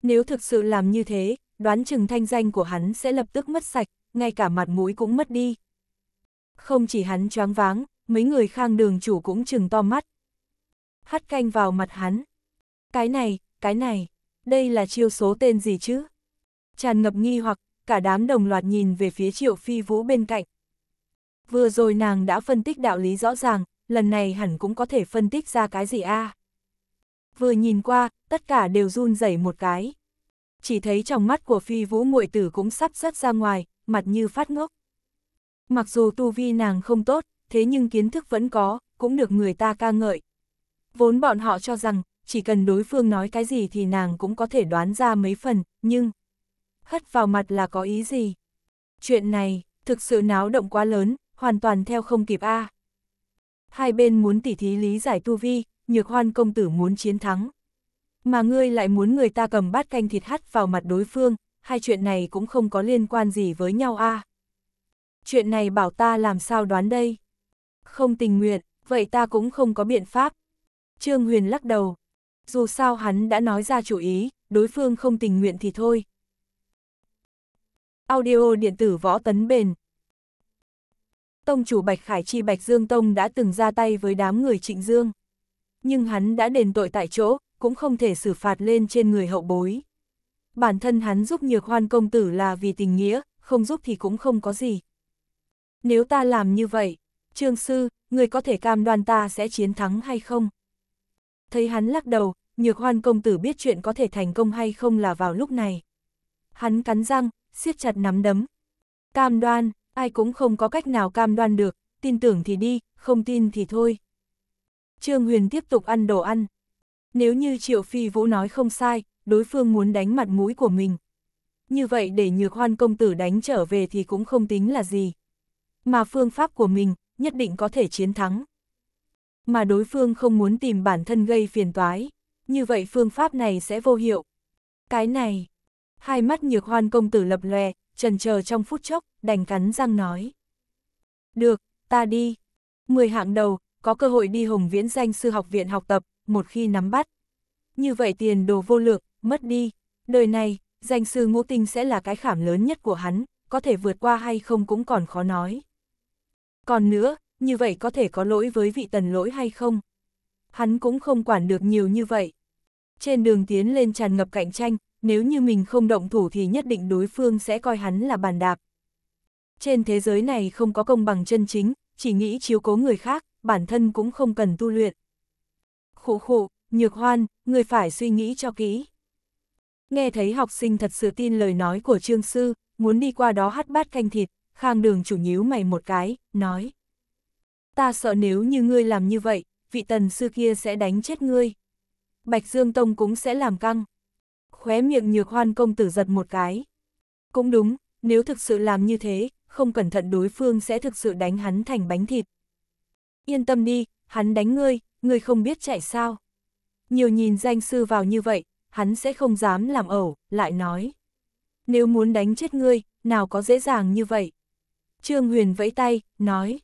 Nếu thực sự làm như thế, đoán chừng thanh danh của hắn sẽ lập tức mất sạch, ngay cả mặt mũi cũng mất đi. Không chỉ hắn choáng váng, mấy người khang đường chủ cũng chừng to mắt. Hắt canh vào mặt hắn. Cái này, cái này, đây là chiêu số tên gì chứ? Tràn ngập nghi hoặc, cả đám đồng loạt nhìn về phía triệu phi vũ bên cạnh. Vừa rồi nàng đã phân tích đạo lý rõ ràng, lần này hẳn cũng có thể phân tích ra cái gì a à? vừa nhìn qua, tất cả đều run rẩy một cái. Chỉ thấy trong mắt của phi vũ muội tử cũng sắp rớt ra ngoài, mặt như phát ngốc. Mặc dù tu vi nàng không tốt, thế nhưng kiến thức vẫn có, cũng được người ta ca ngợi. Vốn bọn họ cho rằng, chỉ cần đối phương nói cái gì thì nàng cũng có thể đoán ra mấy phần, nhưng... Hất vào mặt là có ý gì? Chuyện này, thực sự náo động quá lớn, hoàn toàn theo không kịp A. À. Hai bên muốn tỉ thí lý giải tu vi, nhược hoan công tử muốn chiến thắng. Mà ngươi lại muốn người ta cầm bát canh thịt hắt vào mặt đối phương, hai chuyện này cũng không có liên quan gì với nhau a. À. Chuyện này bảo ta làm sao đoán đây? Không tình nguyện, vậy ta cũng không có biện pháp. Trương Huyền lắc đầu. Dù sao hắn đã nói ra chủ ý, đối phương không tình nguyện thì thôi. Audio điện tử võ tấn bền. Tông chủ Bạch Khải Chi Bạch Dương Tông đã từng ra tay với đám người Trịnh Dương nhưng hắn đã đền tội tại chỗ, cũng không thể xử phạt lên trên người hậu bối. Bản thân hắn giúp nhược hoan công tử là vì tình nghĩa, không giúp thì cũng không có gì. Nếu ta làm như vậy, trương sư, người có thể cam đoan ta sẽ chiến thắng hay không? Thấy hắn lắc đầu, nhược hoan công tử biết chuyện có thể thành công hay không là vào lúc này. Hắn cắn răng, siết chặt nắm đấm. Cam đoan, ai cũng không có cách nào cam đoan được, tin tưởng thì đi, không tin thì thôi. Trương Huyền tiếp tục ăn đồ ăn. Nếu như Triệu Phi Vũ nói không sai, đối phương muốn đánh mặt mũi của mình. Như vậy để nhược hoan công tử đánh trở về thì cũng không tính là gì. Mà phương pháp của mình nhất định có thể chiến thắng. Mà đối phương không muốn tìm bản thân gây phiền toái, như vậy phương pháp này sẽ vô hiệu. Cái này, hai mắt nhược hoan công tử lập lòe, trần chờ trong phút chốc, đành cắn răng nói. Được, ta đi. Mười hạng đầu, có cơ hội đi Hồng Viễn danh sư học viện học tập, một khi nắm bắt. Như vậy tiền đồ vô lượng, mất đi. Đời này, danh sư ngũ tinh sẽ là cái khảm lớn nhất của hắn, có thể vượt qua hay không cũng còn khó nói. Còn nữa, như vậy có thể có lỗi với vị tần lỗi hay không? Hắn cũng không quản được nhiều như vậy. Trên đường tiến lên tràn ngập cạnh tranh, nếu như mình không động thủ thì nhất định đối phương sẽ coi hắn là bàn đạp. Trên thế giới này không có công bằng chân chính, chỉ nghĩ chiếu cố người khác, bản thân cũng không cần tu luyện. Khủ khủ, nhược hoan, người phải suy nghĩ cho kỹ. Nghe thấy học sinh thật sự tin lời nói của trương sư, muốn đi qua đó hắt bát canh thịt, khang đường chủ nhíu mày một cái, nói. Ta sợ nếu như ngươi làm như vậy, vị tần sư kia sẽ đánh chết ngươi. Bạch Dương Tông cũng sẽ làm căng. Khóe miệng nhược hoan công tử giật một cái. Cũng đúng, nếu thực sự làm như thế, không cẩn thận đối phương sẽ thực sự đánh hắn thành bánh thịt, yên tâm đi, hắn đánh ngươi, ngươi không biết chạy sao. Nhiều nhìn danh sư vào như vậy, hắn sẽ không dám làm ẩu, lại nói. Nếu muốn đánh chết ngươi, nào có dễ dàng như vậy. Trương Huyền vẫy tay, nói.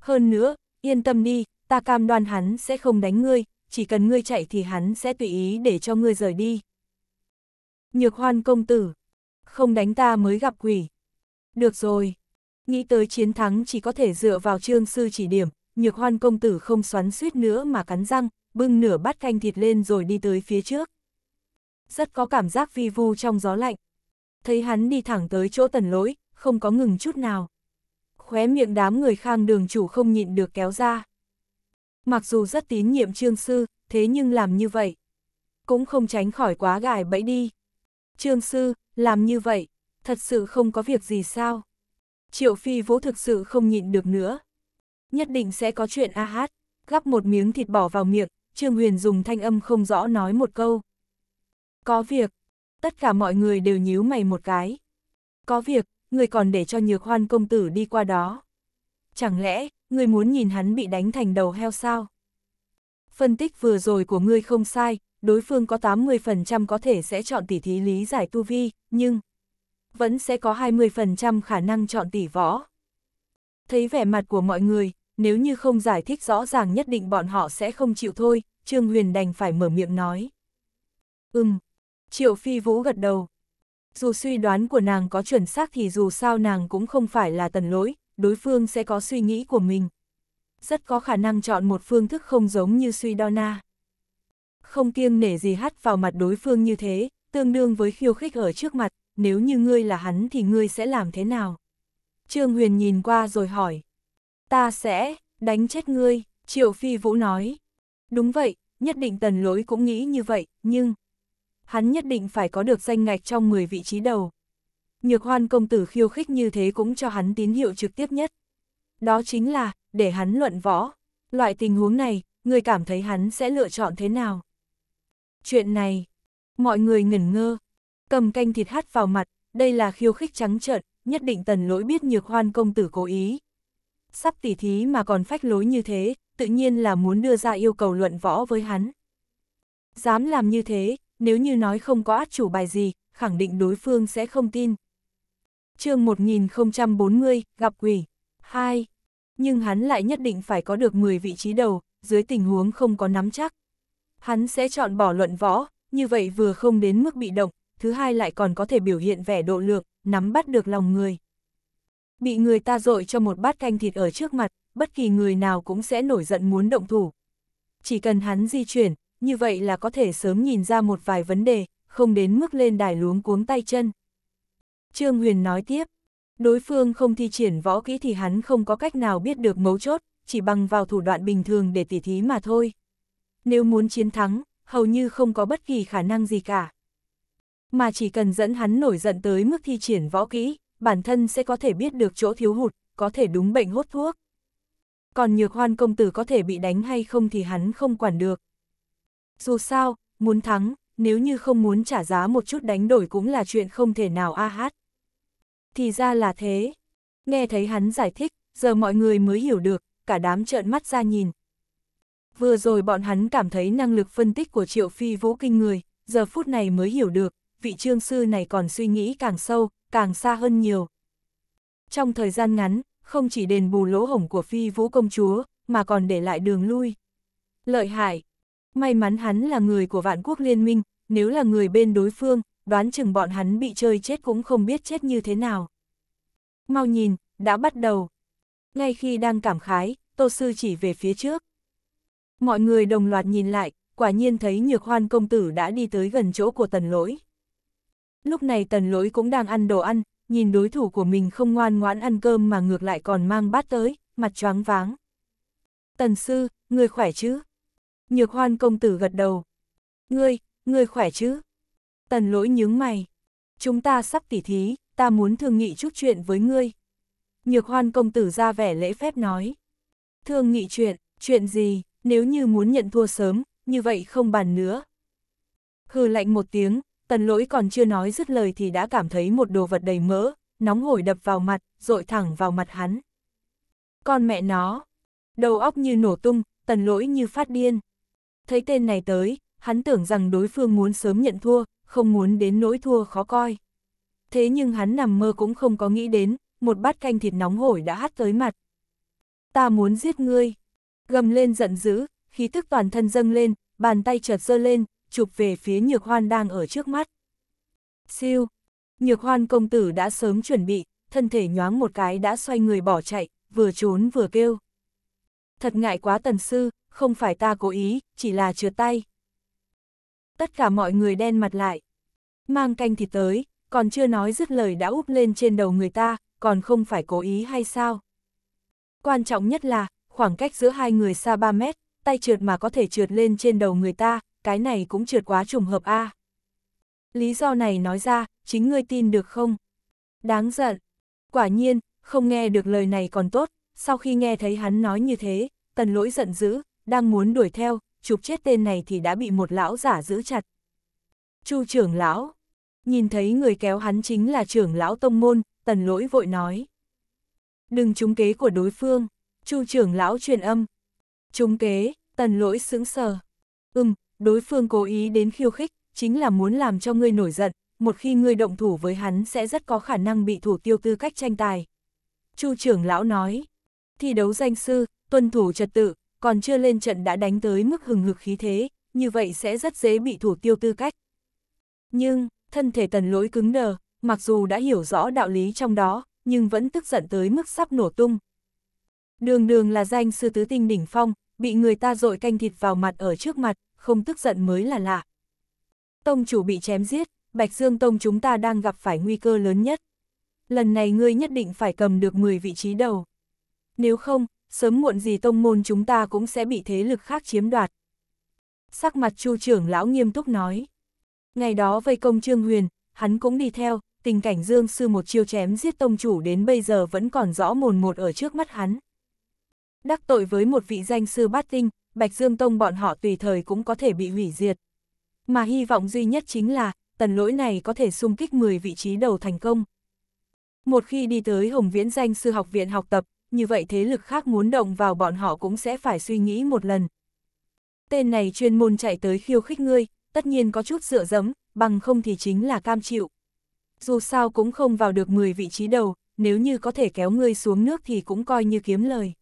Hơn nữa, yên tâm đi, ta cam đoan hắn sẽ không đánh ngươi, chỉ cần ngươi chạy thì hắn sẽ tùy ý để cho ngươi rời đi. Nhược hoan công tử, không đánh ta mới gặp quỷ. Được rồi, nghĩ tới chiến thắng chỉ có thể dựa vào trương sư chỉ điểm, nhược hoan công tử không xoắn suýt nữa mà cắn răng, bưng nửa bát canh thịt lên rồi đi tới phía trước. Rất có cảm giác vi vu trong gió lạnh. Thấy hắn đi thẳng tới chỗ tần lỗi, không có ngừng chút nào. Khóe miệng đám người khang đường chủ không nhịn được kéo ra. Mặc dù rất tín nhiệm trương sư, thế nhưng làm như vậy. Cũng không tránh khỏi quá gài bẫy đi. Trương sư, làm như vậy, thật sự không có việc gì sao. Triệu phi vũ thực sự không nhịn được nữa, nhất định sẽ có chuyện a hát, gắp một miếng thịt bỏ vào miệng, Trương Huyền dùng thanh âm không rõ nói một câu. Có việc, tất cả mọi người đều nhíu mày một cái. Có việc, người còn để cho nhược hoan công tử đi qua đó. Chẳng lẽ, người muốn nhìn hắn bị đánh thành đầu heo sao? Phân tích vừa rồi của ngươi không sai, đối phương có 80% có thể sẽ chọn tỷ thí lý giải tu vi, nhưng vẫn sẽ có 20% khả năng chọn tỷ võ. Thấy vẻ mặt của mọi người, nếu như không giải thích rõ ràng nhất định bọn họ sẽ không chịu thôi, Trương Huyền đành phải mở miệng nói. Ừm, Triệu Phi Vũ gật đầu. Dù suy đoán của nàng có chuẩn xác thì dù sao nàng cũng không phải là tần lỗi, đối phương sẽ có suy nghĩ của mình. Rất có khả năng chọn một phương thức không giống như suy đo na. Không kiêng nể gì hắt vào mặt đối phương như thế, tương đương với khiêu khích ở trước mặt, nếu như ngươi là hắn thì ngươi sẽ làm thế nào? Trương Huyền nhìn qua rồi hỏi ta sẽ đánh chết ngươi, Triệu Phi Vũ nói. Đúng vậy, nhất định tần lỗi cũng nghĩ như vậy, nhưng hắn nhất định phải có được danh ngạch trong 10 vị trí đầu. Nhược hoan công tử khiêu khích như thế cũng cho hắn tín hiệu trực tiếp nhất. Đó chính là, để hắn luận võ. Loại tình huống này, người cảm thấy hắn sẽ lựa chọn thế nào? Chuyện này, mọi người ngẩn ngơ, cầm canh thịt hắt vào mặt, đây là khiêu khích trắng trợn, nhất định tần lỗi biết nhược hoan công tử cố ý sắp tỉ thí mà còn phách lối như thế, tự nhiên là muốn đưa ra yêu cầu luận võ với hắn. Dám làm như thế, nếu như nói không có át chủ bài gì, khẳng định đối phương sẽ không tin. chương 1040, gặp quỷ. 2. Nhưng hắn lại nhất định phải có được 10 vị trí đầu, dưới tình huống không có nắm chắc. Hắn sẽ chọn bỏ luận võ, như vậy vừa không đến mức bị động, thứ hai lại còn có thể biểu hiện vẻ độ lượng, nắm bắt được lòng người bị người ta dội cho một bát canh thịt ở trước mặt, bất kỳ người nào cũng sẽ nổi giận muốn động thủ. Chỉ cần hắn di chuyển, như vậy là có thể sớm nhìn ra một vài vấn đề, không đến mức lên đài luống cuống tay chân. Trương Huyền nói tiếp, đối phương không thi triển võ kỹ thì hắn không có cách nào biết được mấu chốt, chỉ bằng vào thủ đoạn bình thường để tỉ thí mà thôi. Nếu muốn chiến thắng, hầu như không có bất kỳ khả năng gì cả. Mà chỉ cần dẫn hắn nổi giận tới mức thi triển võ kỹ, bản thân sẽ có thể biết được chỗ thiếu hụt, có thể đúng bệnh hốt thuốc. Còn nhược hoan công tử có thể bị đánh hay không thì hắn không quản được. Dù sao, muốn thắng, nếu như không muốn trả giá một chút đánh đổi cũng là chuyện không thể nào a hát. Thì ra là thế. Nghe thấy hắn giải thích, giờ mọi người mới hiểu được, cả đám trợn mắt ra nhìn. Vừa rồi bọn hắn cảm thấy năng lực phân tích của Triệu Phi Vũ kinh người, giờ phút này mới hiểu được, vị trương sư này còn suy nghĩ càng sâu, càng xa hơn nhiều. Trong thời gian ngắn, không chỉ đền bù lỗ hổng của phi vũ công chúa, mà còn để lại đường lui. Lợi hại! May mắn hắn là người của vạn quốc liên minh, nếu là người bên đối phương, đoán chừng bọn hắn bị chơi chết cũng không biết chết như thế nào. Mau nhìn, đã bắt đầu. Ngay khi đang cảm khái, Tô Sư chỉ về phía trước. Mọi người đồng loạt nhìn lại, quả nhiên thấy nhược hoan công tử đã đi tới gần chỗ của tần lỗi. Lúc này tần lỗi cũng đang ăn đồ ăn, nhìn đối thủ của mình không ngoan ngoãn ăn cơm mà ngược lại còn mang bát tới, mặt choáng váng. Tần sư, người khỏe chứ? Nhược hoan công tử gật đầu. Ngươi, ngươi khỏe chứ? Tần lỗi nhướng mày. Chúng ta sắp tỉ thí, ta muốn thương nghị chút chuyện với ngươi. Nhược hoan công tử ra vẻ lễ phép nói. Thương nghị chuyện, chuyện gì, nếu như muốn nhận thua sớm, như vậy không bàn nữa. Hừ lạnh một tiếng, tần lỗi còn chưa nói dứt lời thì đã cảm thấy một đồ vật đầy mỡ, nóng hổi đập vào mặt, dội thẳng vào mặt hắn. Con mẹ nó, đầu óc như nổ tung, tần lỗi như phát điên. Thấy tên này tới, hắn tưởng rằng đối phương muốn sớm nhận thua, không muốn đến nỗi thua khó coi. Thế nhưng hắn nằm mơ cũng không có nghĩ đến, một bát canh thịt nóng hổi đã hắt tới mặt. Ta muốn giết ngươi. Gầm lên giận dữ, khí tức toàn thân dâng lên, bàn tay chợt giơ lên, chụp về phía nhược hoan đang ở trước mắt. Siêu! Nhược hoan công tử đã sớm chuẩn bị, thân thể nhoáng một cái đã xoay người bỏ chạy, vừa trốn vừa kêu. Thật ngại quá tần sư, không phải ta cố ý, chỉ là trượt tay. Tất cả mọi người đen mặt lại. Mang canh thịt tới, còn chưa nói dứt lời đã úp lên trên đầu người ta, còn không phải cố ý hay sao? Quan trọng nhất là, khoảng cách giữa hai người xa 3 mét, tay trượt mà có thể trượt lên trên đầu người ta, cái này cũng trượt quá trùng hợp a. À. Lý do này nói ra, chính ngươi tin được không? Đáng giận. Quả nhiên, không nghe được lời này còn tốt, sau khi nghe thấy hắn nói như thế, tần lỗi giận dữ, đang muốn đuổi theo, chụp chết tên này thì đã bị một lão giả giữ chặt. Chu trưởng lão. Nhìn thấy người kéo hắn chính là trưởng lão tông môn, tần lỗi vội nói. Đừng trúng kế của đối phương. Chu trưởng lão truyền âm, Trung kế, tần lỗi sững sờ. Ừm, đối phương cố ý đến khiêu khích, chính là muốn làm cho ngươi nổi giận, một khi ngươi động thủ với hắn sẽ rất có khả năng bị thủ tiêu tư cách tranh tài. Chu trưởng lão nói, thi đấu danh sư, tuân thủ trật tự, còn chưa lên trận đã đánh tới mức hừng hực khí thế, như vậy sẽ rất dễ bị thủ tiêu tư cách. Nhưng, thân thể tần lỗi cứng đờ, mặc dù đã hiểu rõ đạo lý trong đó, nhưng vẫn tức giận tới mức sắp nổ tung. Đường đường là danh sư tứ tinh đỉnh phong, bị người ta dội canh thịt vào mặt ở trước mặt, không tức giận mới là lạ. Tông chủ bị chém giết, Bạch Dương Tông chúng ta đang gặp phải nguy cơ lớn nhất. Lần này ngươi nhất định phải cầm được 10 vị trí đầu. Nếu không, sớm muộn gì tông môn chúng ta cũng sẽ bị thế lực khác chiếm đoạt. Sắc mặt chu trưởng lão nghiêm túc nói. Ngày đó vây công Trương Huyền, hắn cũng đi theo, tình cảnh Dương Sư một chiêu chém giết tông chủ đến bây giờ vẫn còn rõ mồn một ở trước mắt hắn đắc tội với một vị danh sư bát tinh, Bạch Dương Tông bọn họ tùy thời cũng có thể bị hủy diệt. Mà hy vọng duy nhất chính là, tần lỗi này có thể xung kích 10 vị trí đầu thành công. Một khi đi tới Hồng Viễn Danh Sư Học Viện học tập, như vậy thế lực khác muốn động vào bọn họ cũng sẽ phải suy nghĩ một lần. Tên này chuyên môn chạy tới khiêu khích ngươi, tất nhiên có chút dựa dẫm, bằng không thì chính là cam chịu. Dù sao cũng không vào được 10 vị trí đầu, nếu như có thể kéo ngươi xuống nước thì cũng coi như kiếm lời.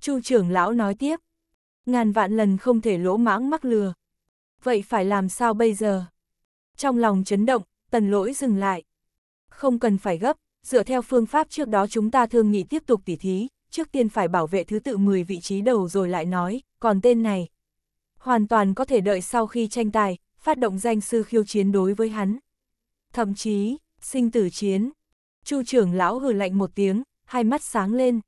Chu trưởng lão nói tiếp, ngàn vạn lần không thể lỗ mãng mắc lừa. Vậy phải làm sao bây giờ? Trong lòng chấn động, tần lỗi dừng lại. Không cần phải gấp, dựa theo phương pháp trước đó chúng ta thương nghị tiếp tục tỉ thí, trước tiên phải bảo vệ thứ tự 10 vị trí đầu rồi lại nói, còn tên này. Hoàn toàn có thể đợi sau khi tranh tài, phát động danh sư khiêu chiến đối với hắn. Thậm chí, sinh tử chiến. Chu trưởng lão hừ lạnh một tiếng, hai mắt sáng lên.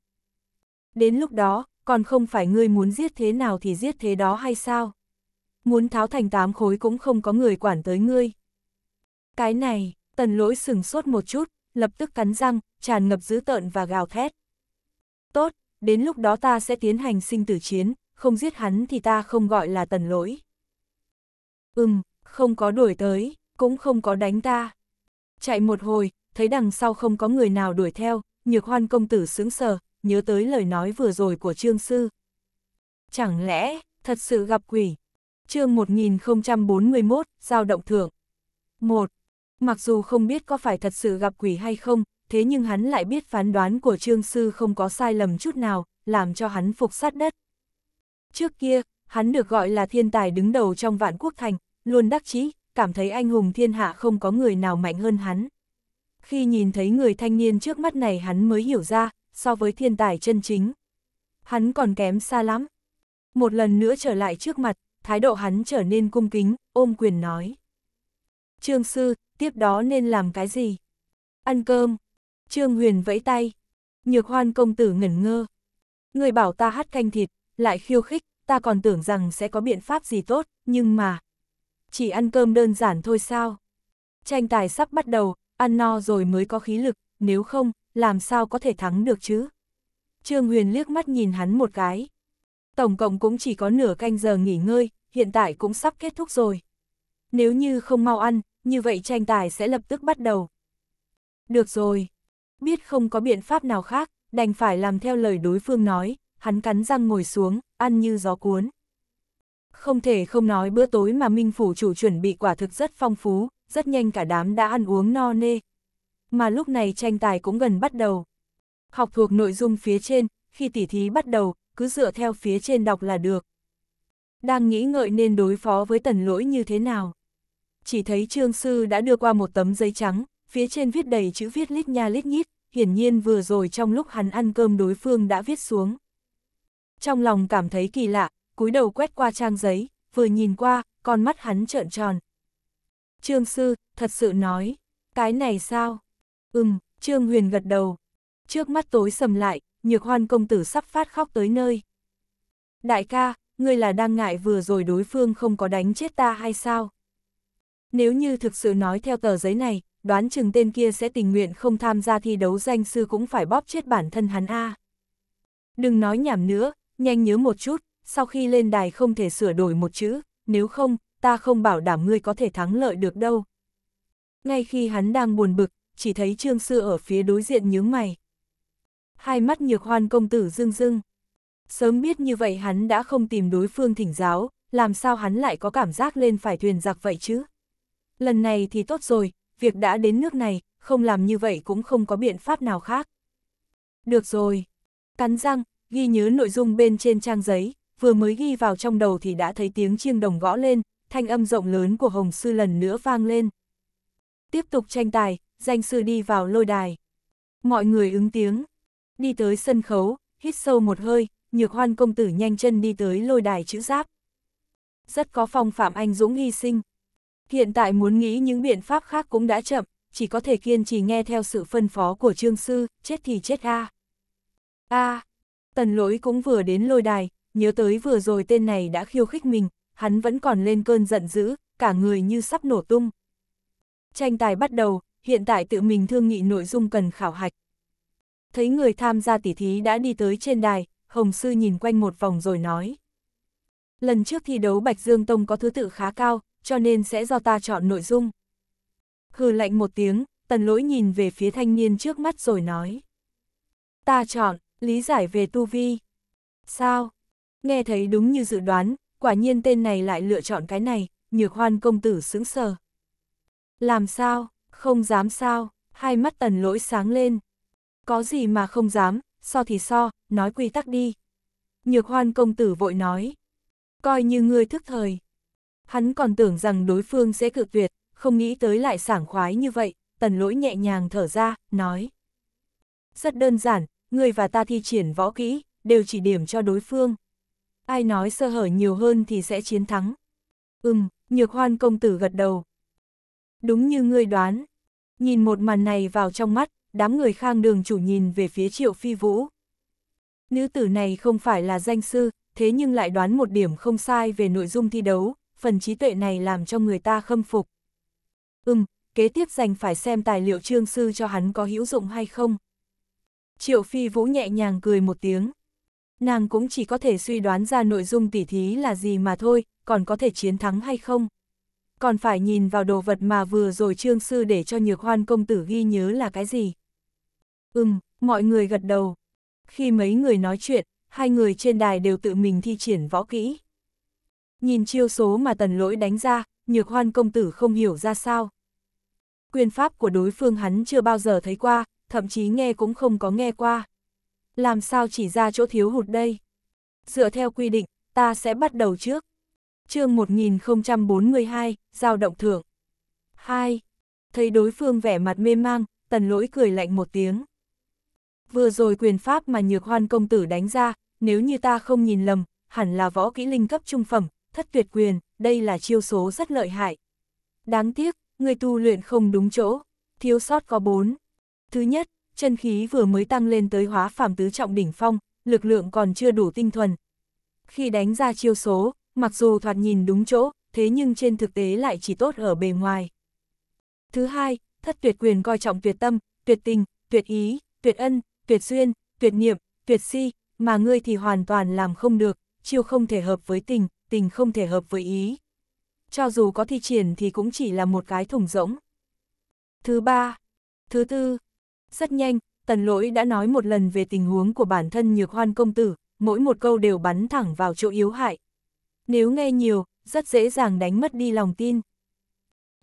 Đến lúc đó, còn không phải ngươi muốn giết thế nào thì giết thế đó hay sao? Muốn tháo thành tám khối cũng không có người quản tới ngươi. Cái này, tần lỗi sừng sốt một chút, lập tức cắn răng, tràn ngập dữ tợn và gào thét. Tốt, đến lúc đó ta sẽ tiến hành sinh tử chiến, không giết hắn thì ta không gọi là tần lỗi. Ừm, không có đuổi tới, cũng không có đánh ta. Chạy một hồi, thấy đằng sau không có người nào đuổi theo, nhược hoan công tử sướng sờ, nhớ tới lời nói vừa rồi của Trương Sư. Chẳng lẽ, thật sự gặp quỷ? chương 1041, Giao động thượng. 1. Mặc dù không biết có phải thật sự gặp quỷ hay không, thế nhưng hắn lại biết phán đoán của Trương Sư không có sai lầm chút nào, làm cho hắn phục sát đất. Trước kia, hắn được gọi là thiên tài đứng đầu trong vạn quốc thành, luôn đắc chí cảm thấy anh hùng thiên hạ không có người nào mạnh hơn hắn. Khi nhìn thấy người thanh niên trước mắt này hắn mới hiểu ra, so với thiên tài chân chính. Hắn còn kém xa lắm. Một lần nữa trở lại trước mặt, thái độ hắn trở nên cung kính, ôm quyền nói. Trương sư, tiếp đó nên làm cái gì? Ăn cơm. Trương Huyền vẫy tay. Nhược hoan công tử ngẩn ngơ. Người bảo ta hát canh thịt, lại khiêu khích, ta còn tưởng rằng sẽ có biện pháp gì tốt, nhưng mà... Chỉ ăn cơm đơn giản thôi sao? Tranh tài sắp bắt đầu, ăn no rồi mới có khí lực, nếu không, làm sao có thể thắng được chứ? Trương Huyền liếc mắt nhìn hắn một cái. Tổng cộng cũng chỉ có nửa canh giờ nghỉ ngơi, hiện tại cũng sắp kết thúc rồi. Nếu như không mau ăn, như vậy tranh tài sẽ lập tức bắt đầu. Được rồi. Biết không có biện pháp nào khác, đành phải làm theo lời đối phương nói, hắn cắn răng ngồi xuống, ăn như gió cuốn. Không thể không nói bữa tối mà Minh Phủ chủ chuẩn bị quả thực rất phong phú, rất nhanh cả đám đã ăn uống no nê, mà lúc này tranh tài cũng gần bắt đầu. Học thuộc nội dung phía trên, khi tỉ thí bắt đầu, cứ dựa theo phía trên đọc là được. Đang nghĩ ngợi nên đối phó với tần lỗi như thế nào. Chỉ thấy trương sư đã đưa qua một tấm giấy trắng, phía trên viết đầy chữ viết lít nha lít nhít, hiển nhiên vừa rồi trong lúc hắn ăn cơm đối phương đã viết xuống. Trong lòng cảm thấy kỳ lạ, cúi đầu quét qua trang giấy, vừa nhìn qua, con mắt hắn trợn tròn. Trương sư, thật sự nói, cái này sao? Ừm, Trương Huyền gật đầu. Trước mắt tối sầm lại, nhược hoan công tử sắp phát khóc tới nơi. Đại ca, ngươi là đang ngại vừa rồi đối phương không có đánh chết ta hay sao? Nếu như thực sự nói theo tờ giấy này, đoán chừng tên kia sẽ tình nguyện không tham gia thi đấu danh sư cũng phải bóp chết bản thân hắn A. Đừng nói nhảm nữa, nhanh nhớ một chút, sau khi lên đài không thể sửa đổi một chữ, nếu không, ta không bảo đảm ngươi có thể thắng lợi được đâu. Ngay khi hắn đang buồn bực, chỉ thấy Trương Sư ở phía đối diện nhướng mày. Hai mắt nhược hoan công tử rưng rưng. Sớm biết như vậy hắn đã không tìm đối phương thỉnh giáo, làm sao hắn lại có cảm giác lên phải thuyền giặc vậy chứ? Lần này thì tốt rồi, việc đã đến nước này, không làm như vậy cũng không có biện pháp nào khác. Được rồi. Cắn răng, ghi nhớ nội dung bên trên trang giấy, vừa mới ghi vào trong đầu thì đã thấy tiếng chiêng đồng gõ lên, thanh âm rộng lớn của Hồng Sư lần nữa vang lên. Tiếp tục tranh tài, danh sư đi vào lôi đài. Mọi người ứng tiếng, đi tới sân khấu, hít sâu một hơi, nhược hoan công tử nhanh chân đi tới lôi đài chữ giáp. Rất có phong phạm anh dũng hy sinh. Hiện tại muốn nghĩ những biện pháp khác cũng đã chậm, chỉ có thể kiên trì nghe theo sự phân phó của trương sư, chết thì chết a. A, tần lỗi cũng vừa đến lôi đài, nhớ tới vừa rồi tên này đã khiêu khích mình, hắn vẫn còn lên cơn giận dữ, cả người như sắp nổ tung. Tranh tài bắt đầu, hiện tại tự mình thương nghị nội dung cần khảo hạch. Thấy người tham gia tỉ thí đã đi tới trên đài, Hồng Sư nhìn quanh một vòng rồi nói. Lần trước thi đấu Bạch Dương Tông có thứ tự khá cao, cho nên sẽ do ta chọn nội dung. Hừ lạnh một tiếng, tần lỗi nhìn về phía thanh niên trước mắt rồi nói. Ta chọn, lý giải về tu vi. Sao? Nghe thấy đúng như dự đoán, quả nhiên tên này lại lựa chọn cái này, nhược hoan công tử sững sờ. Làm sao? Không dám sao, hai mắt tần lỗi sáng lên. Có gì mà không dám, so thì so, nói quy tắc đi. Nhược hoan công tử vội nói. Coi như ngươi thức thời. Hắn còn tưởng rằng đối phương sẽ cự tuyệt, không nghĩ tới lại sảng khoái như vậy, tần lỗi nhẹ nhàng thở ra, nói. Rất đơn giản, ngươi và ta thi triển võ kỹ, đều chỉ điểm cho đối phương. Ai nói sơ hở nhiều hơn thì sẽ chiến thắng. Ừm, nhược hoan công tử gật đầu. Đúng như ngươi đoán, Nhìn một màn này vào trong mắt, đám người khang đường chủ nhìn về phía triệu phi vũ. Nữ tử này không phải là danh sư, thế nhưng lại đoán một điểm không sai về nội dung thi đấu, phần trí tuệ này làm cho người ta khâm phục. Ừm, kế tiếp dành phải xem tài liệu trương sư cho hắn có hữu dụng hay không. Triệu Phi Vũ nhẹ nhàng cười một tiếng. Nàng cũng chỉ có thể suy đoán ra nội dung tỉ thí là gì mà thôi, còn có thể chiến thắng hay không còn phải nhìn vào đồ vật mà vừa rồi trương sư để cho nhược hoan công tử ghi nhớ là cái gì. Ừm, mọi người gật đầu. Khi mấy người nói chuyện, hai người trên đài đều tự mình thi triển võ kỹ. Nhìn chiêu số mà tần lỗi đánh ra, nhược hoan công tử không hiểu ra sao. Quyền pháp của đối phương hắn chưa bao giờ thấy qua, thậm chí nghe cũng không có nghe qua. Làm sao chỉ ra chỗ thiếu hụt đây? Dựa theo quy định, ta sẽ bắt đầu trước chương 1042, giao động thượng 2. Thấy đối phương vẻ mặt mê mang, tần lỗi cười lạnh một tiếng. Vừa rồi quyền pháp mà nhược hoan công tử đánh ra, nếu như ta không nhìn lầm, hẳn là võ kỹ linh cấp trung phẩm, thất tuyệt quyền, đây là chiêu số rất lợi hại. Đáng tiếc, người tu luyện không đúng chỗ, thiếu sót có bốn Thứ nhất, chân khí vừa mới tăng lên tới hóa phàm tứ trọng đỉnh phong, lực lượng còn chưa đủ tinh thuần. Khi đánh ra chiêu số, mặc dù thoạt nhìn đúng chỗ, thế nhưng trên thực tế lại chỉ tốt ở bề ngoài. Thứ hai, thất tuyệt quyền coi trọng tuyệt tâm, tuyệt tình, tuyệt ý, tuyệt ân, tuyệt duyên, tuyệt niệm, tuyệt si, mà ngươi thì hoàn toàn làm không được, chiêu không thể hợp với tình, tình không thể hợp với ý. Cho dù có thi triển thì cũng chỉ là một cái thủng rỗng. Thứ ba, thứ tư, rất nhanh, tần lỗi đã nói một lần về tình huống của bản thân nhược hoan công tử, mỗi một câu đều bắn thẳng vào chỗ yếu hại, nếu nghe nhiều, rất dễ dàng đánh mất đi lòng tin.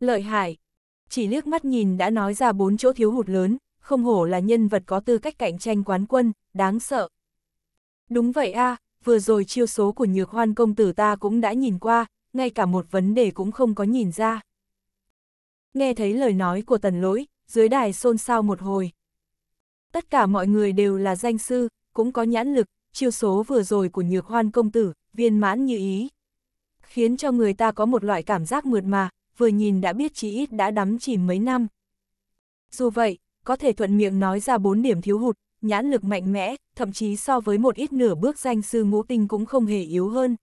Lợi hại. Chỉ liếc mắt nhìn đã nói ra bốn chỗ thiếu hụt lớn, không hổ là nhân vật có tư cách cạnh tranh quán quân, đáng sợ. Đúng vậy a à, vừa rồi chiêu số của nhược hoan công tử ta cũng đã nhìn qua, ngay cả một vấn đề cũng không có nhìn ra. Nghe thấy lời nói của tần lỗi, dưới đài xôn xao một hồi. Tất cả mọi người đều là danh sư, cũng có nhãn lực, chiêu số vừa rồi của nhược hoan công tử, viên mãn như ý khiến cho người ta có một loại cảm giác mượt mà, vừa nhìn đã biết chí ít đã đắm chìm mấy năm. Dù vậy, có thể thuận miệng nói ra bốn điểm thiếu hụt, nhãn lực mạnh mẽ, thậm chí so với một ít nửa bước danh sư ngũ tinh cũng không hề yếu hơn.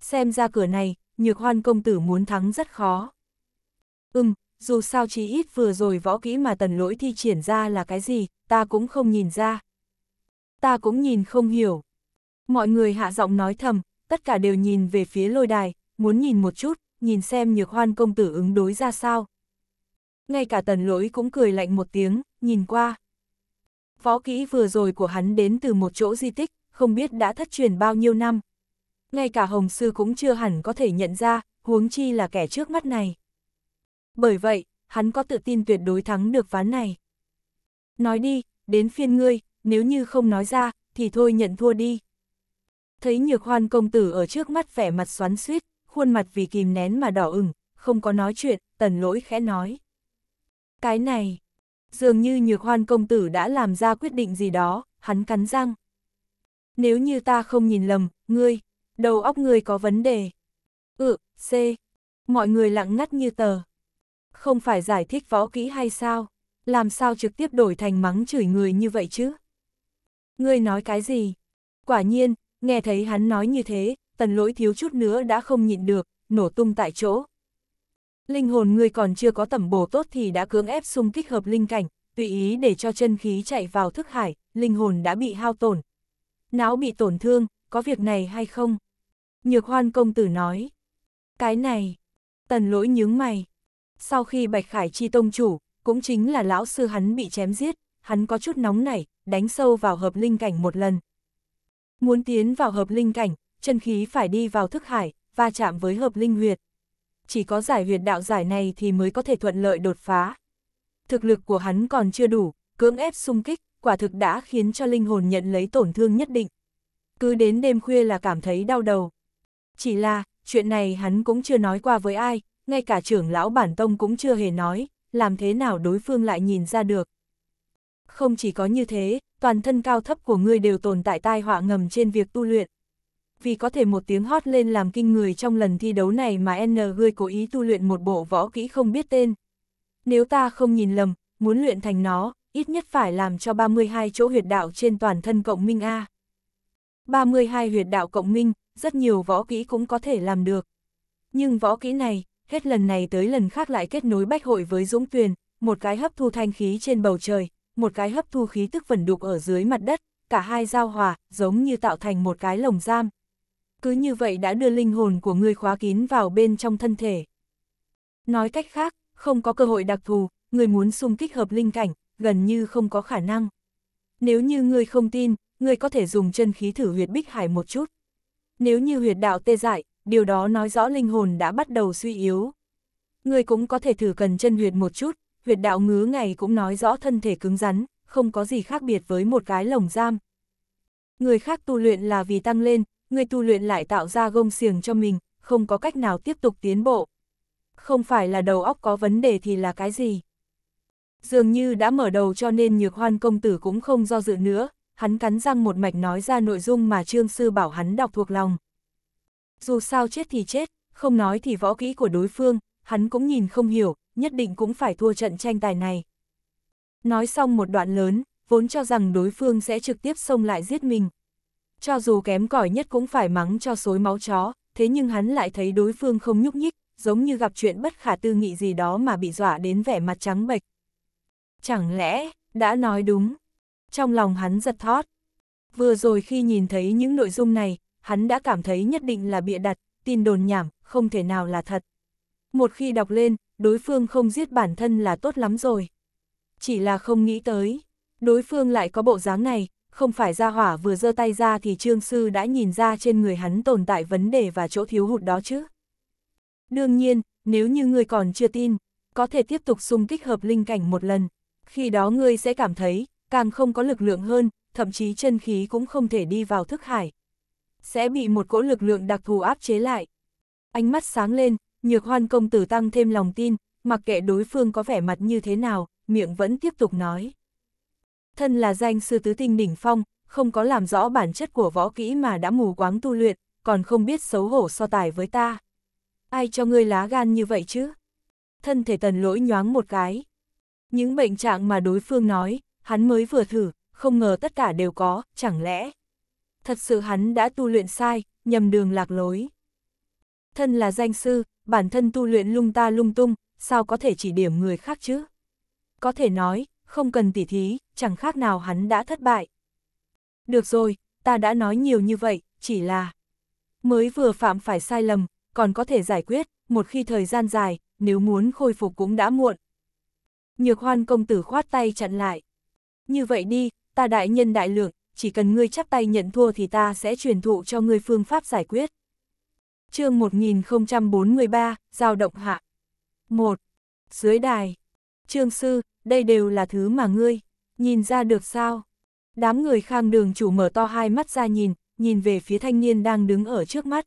Xem ra cửa này, nhược hoan công tử muốn thắng rất khó. Ừm, dù sao chí ít vừa rồi võ kỹ mà tần lỗi thi triển ra là cái gì, ta cũng không nhìn ra. Ta cũng nhìn không hiểu. Mọi người hạ giọng nói thầm, tất cả đều nhìn về phía lôi đài, muốn nhìn một chút, nhìn xem nhược hoan công tử ứng đối ra sao. Ngay cả tần lỗi cũng cười lạnh một tiếng, nhìn qua. Võ kỹ vừa rồi của hắn đến từ một chỗ di tích, không biết đã thất truyền bao nhiêu năm. Ngay cả Hồng Sư cũng chưa hẳn có thể nhận ra, huống chi là kẻ trước mắt này. Bởi vậy, hắn có tự tin tuyệt đối thắng được ván này. Nói đi, đến phiên ngươi, nếu như không nói ra, thì thôi nhận thua đi thấy nhược hoan công tử ở trước mắt vẻ mặt xoắn suýt, khuôn mặt vì kìm nén mà đỏ ửng, không có nói chuyện, tần lỗi khẽ nói. Cái này, dường như nhược hoan công tử đã làm ra quyết định gì đó, hắn cắn răng. Nếu như ta không nhìn lầm, ngươi, đầu óc ngươi có vấn đề. Ừ, C, mọi người lặng ngắt như tờ. Không phải giải thích võ kỹ hay sao, làm sao trực tiếp đổi thành mắng chửi người như vậy chứ? Ngươi nói cái gì? Quả nhiên, Nghe thấy hắn nói như thế, tần lỗi thiếu chút nữa đã không nhịn được, nổ tung tại chỗ. Linh hồn ngươi còn chưa có tẩm bổ tốt thì đã cưỡng ép xung kích hợp linh cảnh, tùy ý để cho chân khí chạy vào thức hải, linh hồn đã bị hao tổn. Não bị tổn thương, có việc này hay không? Nhược hoan công tử nói. Cái này, tần lỗi nhướng mày. Sau khi Bạch Khải chi tông chủ, cũng chính là lão sư hắn bị chém giết, hắn có chút nóng nảy, đánh sâu vào hợp linh cảnh một lần, Muốn tiến vào hợp linh cảnh, chân khí phải đi vào thức hải, va chạm với hợp linh huyệt. Chỉ có giải huyệt đạo giải này thì mới có thể thuận lợi đột phá. Thực lực của hắn còn chưa đủ, cưỡng ép xung kích, quả thực đã khiến cho linh hồn nhận lấy tổn thương nhất định. Cứ đến đêm khuya là cảm thấy đau đầu. Chỉ là, chuyện này hắn cũng chưa nói qua với ai, ngay cả trưởng lão bản tông cũng chưa hề nói, làm thế nào đối phương lại nhìn ra được. Không chỉ có như thế, toàn thân cao thấp của ngươi đều tồn tại tai họa ngầm trên việc tu luyện. Vì có thể một tiếng hót lên làm kinh người trong lần thi đấu này mà N ngươi cố ý tu luyện một bộ võ kỹ không biết tên. Nếu ta không nhìn lầm, muốn luyện thành nó, ít nhất phải làm cho 32 chỗ huyệt đạo trên toàn thân cộng minh A. 32 huyệt đạo cộng minh, rất nhiều võ kỹ cũng có thể làm được. Nhưng võ kỹ này, hết lần này tới lần khác lại kết nối bách hội với dũng tuyền, một cái hấp thu thanh khí trên bầu trời, một cái hấp thu khí tức vẩn đục ở dưới mặt đất, cả hai giao hòa, giống như tạo thành một cái lồng giam. Cứ như vậy đã đưa linh hồn của ngươi khóa kín vào bên trong thân thể. Nói cách khác, không có cơ hội đặc thù, người muốn xung kích hợp linh cảnh, gần như không có khả năng. Nếu như người không tin, người có thể dùng chân khí thử huyệt bích hải một chút. Nếu như huyệt đạo tê dại, điều đó nói rõ linh hồn đã bắt đầu suy yếu. Người cũng có thể thử cần chân huyệt một chút, huyệt đạo ngứa ngày cũng nói rõ thân thể cứng rắn, không có gì khác biệt với một cái lồng giam. Người khác tu luyện là vì tăng lên, người tu luyện lại tạo ra gông xiềng cho mình, không có cách nào tiếp tục tiến bộ. Không phải là đầu óc có vấn đề thì là cái gì? Dường như đã mở đầu cho nên nhược hoan công tử cũng không do dự nữa, hắn cắn răng một mạch nói ra nội dung mà trương sư bảo hắn đọc thuộc lòng. Dù sao chết thì chết, không nói thì võ kỹ của đối phương, hắn cũng nhìn không hiểu, nhất định cũng phải thua trận tranh tài này. Nói xong một đoạn lớn, vốn cho rằng đối phương sẽ trực tiếp xông lại giết mình. Cho dù kém cỏi nhất cũng phải mắng cho xối máu chó, thế nhưng hắn lại thấy đối phương không nhúc nhích, giống như gặp chuyện bất khả tư nghị gì đó mà bị dọa đến vẻ mặt trắng bệch. Chẳng lẽ, đã nói đúng. Trong lòng hắn giật thót. Vừa rồi khi nhìn thấy những nội dung này, hắn đã cảm thấy nhất định là bịa đặt, tin đồn nhảm, không thể nào là thật. Một khi đọc lên, đối phương không giết bản thân là tốt lắm rồi. Chỉ là không nghĩ tới, đối phương lại có bộ dáng này, không phải ra hỏa vừa giơ tay ra thì trương sư đã nhìn ra trên người hắn tồn tại vấn đề và chỗ thiếu hụt đó chứ. Đương nhiên, nếu như người còn chưa tin, có thể tiếp tục xung kích hợp linh cảnh một lần, khi đó ngươi sẽ cảm thấy, càng không có lực lượng hơn, thậm chí chân khí cũng không thể đi vào thức hải. Sẽ bị một cỗ lực lượng đặc thù áp chế lại. Ánh mắt sáng lên, Nhược hoan công tử tăng thêm lòng tin, mặc kệ đối phương có vẻ mặt như thế nào, miệng vẫn tiếp tục nói. Thân là danh sư tứ tinh đỉnh phong, không có làm rõ bản chất của võ kỹ mà đã mù quáng tu luyện, còn không biết xấu hổ so tài với ta. Ai cho ngươi lá gan như vậy chứ? Thân thể tần lỗi nhoáng một cái. Những bệnh trạng mà đối phương nói, hắn mới vừa thử, không ngờ tất cả đều có, chẳng lẽ. Thật sự hắn đã tu luyện sai, nhầm đường lạc lối. Thân là danh sư, bản thân tu luyện lung ta lung tung, sao có thể chỉ điểm người khác chứ? Có thể nói, không cần tỉ thí, chẳng khác nào hắn đã thất bại. Được rồi, ta đã nói nhiều như vậy, chỉ là mới vừa phạm phải sai lầm, còn có thể giải quyết, một khi thời gian dài, nếu muốn khôi phục cũng đã muộn. Nhược hoan công tử khoát tay chặn lại. Như vậy đi, ta đại nhân đại lượng, chỉ cần ngươi chắp tay nhận thua thì ta sẽ truyền thụ cho ngươi phương pháp giải quyết chương 1043, giao động hạ. 1. Dưới đài. Trương sư, đây đều là thứ mà ngươi, nhìn ra được sao? Đám người khang đường chủ mở to hai mắt ra nhìn, nhìn về phía thanh niên đang đứng ở trước mắt.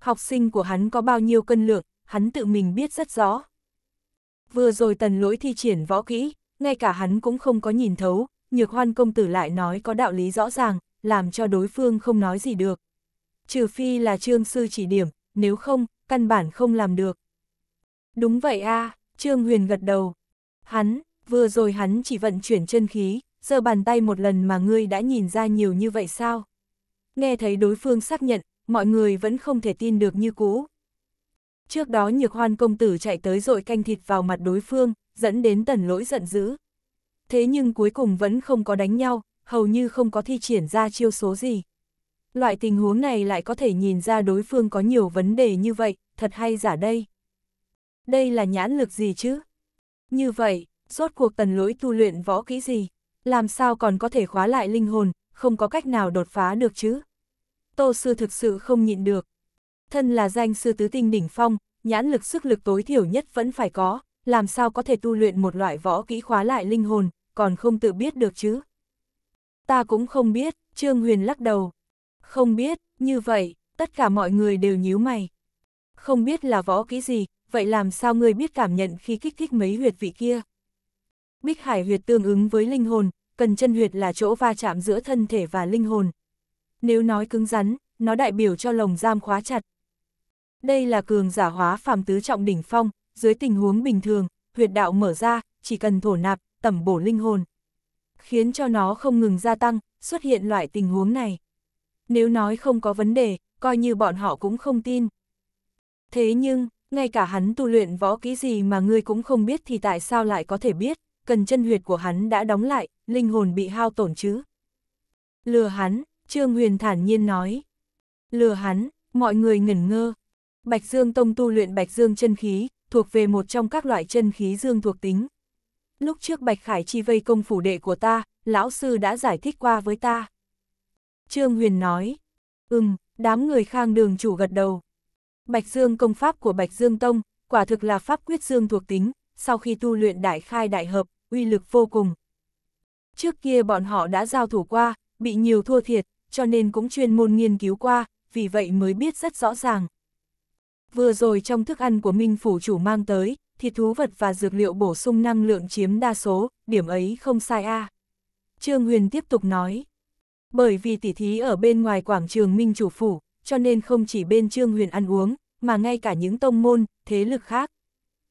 Học sinh của hắn có bao nhiêu cân lượng, hắn tự mình biết rất rõ. Vừa rồi tần lỗi thi triển võ kỹ, ngay cả hắn cũng không có nhìn thấu, nhược hoan công tử lại nói có đạo lý rõ ràng, làm cho đối phương không nói gì được trừ phi là trương sư chỉ điểm, nếu không, căn bản không làm được. Đúng vậy a à, trương huyền gật đầu. Hắn, vừa rồi hắn chỉ vận chuyển chân khí, giơ bàn tay một lần mà ngươi đã nhìn ra nhiều như vậy sao? Nghe thấy đối phương xác nhận, mọi người vẫn không thể tin được như cũ. Trước đó nhược hoan công tử chạy tới dội canh thịt vào mặt đối phương, dẫn đến tần lỗi giận dữ. Thế nhưng cuối cùng vẫn không có đánh nhau, hầu như không có thi triển ra chiêu số gì. Loại tình huống này lại có thể nhìn ra đối phương có nhiều vấn đề như vậy, thật hay giả đây. Đây là nhãn lực gì chứ? Như vậy, rốt cuộc tần lỗi tu luyện võ kỹ gì? Làm sao còn có thể khóa lại linh hồn, không có cách nào đột phá được chứ? Tô sư thực sự không nhịn được. Thân là danh sư tứ tinh đỉnh phong, nhãn lực sức lực tối thiểu nhất vẫn phải có, làm sao có thể tu luyện một loại võ kỹ khóa lại linh hồn, còn không tự biết được chứ? Ta cũng không biết, Trương Huyền lắc đầu, không biết, như vậy, tất cả mọi người đều nhíu mày. Không biết là võ kỹ gì, vậy làm sao ngươi biết cảm nhận khi kích thích mấy huyệt vị kia? Bích hải huyệt tương ứng với linh hồn, cần chân huyệt là chỗ va chạm giữa thân thể và linh hồn. Nếu nói cứng rắn, nó đại biểu cho lồng giam khóa chặt. Đây là cường giả hóa phàm tứ trọng đỉnh phong, dưới tình huống bình thường, huyệt đạo mở ra, chỉ cần thổ nạp, tẩm bổ linh hồn. Khiến cho nó không ngừng gia tăng, xuất hiện loại tình huống này. Nếu nói không có vấn đề, coi như bọn họ cũng không tin. Thế nhưng, ngay cả hắn tu luyện võ kỹ gì mà ngươi cũng không biết thì tại sao lại có thể biết, cần chân huyệt của hắn đã đóng lại, linh hồn bị hao tổn chứ. Lừa hắn, Trương Huyền thản nhiên nói. Lừa hắn, mọi người ngẩn ngơ. Bạch Dương Tông tu luyện Bạch Dương chân khí, thuộc về một trong các loại chân khí dương thuộc tính. Lúc trước Bạch Khải chi vây công phủ đệ của ta, lão sư đã giải thích qua với ta. Trương Huyền nói, ừm, đám người khang đường chủ gật đầu. Bạch Dương công pháp của Bạch Dương Tông, quả thực là pháp quyết dương thuộc tính, sau khi tu luyện đại khai đại hợp, uy lực vô cùng. Trước kia bọn họ đã giao thủ qua, bị nhiều thua thiệt, cho nên cũng chuyên môn nghiên cứu qua, vì vậy mới biết rất rõ ràng. Vừa rồi trong thức ăn của Minh Phủ chủ mang tới, thịt thú vật và dược liệu bổ sung năng lượng chiếm đa số, điểm ấy không sai a à. Trương Huyền tiếp tục nói bởi vì tỉ thí ở bên ngoài quảng trường Minh Chủ Phủ, cho nên không chỉ bên Trương Huyền ăn uống, mà ngay cả những tông môn, thế lực khác.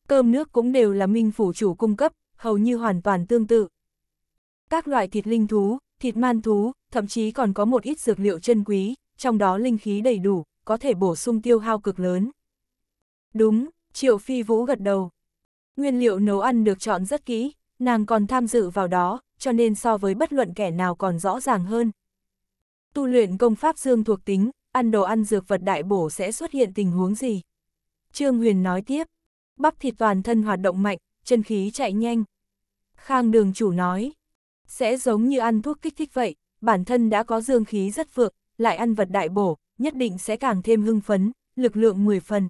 Cơm nước cũng đều là Minh Phủ Chủ cung cấp, hầu như hoàn toàn tương tự. Các loại thịt linh thú, thịt man thú, thậm chí còn có một ít dược liệu chân quý, trong đó linh khí đầy đủ, có thể bổ sung tiêu hao cực lớn. Đúng, Triệu Phi Vũ gật đầu. Nguyên liệu nấu ăn được chọn rất kỹ, nàng còn tham dự vào đó, cho nên so với bất luận kẻ nào còn rõ ràng hơn, tu luyện công pháp dương thuộc tính, ăn đồ ăn dược vật đại bổ sẽ xuất hiện tình huống gì? Trương Huyền nói tiếp, bắp thịt toàn thân hoạt động mạnh, chân khí chạy nhanh. Khang đường chủ nói, sẽ giống như ăn thuốc kích thích vậy, bản thân đã có dương khí rất vượng, lại ăn vật đại bổ, nhất định sẽ càng thêm hưng phấn, lực lượng 10 phần.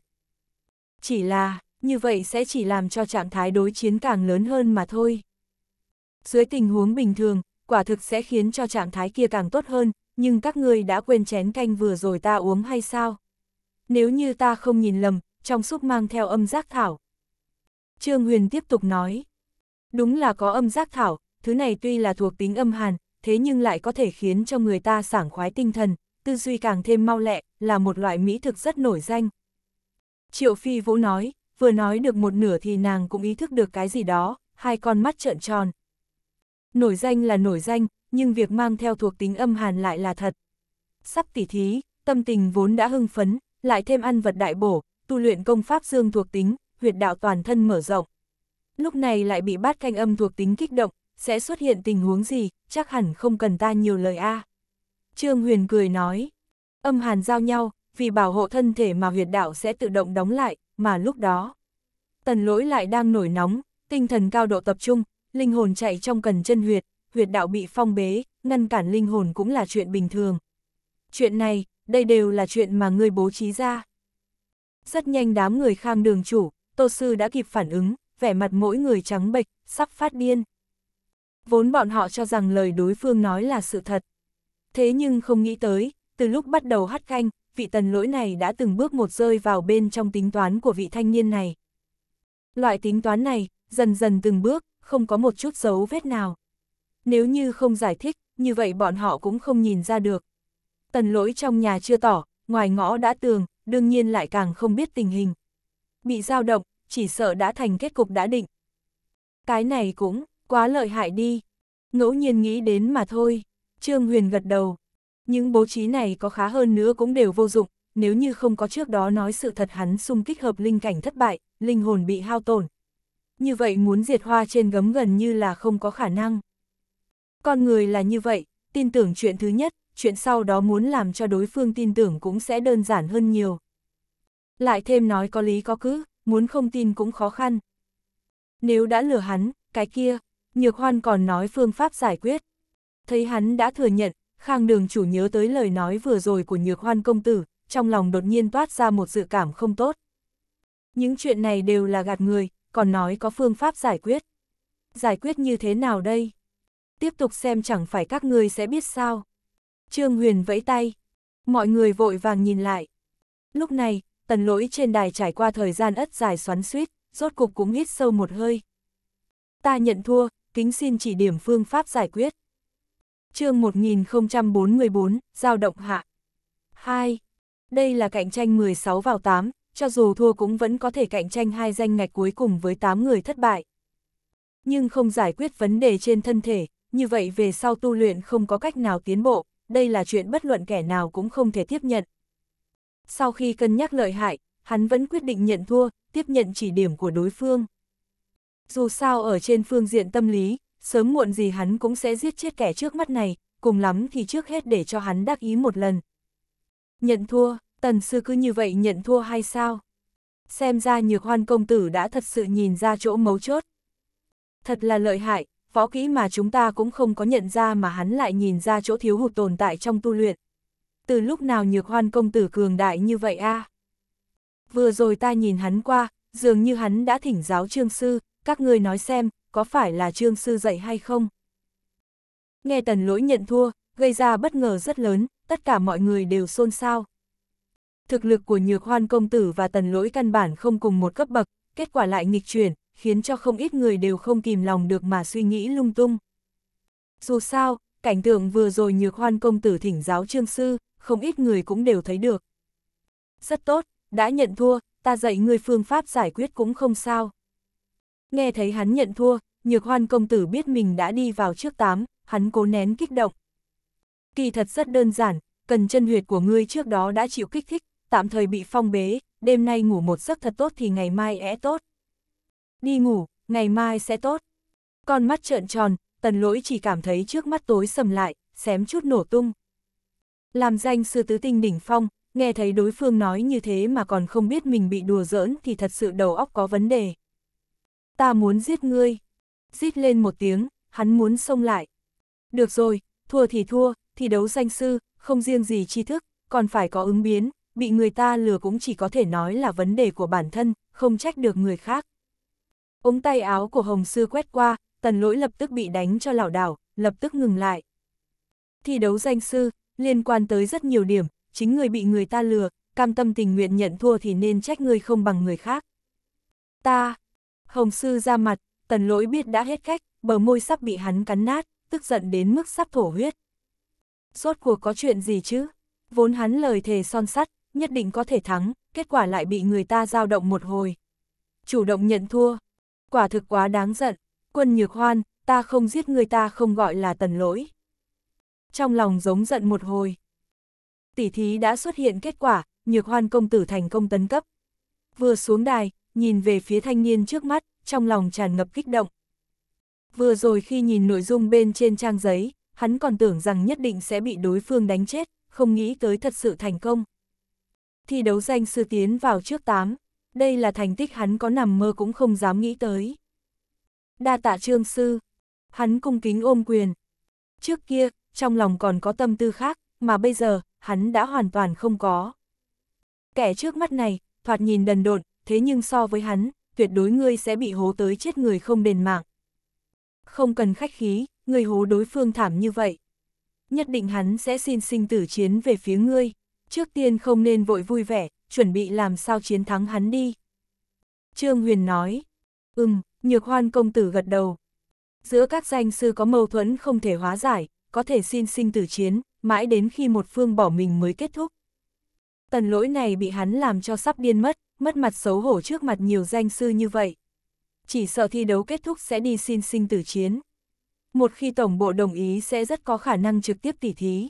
Chỉ là, như vậy sẽ chỉ làm cho trạng thái đối chiến càng lớn hơn mà thôi. Dưới tình huống bình thường, quả thực sẽ khiến cho trạng thái kia càng tốt hơn, nhưng các ngươi đã quên chén canh vừa rồi ta uống hay sao? Nếu như ta không nhìn lầm, trong súp mang theo âm giác thảo. Trương Huyền tiếp tục nói, đúng là có âm giác thảo, thứ này tuy là thuộc tính âm hàn, thế nhưng lại có thể khiến cho người ta sảng khoái tinh thần, tư duy càng thêm mau lẹ, là một loại mỹ thực rất nổi danh. Triệu Phi Vũ nói, vừa nói được một nửa thì nàng cũng ý thức được cái gì đó, hai con mắt trợn tròn. Nổi danh là nổi danh, nhưng việc mang theo thuộc tính âm hàn lại là thật. Sắp tỉ thí, tâm tình vốn đã hưng phấn, lại thêm ăn vật đại bổ, tu luyện công pháp dương thuộc tính, huyệt đạo toàn thân mở rộng. Lúc này lại bị bát canh âm thuộc tính kích động, sẽ xuất hiện tình huống gì, chắc hẳn không cần ta nhiều lời a. Trương Huyền cười nói, âm hàn giao nhau, vì bảo hộ thân thể mà huyệt đạo sẽ tự động đóng lại, mà lúc đó. Tần lỗi lại đang nổi nóng, tinh thần cao độ tập trung, linh hồn chạy trong cần chân huyệt, huyệt đạo bị phong bế, ngăn cản linh hồn cũng là chuyện bình thường. Chuyện này, đây đều là chuyện mà ngươi bố trí ra. Rất nhanh đám người khang đường chủ, tô sư đã kịp phản ứng, vẻ mặt mỗi người trắng bệch, sắp phát điên. Vốn bọn họ cho rằng lời đối phương nói là sự thật. Thế nhưng không nghĩ tới, từ lúc bắt đầu hát canh, vị tần lỗi này đã từng bước một rơi vào bên trong tính toán của vị thanh niên này. Loại tính toán này, dần dần từng bước, không có một chút dấu vết nào nếu như không giải thích, như vậy bọn họ cũng không nhìn ra được. Tần lỗi trong nhà chưa tỏ, ngoài ngõ đã tường, đương nhiên lại càng không biết tình hình. Bị dao động, chỉ sợ đã thành kết cục đã định. Cái này cũng, quá lợi hại đi. Ngẫu nhiên nghĩ đến mà thôi. Trương Huyền gật đầu. Những bố trí này có khá hơn nữa cũng đều vô dụng, nếu như không có trước đó nói sự thật hắn xung kích hợp linh cảnh thất bại, linh hồn bị hao tổn. Như vậy muốn diệt hoa trên gấm gần như là không có khả năng. Con người là như vậy, tin tưởng chuyện thứ nhất, chuyện sau đó muốn làm cho đối phương tin tưởng cũng sẽ đơn giản hơn nhiều. Lại thêm nói có lý có cứ, muốn không tin cũng khó khăn. Nếu đã lừa hắn, cái kia, Nhược Hoan còn nói phương pháp giải quyết. Thấy hắn đã thừa nhận, Khang đường chủ nhớ tới lời nói vừa rồi của Nhược Hoan công tử, trong lòng đột nhiên toát ra một dự cảm không tốt. Những chuyện này đều là gạt người, còn nói có phương pháp giải quyết. Giải quyết như thế nào đây? tiếp tục xem chẳng phải các ngươi sẽ biết sao. Trương Huyền vẫy tay, mọi người vội vàng nhìn lại. Lúc này, tần lỗi trên đài trải qua thời gian ất dài xoắn suýt, rốt cục cũng hít sâu một hơi. Ta nhận thua, kính xin chỉ điểm phương pháp giải quyết. chương 1044, giao động hạ. 2. Đây là cạnh tranh 16 vào 8, cho dù thua cũng vẫn có thể cạnh tranh hai danh ngạch cuối cùng với 8 người thất bại. Nhưng không giải quyết vấn đề trên thân thể, như vậy về sau tu luyện không có cách nào tiến bộ, đây là chuyện bất luận kẻ nào cũng không thể tiếp nhận. Sau khi cân nhắc lợi hại, hắn vẫn quyết định nhận thua, tiếp nhận chỉ điểm của đối phương. Dù sao ở trên phương diện tâm lý, sớm muộn gì hắn cũng sẽ giết chết kẻ trước mắt này, cùng lắm thì trước hết để cho hắn đắc ý một lần. Nhận thua, tần sư cứ như vậy nhận thua hay sao? Xem ra nhược hoan công tử đã thật sự nhìn ra chỗ mấu chốt. Thật là lợi hại, võ kỹ mà chúng ta cũng không có nhận ra mà hắn lại nhìn ra chỗ thiếu hụt tồn tại trong tu luyện. Từ lúc nào nhược hoan công tử cường đại như vậy a Vừa rồi ta nhìn hắn qua, dường như hắn đã thỉnh giáo trương sư, các ngươi nói xem, có phải là trương sư dạy hay không? Nghe tần lỗi nhận thua, gây ra bất ngờ rất lớn, tất cả mọi người đều xôn xao. Thực lực của nhược hoan công tử và tần lỗi căn bản không cùng một cấp bậc, kết quả lại nghịch chuyển, khiến cho không ít người đều không kìm lòng được mà suy nghĩ lung tung. Dù sao, cảnh tượng vừa rồi nhược hoan công tử thỉnh giáo trương sư, không ít người cũng đều thấy được. Rất tốt, đã nhận thua, ta dạy người phương pháp giải quyết cũng không sao. Nghe thấy hắn nhận thua, nhược hoan công tử biết mình đã đi vào trước tám, hắn cố nén kích động. Kỳ thật rất đơn giản, cần chân huyệt của ngươi trước đó đã chịu kích thích, tạm thời bị phong bế, đêm nay ngủ một giấc thật tốt thì ngày mai é tốt đi ngủ, ngày mai sẽ tốt. Con mắt trợn tròn, tần lỗi chỉ cảm thấy trước mắt tối sầm lại, xém chút nổ tung. Làm danh sư tứ tinh đỉnh phong, nghe thấy đối phương nói như thế mà còn không biết mình bị đùa giỡn thì thật sự đầu óc có vấn đề. Ta muốn giết ngươi. Giết lên một tiếng, hắn muốn xông lại. Được rồi, thua thì thua, thì đấu danh sư, không riêng gì tri thức, còn phải có ứng biến, bị người ta lừa cũng chỉ có thể nói là vấn đề của bản thân, không trách được người khác. Ống tay áo của Hồng Sư quét qua, tần lỗi lập tức bị đánh cho lảo đảo, lập tức ngừng lại. Thi đấu danh sư, liên quan tới rất nhiều điểm, chính người bị người ta lừa, cam tâm tình nguyện nhận thua thì nên trách người không bằng người khác. Ta, Hồng Sư ra mặt, tần lỗi biết đã hết cách, bờ môi sắp bị hắn cắn nát, tức giận đến mức sắp thổ huyết. Rốt cuộc có chuyện gì chứ? Vốn hắn lời thề son sắt, nhất định có thể thắng, kết quả lại bị người ta giao động một hồi. Chủ động nhận thua, quả thực quá đáng giận, quân nhược hoan, ta không giết người ta không gọi là tần lỗi. Trong lòng giống giận một hồi. Tỷ thí đã xuất hiện kết quả, nhược hoan công tử thành công tấn cấp. Vừa xuống đài, nhìn về phía thanh niên trước mắt, trong lòng tràn ngập kích động. Vừa rồi khi nhìn nội dung bên trên trang giấy, hắn còn tưởng rằng nhất định sẽ bị đối phương đánh chết, không nghĩ tới thật sự thành công. Thi đấu danh sư tiến vào trước 8, đây là thành tích hắn có nằm mơ cũng không dám nghĩ tới. Đa tạ trương sư, hắn cung kính ôm quyền. Trước kia, trong lòng còn có tâm tư khác, mà bây giờ, hắn đã hoàn toàn không có. Kẻ trước mắt này, thoạt nhìn đần độn, thế nhưng so với hắn, tuyệt đối ngươi sẽ bị hố tới chết người không đền mạng. Không cần khách khí, ngươi hố đối phương thảm như vậy. Nhất định hắn sẽ xin sinh tử chiến về phía ngươi, trước tiên không nên vội vui vẻ, chuẩn bị làm sao chiến thắng hắn đi. Trương Huyền nói, ừm, nhược hoan công tử gật đầu. Giữa các danh sư có mâu thuẫn không thể hóa giải, có thể xin sinh tử chiến, mãi đến khi một phương bỏ mình mới kết thúc. Tần lỗi này bị hắn làm cho sắp điên mất, mất mặt xấu hổ trước mặt nhiều danh sư như vậy. Chỉ sợ thi đấu kết thúc sẽ đi xin sinh tử chiến. Một khi tổng bộ đồng ý sẽ rất có khả năng trực tiếp tỉ thí.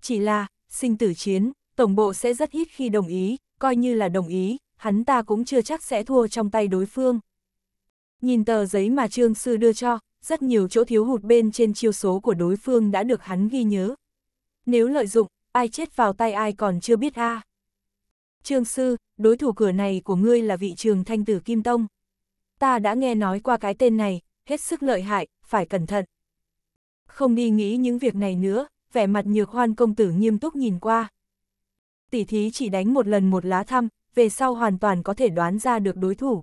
Chỉ là, sinh tử chiến, Tổng bộ sẽ rất ít khi đồng ý, coi như là đồng ý, hắn ta cũng chưa chắc sẽ thua trong tay đối phương. Nhìn tờ giấy mà Trương Sư đưa cho, rất nhiều chỗ thiếu hụt bên trên chiêu số của đối phương đã được hắn ghi nhớ. Nếu lợi dụng, ai chết vào tay ai còn chưa biết a. Trương Sư, đối thủ cửa này của ngươi là vị trường thanh tử Kim Tông. Ta đã nghe nói qua cái tên này, hết sức lợi hại, phải cẩn thận. Không đi nghĩ những việc này nữa, vẻ mặt nhược hoan công tử nghiêm túc nhìn qua tỉ thí chỉ đánh một lần một lá thăm, về sau hoàn toàn có thể đoán ra được đối thủ.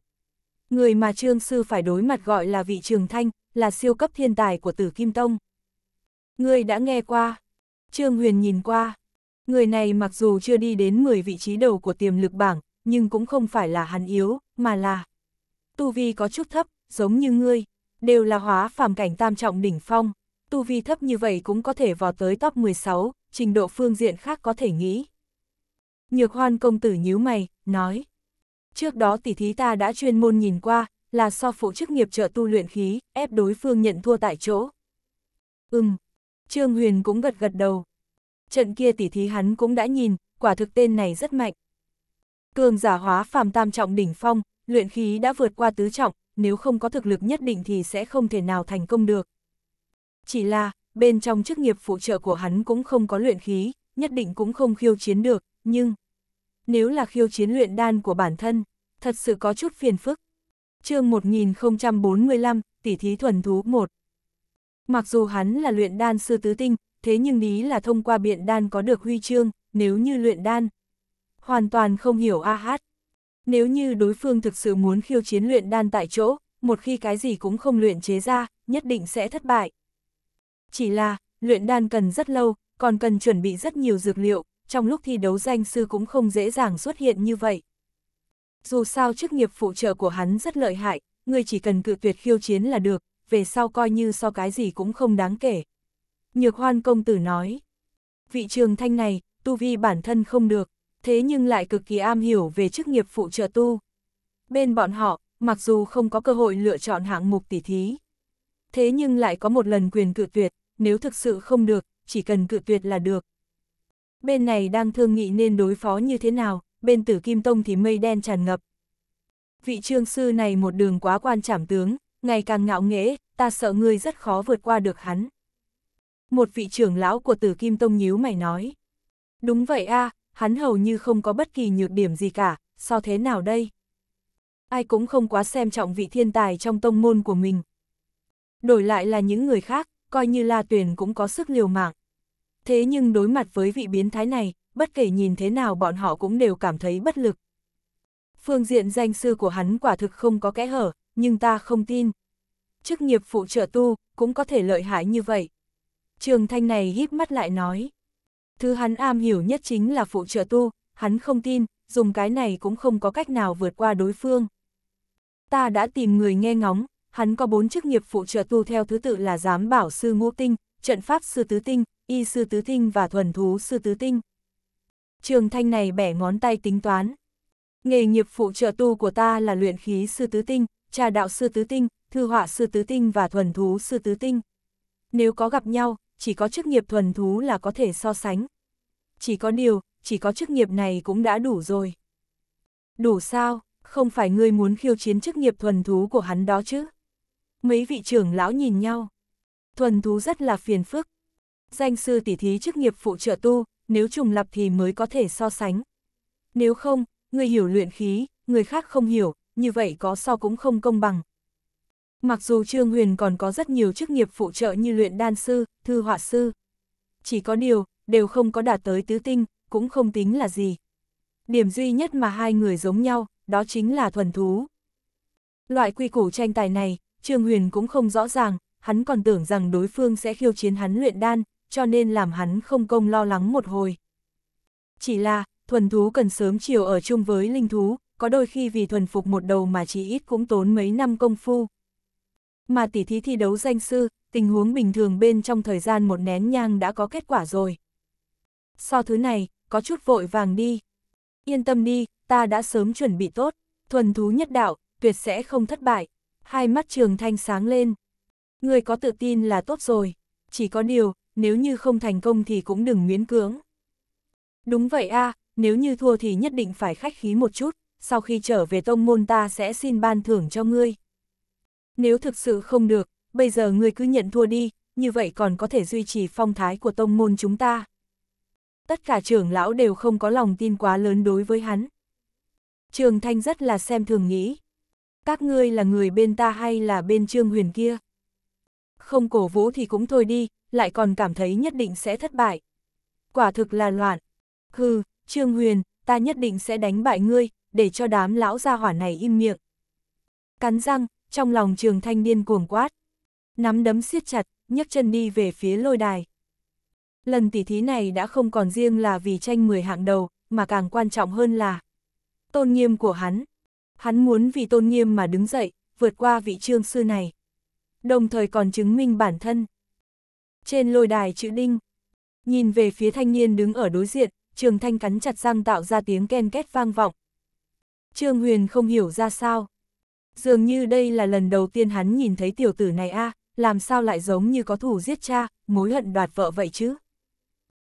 Người mà Trương Sư phải đối mặt gọi là vị Trường Thanh, là siêu cấp thiên tài của Tử Kim Tông. Người đã nghe qua. Trương Huyền nhìn qua. Người này mặc dù chưa đi đến 10 vị trí đầu của tiềm lực bảng, nhưng cũng không phải là hắn yếu, mà là tu vi có chút thấp, giống như ngươi, đều là hóa phàm cảnh tam trọng đỉnh phong, tu vi thấp như vậy cũng có thể vào tới top 16, trình độ phương diện khác có thể nghĩ. Nhược hoan công tử nhíu mày, nói. Trước đó tỷ thí ta đã chuyên môn nhìn qua, là so phụ chức nghiệp trợ tu luyện khí, ép đối phương nhận thua tại chỗ. Ừm, Trương Huyền cũng gật gật đầu. Trận kia tỷ thí hắn cũng đã nhìn, quả thực tên này rất mạnh. Cường giả hóa phàm tam trọng đỉnh phong, luyện khí đã vượt qua tứ trọng, nếu không có thực lực nhất định thì sẽ không thể nào thành công được. Chỉ là, bên trong chức nghiệp phụ trợ của hắn cũng không có luyện khí, nhất định cũng không khiêu chiến được, nhưng nếu là khiêu chiến luyện đan của bản thân, thật sự có chút phiền phức. chương 1045, tỷ thí thuần thú 1 Mặc dù hắn là luyện đan sư tứ tinh, thế nhưng lý là thông qua biện đan có được huy chương, nếu như luyện đan. Hoàn toàn không hiểu a hát. Nếu như đối phương thực sự muốn khiêu chiến luyện đan tại chỗ, một khi cái gì cũng không luyện chế ra, nhất định sẽ thất bại. Chỉ là, luyện đan cần rất lâu, còn cần chuẩn bị rất nhiều dược liệu, trong lúc thi đấu danh sư cũng không dễ dàng xuất hiện như vậy. Dù sao chức nghiệp phụ trợ của hắn rất lợi hại, người chỉ cần cự tuyệt khiêu chiến là được, về sau coi như so cái gì cũng không đáng kể. Nhược hoan công tử nói, vị trường thanh này, tu vi bản thân không được, thế nhưng lại cực kỳ am hiểu về chức nghiệp phụ trợ tu. Bên bọn họ, mặc dù không có cơ hội lựa chọn hạng mục tỉ thí, thế nhưng lại có một lần quyền cự tuyệt, nếu thực sự không được, chỉ cần cự tuyệt là được bên này đang thương nghị nên đối phó như thế nào, bên tử Kim Tông thì mây đen tràn ngập. Vị trương sư này một đường quá quan trảm tướng, ngày càng ngạo nghễ, ta sợ ngươi rất khó vượt qua được hắn. Một vị trưởng lão của tử Kim Tông nhíu mày nói. Đúng vậy a, à, hắn hầu như không có bất kỳ nhược điểm gì cả, sao thế nào đây? Ai cũng không quá xem trọng vị thiên tài trong tông môn của mình. Đổi lại là những người khác, coi như La Tuyền cũng có sức liều mạng thế nhưng đối mặt với vị biến thái này, bất kể nhìn thế nào bọn họ cũng đều cảm thấy bất lực. Phương diện danh sư của hắn quả thực không có kẽ hở, nhưng ta không tin. Chức nghiệp phụ trợ tu, cũng có thể lợi hại như vậy. Trường Thanh này híp mắt lại nói. Thứ hắn am hiểu nhất chính là phụ trợ tu, hắn không tin, dùng cái này cũng không có cách nào vượt qua đối phương. Ta đã tìm người nghe ngóng, hắn có bốn chức nghiệp phụ trợ tu theo thứ tự là giám bảo sư ngũ tinh, trận pháp sư tứ tinh, y sư tứ tinh và thuần thú sư tứ tinh. Trường thanh này bẻ ngón tay tính toán. Nghề nghiệp phụ trợ tu của ta là luyện khí sư tứ tinh, trà đạo sư tứ tinh, thư họa sư tứ tinh và thuần thú sư tứ tinh. Nếu có gặp nhau, chỉ có chức nghiệp thuần thú là có thể so sánh. Chỉ có điều, chỉ có chức nghiệp này cũng đã đủ rồi. Đủ sao, không phải ngươi muốn khiêu chiến chức nghiệp thuần thú của hắn đó chứ? Mấy vị trưởng lão nhìn nhau. Thuần thú rất là phiền phức, danh sư tỉ thí chức nghiệp phụ trợ tu, nếu trùng lập thì mới có thể so sánh. Nếu không, người hiểu luyện khí, người khác không hiểu, như vậy có so cũng không công bằng. Mặc dù Trương Huyền còn có rất nhiều chức nghiệp phụ trợ như luyện đan sư, thư họa sư. Chỉ có điều, đều không có đạt tới tứ tinh, cũng không tính là gì. Điểm duy nhất mà hai người giống nhau, đó chính là thuần thú. Loại quy củ tranh tài này, Trương Huyền cũng không rõ ràng, hắn còn tưởng rằng đối phương sẽ khiêu chiến hắn luyện đan, cho nên làm hắn không công lo lắng một hồi. Chỉ là, thuần thú cần sớm chiều ở chung với linh thú, có đôi khi vì thuần phục một đầu mà chỉ ít cũng tốn mấy năm công phu. Mà tỉ thí thi đấu danh sư, tình huống bình thường bên trong thời gian một nén nhang đã có kết quả rồi. So thứ này, có chút vội vàng đi. Yên tâm đi, ta đã sớm chuẩn bị tốt, thuần thú nhất đạo, tuyệt sẽ không thất bại. Hai mắt trường thanh sáng lên. Người có tự tin là tốt rồi, chỉ có điều, nếu như không thành công thì cũng đừng miễn cưỡng. Đúng vậy a, à, nếu như thua thì nhất định phải khách khí một chút, sau khi trở về tông môn ta sẽ xin ban thưởng cho ngươi. Nếu thực sự không được, bây giờ ngươi cứ nhận thua đi, như vậy còn có thể duy trì phong thái của tông môn chúng ta. Tất cả trưởng lão đều không có lòng tin quá lớn đối với hắn. Trường Thanh rất là xem thường nghĩ. Các ngươi là người bên ta hay là bên Trương Huyền kia? không cổ vũ thì cũng thôi đi, lại còn cảm thấy nhất định sẽ thất bại. Quả thực là loạn. Hừ, Trương Huyền, ta nhất định sẽ đánh bại ngươi, để cho đám lão gia hỏa này im miệng. Cắn răng, trong lòng trường thanh điên cuồng quát. Nắm đấm siết chặt, nhấc chân đi về phía lôi đài. Lần tỉ thí này đã không còn riêng là vì tranh 10 hạng đầu, mà càng quan trọng hơn là tôn nghiêm của hắn. Hắn muốn vì tôn nghiêm mà đứng dậy, vượt qua vị trương sư này đồng thời còn chứng minh bản thân. Trên lôi đài chữ đinh, nhìn về phía thanh niên đứng ở đối diện, Trường Thanh cắn chặt răng tạo ra tiếng ken két vang vọng. Trương Huyền không hiểu ra sao. Dường như đây là lần đầu tiên hắn nhìn thấy tiểu tử này a làm sao lại giống như có thủ giết cha, mối hận đoạt vợ vậy chứ.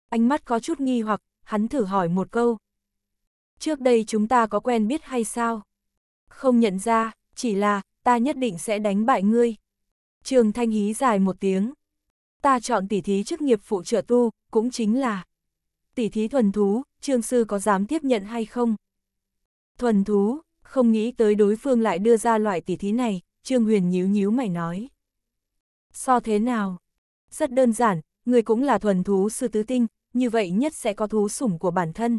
Ánh mắt có chút nghi hoặc, hắn thử hỏi một câu. Trước đây chúng ta có quen biết hay sao? Không nhận ra, chỉ là, ta nhất định sẽ đánh bại ngươi. Trường Thanh hí dài một tiếng. Ta chọn tỉ thí chức nghiệp phụ trợ tu, cũng chính là tỉ thí thuần thú, trương sư có dám tiếp nhận hay không? Thuần thú, không nghĩ tới đối phương lại đưa ra loại tỉ thí này, trương huyền nhíu nhíu mày nói. So thế nào? Rất đơn giản, người cũng là thuần thú sư tứ tinh, như vậy nhất sẽ có thú sủng của bản thân.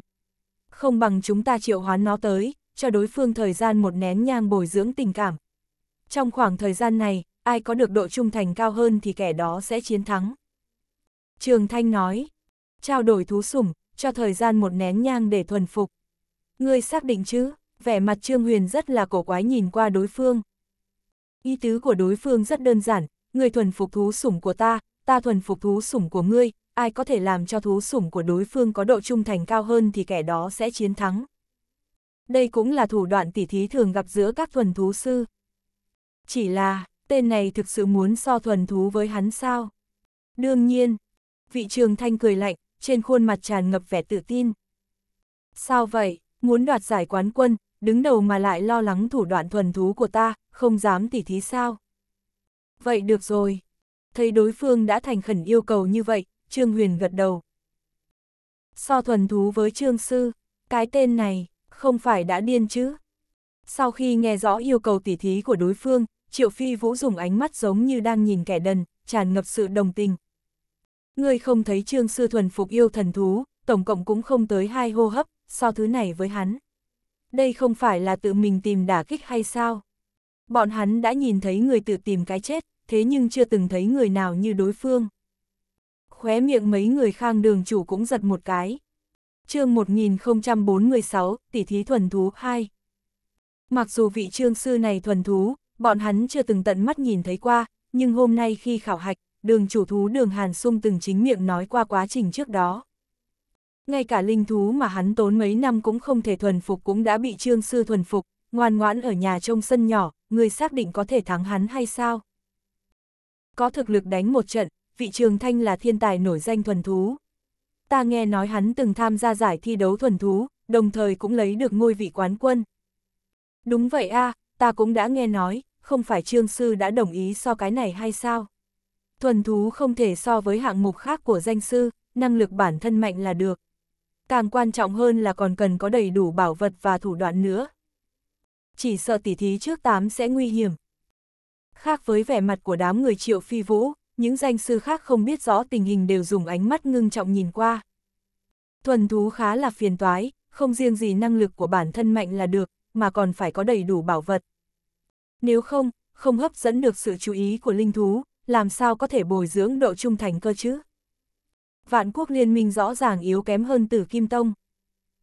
Không bằng chúng ta triệu hoán nó tới, cho đối phương thời gian một nén nhang bồi dưỡng tình cảm. Trong khoảng thời gian này, ai có được độ trung thành cao hơn thì kẻ đó sẽ chiến thắng. Trường Thanh nói, trao đổi thú sủng, cho thời gian một nén nhang để thuần phục. Ngươi xác định chứ, vẻ mặt Trương Huyền rất là cổ quái nhìn qua đối phương. Ý tứ của đối phương rất đơn giản, ngươi thuần phục thú sủng của ta, ta thuần phục thú sủng của ngươi, ai có thể làm cho thú sủng của đối phương có độ trung thành cao hơn thì kẻ đó sẽ chiến thắng. Đây cũng là thủ đoạn tỉ thí thường gặp giữa các thuần thú sư. Chỉ là, tên này thực sự muốn so thuần thú với hắn sao? Đương nhiên, vị trường thanh cười lạnh, trên khuôn mặt tràn ngập vẻ tự tin. Sao vậy, muốn đoạt giải quán quân, đứng đầu mà lại lo lắng thủ đoạn thuần thú của ta, không dám tỉ thí sao? Vậy được rồi. Thấy đối phương đã thành khẩn yêu cầu như vậy, Trương Huyền gật đầu. So thuần thú với Trương Sư, cái tên này, không phải đã điên chứ? Sau khi nghe rõ yêu cầu tỉ thí của đối phương, Triệu Phi Vũ dùng ánh mắt giống như đang nhìn kẻ đần, tràn ngập sự đồng tình. Ngươi không thấy Trương Sư Thuần phục yêu thần thú, tổng cộng cũng không tới hai hô hấp, sao thứ này với hắn? Đây không phải là tự mình tìm đả kích hay sao? Bọn hắn đã nhìn thấy người tự tìm cái chết, thế nhưng chưa từng thấy người nào như đối phương. Khóe miệng mấy người khang đường chủ cũng giật một cái. chương 1046, tỷ thí thuần thú 2. Mặc dù vị trương sư này thuần thú, bọn hắn chưa từng tận mắt nhìn thấy qua, nhưng hôm nay khi khảo hạch, đường chủ thú đường Hàn xung từng chính miệng nói qua quá trình trước đó. Ngay cả linh thú mà hắn tốn mấy năm cũng không thể thuần phục cũng đã bị trương sư thuần phục, ngoan ngoãn ở nhà trong sân nhỏ, người xác định có thể thắng hắn hay sao? Có thực lực đánh một trận, vị trường thanh là thiên tài nổi danh thuần thú. Ta nghe nói hắn từng tham gia giải thi đấu thuần thú, đồng thời cũng lấy được ngôi vị quán quân. Đúng vậy a à, ta cũng đã nghe nói, không phải trương sư đã đồng ý so cái này hay sao? Thuần thú không thể so với hạng mục khác của danh sư, năng lực bản thân mạnh là được. Càng quan trọng hơn là còn cần có đầy đủ bảo vật và thủ đoạn nữa. Chỉ sợ tỉ thí trước tám sẽ nguy hiểm. Khác với vẻ mặt của đám người triệu phi vũ, những danh sư khác không biết rõ tình hình đều dùng ánh mắt ngưng trọng nhìn qua. Thuần thú khá là phiền toái, không riêng gì năng lực của bản thân mạnh là được, mà còn phải có đầy đủ bảo vật nếu không, không hấp dẫn được sự chú ý của linh thú, làm sao có thể bồi dưỡng độ trung thành cơ chứ? Vạn quốc liên minh rõ ràng yếu kém hơn tử Kim Tông.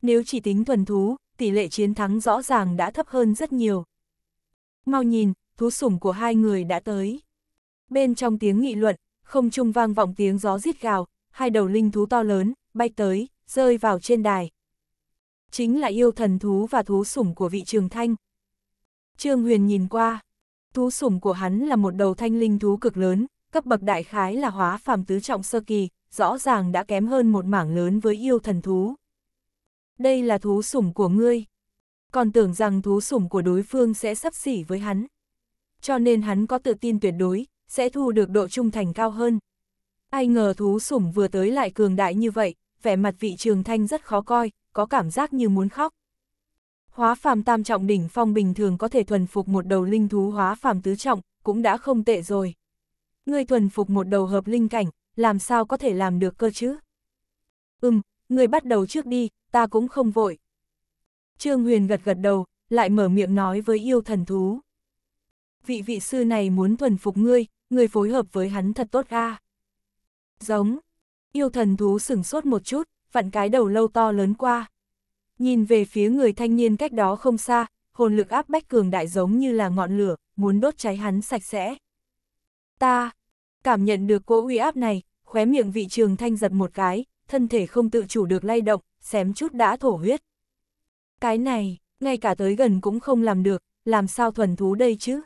Nếu chỉ tính thuần thú, tỷ lệ chiến thắng rõ ràng đã thấp hơn rất nhiều. Mau nhìn, thú sủng của hai người đã tới. Bên trong tiếng nghị luận, không trung vang vọng tiếng gió rít gào, hai đầu linh thú to lớn, bay tới, rơi vào trên đài. Chính là yêu thần thú và thú sủng của vị trường thanh, Trương Huyền nhìn qua, thú sủng của hắn là một đầu thanh linh thú cực lớn, cấp bậc đại khái là hóa phàm tứ trọng sơ kỳ, rõ ràng đã kém hơn một mảng lớn với yêu thần thú. Đây là thú sủng của ngươi. Còn tưởng rằng thú sủng của đối phương sẽ sắp xỉ với hắn. Cho nên hắn có tự tin tuyệt đối, sẽ thu được độ trung thành cao hơn. Ai ngờ thú sủng vừa tới lại cường đại như vậy, vẻ mặt vị trường thanh rất khó coi, có cảm giác như muốn khóc. Hóa phàm tam trọng đỉnh phong bình thường có thể thuần phục một đầu linh thú hóa phàm tứ trọng, cũng đã không tệ rồi. Ngươi thuần phục một đầu hợp linh cảnh, làm sao có thể làm được cơ chứ? Ừm, ngươi bắt đầu trước đi, ta cũng không vội. Trương Huyền gật gật đầu, lại mở miệng nói với yêu thần thú. Vị vị sư này muốn thuần phục ngươi, ngươi phối hợp với hắn thật tốt ga. Giống, yêu thần thú sửng sốt một chút, vặn cái đầu lâu to lớn qua nhìn về phía người thanh niên cách đó không xa, hồn lực áp bách cường đại giống như là ngọn lửa, muốn đốt cháy hắn sạch sẽ. Ta, cảm nhận được cỗ uy áp này, khóe miệng vị trường thanh giật một cái, thân thể không tự chủ được lay động, xém chút đã thổ huyết. Cái này, ngay cả tới gần cũng không làm được, làm sao thuần thú đây chứ?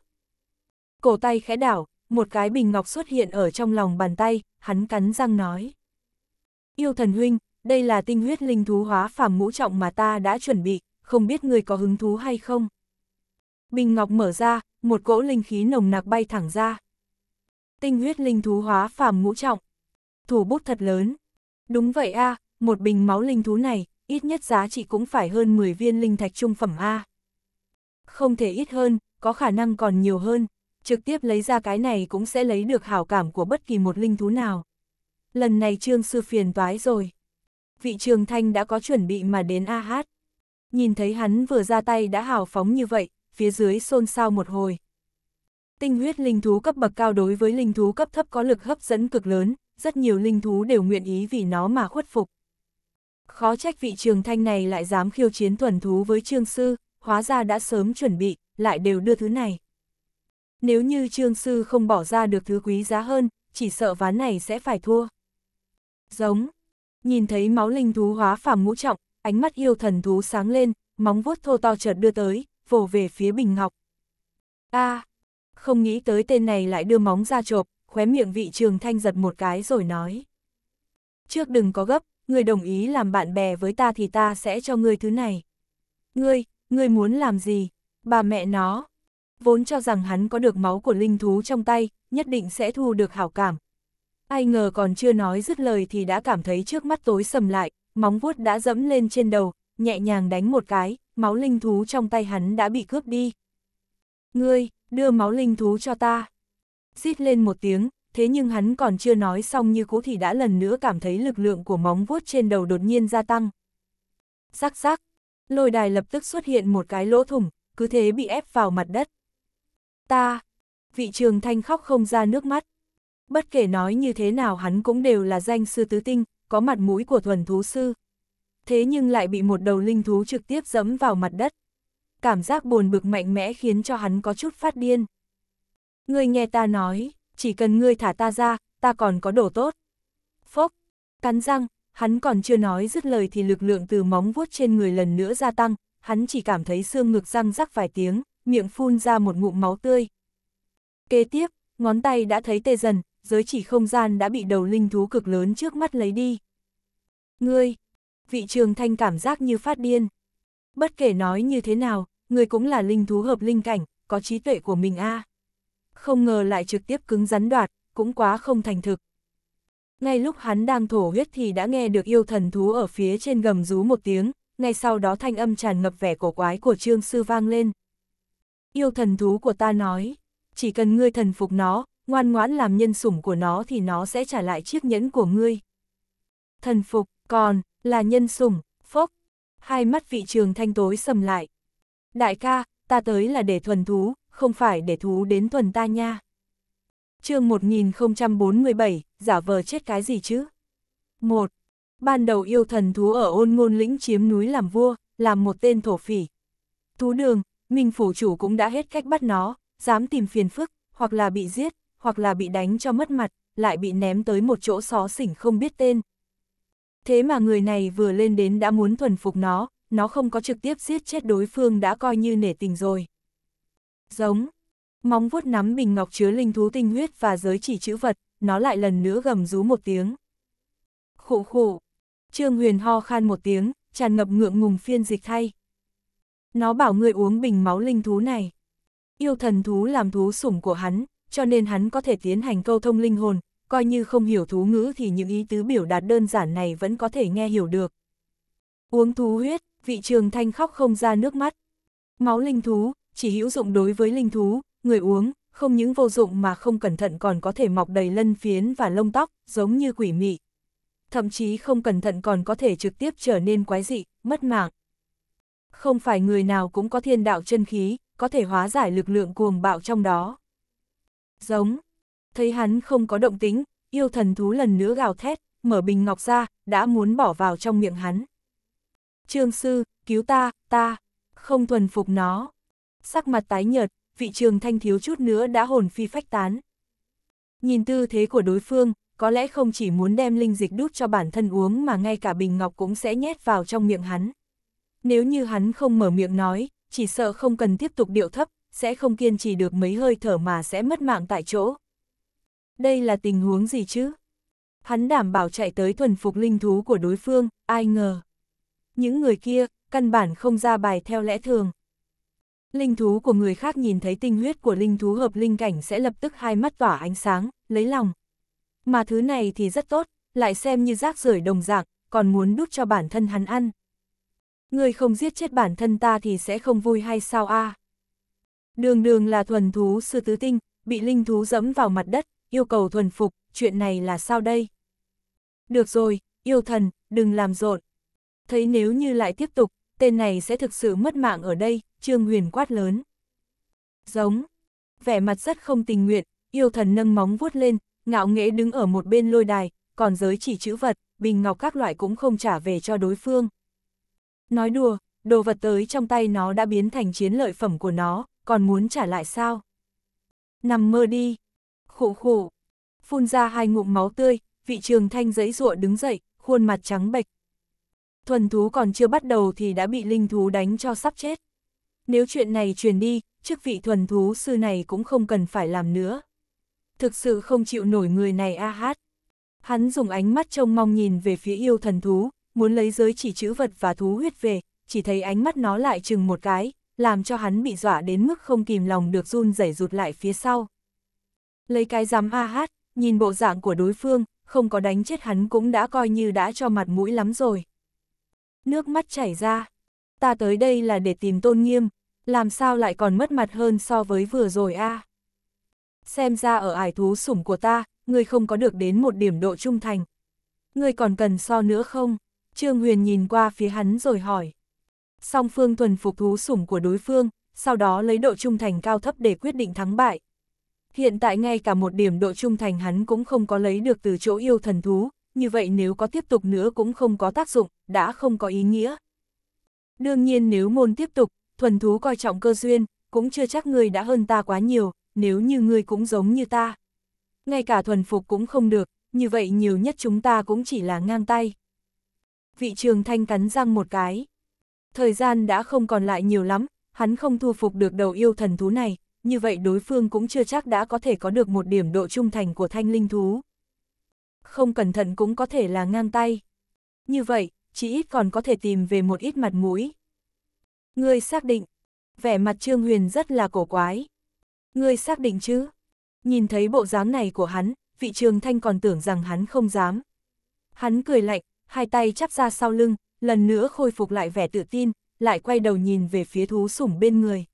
Cổ tay khẽ đảo, một cái bình ngọc xuất hiện ở trong lòng bàn tay, hắn cắn răng nói. Yêu thần huynh, đây là tinh huyết linh thú hóa phàm ngũ trọng mà ta đã chuẩn bị, không biết người có hứng thú hay không. Bình Ngọc mở ra, một cỗ linh khí nồng nặc bay thẳng ra. Tinh huyết linh thú hóa phàm ngũ trọng. Thủ bút thật lớn. Đúng vậy a, à, một bình máu linh thú này, ít nhất giá trị cũng phải hơn 10 viên linh thạch trung phẩm a. Không thể ít hơn, có khả năng còn nhiều hơn, trực tiếp lấy ra cái này cũng sẽ lấy được hảo cảm của bất kỳ một linh thú nào. Lần này Trương Sư phiền toái rồi vị trường thanh đã có chuẩn bị mà đến a AH. hát. Nhìn thấy hắn vừa ra tay đã hào phóng như vậy, phía dưới xôn xao một hồi. Tinh huyết linh thú cấp bậc cao đối với linh thú cấp thấp có lực hấp dẫn cực lớn, rất nhiều linh thú đều nguyện ý vì nó mà khuất phục. Khó trách vị trường thanh này lại dám khiêu chiến thuần thú với trương sư, hóa ra đã sớm chuẩn bị, lại đều đưa thứ này. Nếu như trương sư không bỏ ra được thứ quý giá hơn, chỉ sợ ván này sẽ phải thua. Giống, nhìn thấy máu linh thú hóa phàm ngũ trọng, ánh mắt yêu thần thú sáng lên, móng vuốt thô to chợt đưa tới, vồ về phía Bình Ngọc. A, à, không nghĩ tới tên này lại đưa móng ra chộp, khóe miệng vị trường thanh giật một cái rồi nói. Trước đừng có gấp, người đồng ý làm bạn bè với ta thì ta sẽ cho ngươi thứ này. Ngươi, ngươi muốn làm gì? Bà mẹ nó. Vốn cho rằng hắn có được máu của linh thú trong tay, nhất định sẽ thu được hảo cảm, Ai ngờ còn chưa nói dứt lời thì đã cảm thấy trước mắt tối sầm lại, móng vuốt đã dẫm lên trên đầu, nhẹ nhàng đánh một cái, máu linh thú trong tay hắn đã bị cướp đi. Ngươi, đưa máu linh thú cho ta. Xít lên một tiếng, thế nhưng hắn còn chưa nói xong như cũ thì đã lần nữa cảm thấy lực lượng của móng vuốt trên đầu đột nhiên gia tăng. sắc sắc lôi đài lập tức xuất hiện một cái lỗ thủng, cứ thế bị ép vào mặt đất. Ta, vị trường thanh khóc không ra nước mắt bất kể nói như thế nào hắn cũng đều là danh sư tứ tinh, có mặt mũi của thuần thú sư. Thế nhưng lại bị một đầu linh thú trực tiếp dẫm vào mặt đất. Cảm giác buồn bực mạnh mẽ khiến cho hắn có chút phát điên. Ngươi nghe ta nói, chỉ cần ngươi thả ta ra, ta còn có đồ tốt. Phốc, cắn răng, hắn còn chưa nói dứt lời thì lực lượng từ móng vuốt trên người lần nữa gia tăng, hắn chỉ cảm thấy xương ngực răng rắc vài tiếng, miệng phun ra một ngụm máu tươi. Kế tiếp, ngón tay đã thấy tê dần, giới chỉ không gian đã bị đầu linh thú cực lớn trước mắt lấy đi. Ngươi, vị trường thanh cảm giác như phát điên. Bất kể nói như thế nào, ngươi cũng là linh thú hợp linh cảnh, có trí tuệ của mình a. Không ngờ lại trực tiếp cứng rắn đoạt, cũng quá không thành thực. Ngay lúc hắn đang thổ huyết thì đã nghe được yêu thần thú ở phía trên gầm rú một tiếng, ngay sau đó thanh âm tràn ngập vẻ cổ quái của Trương Sư vang lên. Yêu thần thú của ta nói, chỉ cần ngươi thần phục nó, ngoan ngoãn làm nhân sủng của nó thì nó sẽ trả lại chiếc nhẫn của ngươi. Thần phục, còn, là nhân sủng, phốc. Hai mắt vị trường thanh tối sầm lại. Đại ca, ta tới là để thuần thú, không phải để thú đến thuần ta nha. chương 1047, giả vờ chết cái gì chứ? một Ban đầu yêu thần thú ở ôn ngôn lĩnh chiếm núi làm vua, làm một tên thổ phỉ. Thú đường, mình phủ chủ cũng đã hết cách bắt nó, dám tìm phiền phức, hoặc là bị giết, hoặc là bị đánh cho mất mặt, lại bị ném tới một chỗ xó xỉnh không biết tên. Thế mà người này vừa lên đến đã muốn thuần phục nó, nó không có trực tiếp giết chết đối phương đã coi như nể tình rồi. Giống, móng vuốt nắm bình ngọc chứa linh thú tinh huyết và giới chỉ chữ vật, nó lại lần nữa gầm rú một tiếng. Khụ khụ, Trương Huyền ho khan một tiếng, tràn ngập ngượng ngùng phiên dịch thay. Nó bảo người uống bình máu linh thú này. Yêu thần thú làm thú sủng của hắn, cho nên hắn có thể tiến hành câu thông linh hồn, coi như không hiểu thú ngữ thì những ý tứ biểu đạt đơn giản này vẫn có thể nghe hiểu được. Uống thú huyết, vị trường thanh khóc không ra nước mắt. Máu linh thú, chỉ hữu dụng đối với linh thú, người uống, không những vô dụng mà không cẩn thận còn có thể mọc đầy lân phiến và lông tóc, giống như quỷ mị. Thậm chí không cẩn thận còn có thể trực tiếp trở nên quái dị, mất mạng. Không phải người nào cũng có thiên đạo chân khí, có thể hóa giải lực lượng cuồng bạo trong đó. Giống. Thấy hắn không có động tính, yêu thần thú lần nữa gào thét, mở bình ngọc ra, đã muốn bỏ vào trong miệng hắn. Trương sư, cứu ta, ta, không thuần phục nó. Sắc mặt tái nhợt, vị trường thanh thiếu chút nữa đã hồn phi phách tán. Nhìn tư thế của đối phương, có lẽ không chỉ muốn đem linh dịch đút cho bản thân uống mà ngay cả bình ngọc cũng sẽ nhét vào trong miệng hắn. Nếu như hắn không mở miệng nói, chỉ sợ không cần tiếp tục điệu thấp, sẽ không kiên trì được mấy hơi thở mà sẽ mất mạng tại chỗ. Đây là tình huống gì chứ? Hắn đảm bảo chạy tới thuần phục linh thú của đối phương, ai ngờ. Những người kia, căn bản không ra bài theo lẽ thường. Linh thú của người khác nhìn thấy tinh huyết của linh thú hợp linh cảnh sẽ lập tức hai mắt tỏa ánh sáng, lấy lòng. Mà thứ này thì rất tốt, lại xem như rác rưởi đồng dạng, còn muốn đút cho bản thân hắn ăn. Người không giết chết bản thân ta thì sẽ không vui hay sao a? À? Đường đường là thuần thú sư tứ tinh, bị linh thú dẫm vào mặt đất, yêu cầu thuần phục, chuyện này là sao đây? Được rồi, yêu thần, đừng làm rộn. Thấy nếu như lại tiếp tục, tên này sẽ thực sự mất mạng ở đây, Trương Huyền quát lớn. Giống, vẻ mặt rất không tình nguyện, yêu thần nâng móng vuốt lên, ngạo nghễ đứng ở một bên lôi đài, còn giới chỉ chữ vật, bình ngọc các loại cũng không trả về cho đối phương. Nói đùa, đồ vật tới trong tay nó đã biến thành chiến lợi phẩm của nó, còn muốn trả lại sao? Nằm mơ đi. Khụ khụ. Phun ra hai ngụm máu tươi, vị trường thanh giấy ruộng đứng dậy, khuôn mặt trắng bệch. Thuần thú còn chưa bắt đầu thì đã bị linh thú đánh cho sắp chết. Nếu chuyện này truyền đi, chức vị thuần thú sư này cũng không cần phải làm nữa. Thực sự không chịu nổi người này a hát. Hắn dùng ánh mắt trông mong nhìn về phía yêu thần thú, muốn lấy giới chỉ chữ vật và thú huyết về, chỉ thấy ánh mắt nó lại chừng một cái, làm cho hắn bị dọa đến mức không kìm lòng được run rẩy rụt lại phía sau. Lấy cái giám a hát, nhìn bộ dạng của đối phương, không có đánh chết hắn cũng đã coi như đã cho mặt mũi lắm rồi. Nước mắt chảy ra, ta tới đây là để tìm tôn nghiêm, làm sao lại còn mất mặt hơn so với vừa rồi a Xem ra ở ải thú sủng của ta, ngươi không có được đến một điểm độ trung thành. Ngươi còn cần so nữa không? Trương Huyền nhìn qua phía hắn rồi hỏi song phương thuần phục thú sủng của đối phương, sau đó lấy độ trung thành cao thấp để quyết định thắng bại. Hiện tại ngay cả một điểm độ trung thành hắn cũng không có lấy được từ chỗ yêu thần thú, như vậy nếu có tiếp tục nữa cũng không có tác dụng, đã không có ý nghĩa. Đương nhiên nếu môn tiếp tục, thuần thú coi trọng cơ duyên, cũng chưa chắc người đã hơn ta quá nhiều, nếu như ngươi cũng giống như ta. Ngay cả thuần phục cũng không được, như vậy nhiều nhất chúng ta cũng chỉ là ngang tay. Vị trường thanh cắn răng một cái. Thời gian đã không còn lại nhiều lắm, hắn không thu phục được đầu yêu thần thú này, như vậy đối phương cũng chưa chắc đã có thể có được một điểm độ trung thành của thanh linh thú. Không cẩn thận cũng có thể là ngang tay. Như vậy, chỉ ít còn có thể tìm về một ít mặt mũi. Ngươi xác định, vẻ mặt Trương Huyền rất là cổ quái. Ngươi xác định chứ? Nhìn thấy bộ dáng này của hắn, vị trường thanh còn tưởng rằng hắn không dám. Hắn cười lạnh, hai tay chắp ra sau lưng, lần nữa khôi phục lại vẻ tự tin, lại quay đầu nhìn về phía thú sủng bên người.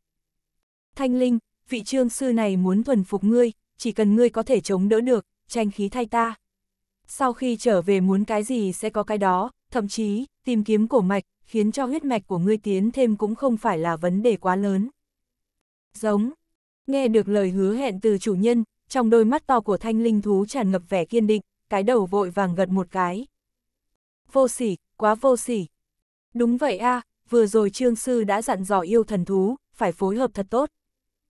Thanh Linh, vị trương sư này muốn thuần phục ngươi, chỉ cần ngươi có thể chống đỡ được, tranh khí thay ta. Sau khi trở về muốn cái gì sẽ có cái đó, thậm chí, tìm kiếm cổ mạch, khiến cho huyết mạch của ngươi tiến thêm cũng không phải là vấn đề quá lớn. Giống, nghe được lời hứa hẹn từ chủ nhân, trong đôi mắt to của thanh linh thú tràn ngập vẻ kiên định, cái đầu vội vàng gật một cái. Vô sỉ, quá vô sỉ. Đúng vậy a à, vừa rồi trương sư đã dặn dò yêu thần thú, phải phối hợp thật tốt.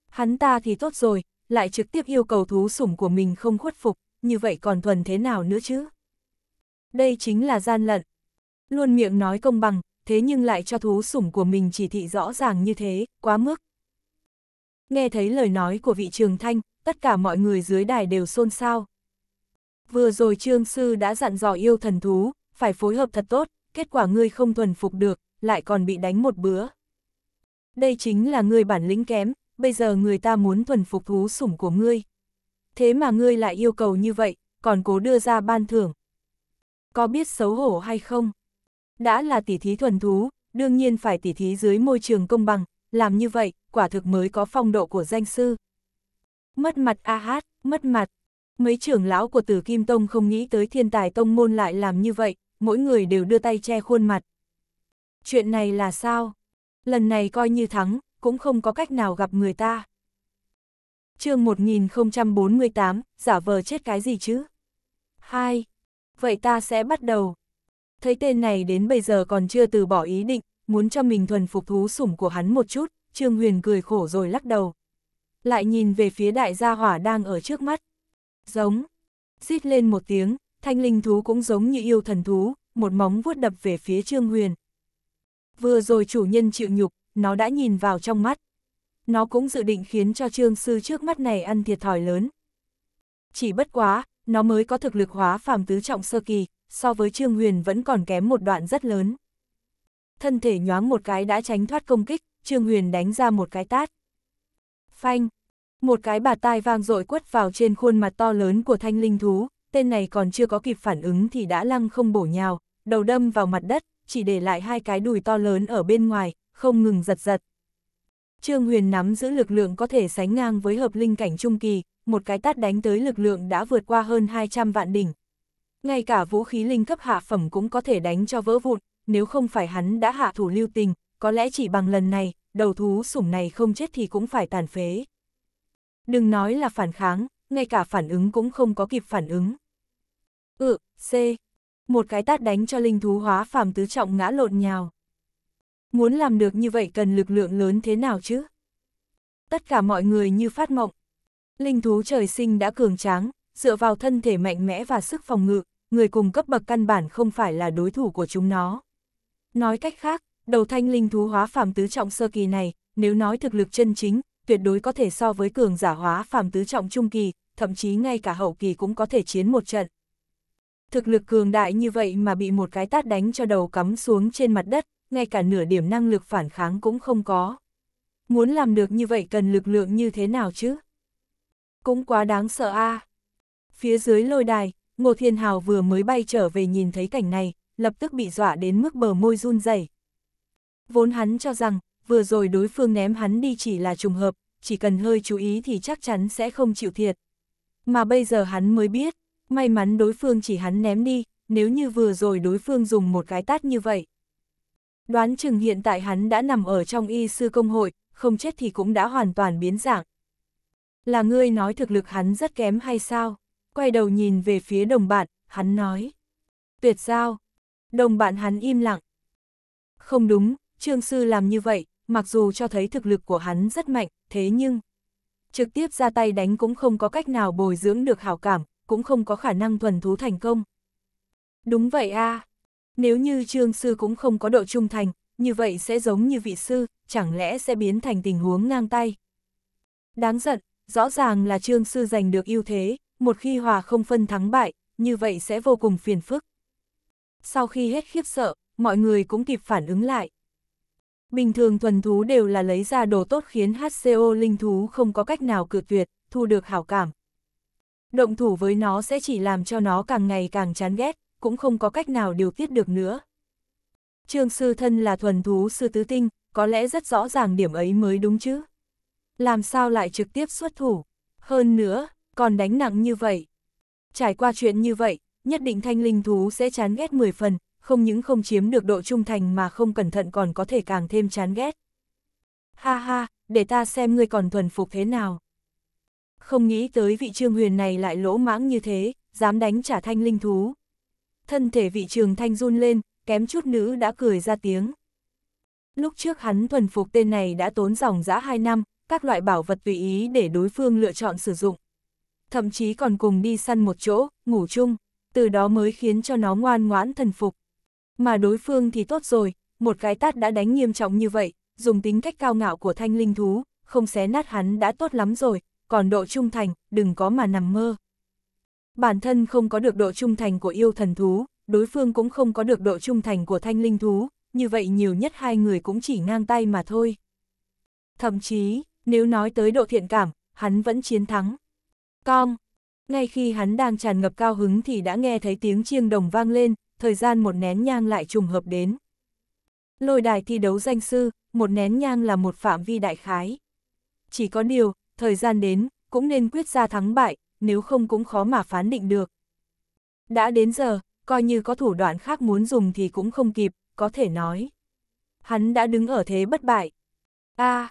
Hắn ta thì tốt rồi, lại trực tiếp yêu cầu thú sủng của mình không khuất phục, như vậy còn thuần thế nào nữa chứ? Đây chính là gian lận. Luôn miệng nói công bằng, thế nhưng lại cho thú sủng của mình chỉ thị rõ ràng như thế, quá mức. Nghe thấy lời nói của vị trường thanh, tất cả mọi người dưới đài đều xôn xao. Vừa rồi trương sư đã dặn dò yêu thần thú, phải phối hợp thật tốt, kết quả ngươi không thuần phục được, lại còn bị đánh một bữa. Đây chính là ngươi bản lĩnh kém, bây giờ người ta muốn thuần phục thú sủng của ngươi. Thế mà ngươi lại yêu cầu như vậy, còn cố đưa ra ban thưởng. Có biết xấu hổ hay không? Đã là tỉ thí thuần thú, đương nhiên phải tỉ thí dưới môi trường công bằng, làm như vậy, quả thực mới có phong độ của danh sư. Mất mặt a hát, mất mặt. Mấy trưởng lão của Tử Kim Tông không nghĩ tới thiên tài tông môn lại làm như vậy, mỗi người đều đưa tay che khuôn mặt. Chuyện này là sao? Lần này coi như thắng, cũng không có cách nào gặp người ta. chương 1048, giả vờ chết cái gì chứ? hai Vậy ta sẽ bắt đầu. Thấy tên này đến bây giờ còn chưa từ bỏ ý định, muốn cho mình thuần phục thú sủng của hắn một chút, Trương Huyền cười khổ rồi lắc đầu. Lại nhìn về phía đại gia hỏa đang ở trước mắt. Giống. Xít lên một tiếng, Thanh linh thú cũng giống như yêu thần thú, một móng vuốt đập về phía Trương Huyền. Vừa rồi chủ nhân chịu nhục, nó đã nhìn vào trong mắt. Nó cũng dự định khiến cho Trương Sư trước mắt này ăn thiệt thòi lớn. Chỉ bất quá, nó mới có thực lực hóa phàm tứ trọng sơ kỳ, so với Trương Huyền vẫn còn kém một đoạn rất lớn. Thân thể nhoáng một cái đã tránh thoát công kích, Trương Huyền đánh ra một cái tát. Phanh! Một cái bà tai vang dội quất vào trên khuôn mặt to lớn của thanh linh thú, tên này còn chưa có kịp phản ứng thì đã lăng không bổ nhào, đầu đâm vào mặt đất, chỉ để lại hai cái đùi to lớn ở bên ngoài, không ngừng giật giật. Trương Huyền nắm giữ lực lượng có thể sánh ngang với hợp linh cảnh trung kỳ, một cái tát đánh tới lực lượng đã vượt qua hơn 200 vạn đỉnh. Ngay cả vũ khí linh cấp hạ phẩm cũng có thể đánh cho vỡ vụn, nếu không phải hắn đã hạ thủ lưu tình, có lẽ chỉ bằng lần này, đầu thú sủng này không chết thì cũng phải tàn phế. Đừng nói là phản kháng, ngay cả phản ứng cũng không có kịp phản ứng. Ừ, C. Một cái tát đánh cho linh thú hóa phàm tứ trọng ngã lộn nhào. Muốn làm được như vậy cần lực lượng lớn thế nào chứ? Tất cả mọi người như phát mộng. Linh thú trời sinh đã cường tráng, dựa vào thân thể mạnh mẽ và sức phòng ngự, người cùng cấp bậc căn bản không phải là đối thủ của chúng nó. Nói cách khác, đầu thanh linh thú hóa phàm tứ trọng sơ kỳ này, nếu nói thực lực chân chính, tuyệt đối có thể so với cường giả hóa phàm tứ trọng trung kỳ, thậm chí ngay cả hậu kỳ cũng có thể chiến một trận. Thực lực cường đại như vậy mà bị một cái tát đánh cho đầu cắm xuống trên mặt đất, ngay cả nửa điểm năng lực phản kháng cũng không có. Muốn làm được như vậy cần lực lượng như thế nào chứ? Cũng quá đáng sợ a. À. Phía dưới lôi đài, Ngô Thiên Hào vừa mới bay trở về nhìn thấy cảnh này, lập tức bị dọa đến mức bờ môi run rẩy. Vốn hắn cho rằng, vừa rồi đối phương ném hắn đi chỉ là trùng hợp, chỉ cần hơi chú ý thì chắc chắn sẽ không chịu thiệt. Mà bây giờ hắn mới biết, may mắn đối phương chỉ hắn ném đi, nếu như vừa rồi đối phương dùng một cái tát như vậy. Đoán chừng hiện tại hắn đã nằm ở trong y sư công hội, không chết thì cũng đã hoàn toàn biến dạng. Là ngươi nói thực lực hắn rất kém hay sao? Quay đầu nhìn về phía đồng bạn, hắn nói. Tuyệt sao? Đồng bạn hắn im lặng. Không đúng, trương sư làm như vậy, mặc dù cho thấy thực lực của hắn rất mạnh, thế nhưng trực tiếp ra tay đánh cũng không có cách nào bồi dưỡng được hảo cảm, cũng không có khả năng thuần thú thành công. Đúng vậy a à. Nếu như trương sư cũng không có độ trung thành, như vậy sẽ giống như vị sư, chẳng lẽ sẽ biến thành tình huống ngang tay. Đáng giận, rõ ràng là trương sư giành được ưu thế, một khi hòa không phân thắng bại, như vậy sẽ vô cùng phiền phức. Sau khi hết khiếp sợ, mọi người cũng kịp phản ứng lại. Bình thường thuần thú đều là lấy ra đồ tốt khiến HCO linh thú không có cách nào cự tuyệt, thu được hảo cảm. Động thủ với nó sẽ chỉ làm cho nó càng ngày càng chán ghét, cũng không có cách nào điều tiết được nữa. Trương sư thân là thuần thú sư tứ tinh, có lẽ rất rõ ràng điểm ấy mới đúng chứ. Làm sao lại trực tiếp xuất thủ? Hơn nữa, còn đánh nặng như vậy. Trải qua chuyện như vậy, nhất định thanh linh thú sẽ chán ghét 10 phần, không những không chiếm được độ trung thành mà không cẩn thận còn có thể càng thêm chán ghét. Ha ha, để ta xem ngươi còn thuần phục thế nào. Không nghĩ tới vị trương huyền này lại lỗ mãng như thế, dám đánh trả thanh linh thú. Thân thể vị trường thanh run lên, kém chút nữ đã cười ra tiếng. Lúc trước hắn thuần phục tên này đã tốn dòng dã 2 năm, các loại bảo vật tùy ý để đối phương lựa chọn sử dụng. Thậm chí còn cùng đi săn một chỗ, ngủ chung, từ đó mới khiến cho nó ngoan ngoãn thần phục. Mà đối phương thì tốt rồi, một cái tát đã đánh nghiêm trọng như vậy, dùng tính cách cao ngạo của thanh linh thú, không xé nát hắn đã tốt lắm rồi, còn độ trung thành, đừng có mà nằm mơ. Bản thân không có được độ trung thành của yêu thần thú, đối phương cũng không có được độ trung thành của thanh linh thú, như vậy nhiều nhất hai người cũng chỉ ngang tay mà thôi. Thậm chí, nếu nói tới độ thiện cảm, hắn vẫn chiến thắng. Cong! Ngay khi hắn đang tràn ngập cao hứng thì đã nghe thấy tiếng chiêng đồng vang lên, thời gian một nén nhang lại trùng hợp đến. Lôi đài thi đấu danh sư, một nén nhang là một phạm vi đại khái. Chỉ có điều, thời gian đến, cũng nên quyết ra thắng bại, nếu không cũng khó mà phán định được. Đã đến giờ, coi như có thủ đoạn khác muốn dùng thì cũng không kịp, có thể nói. Hắn đã đứng ở thế bất bại. a à,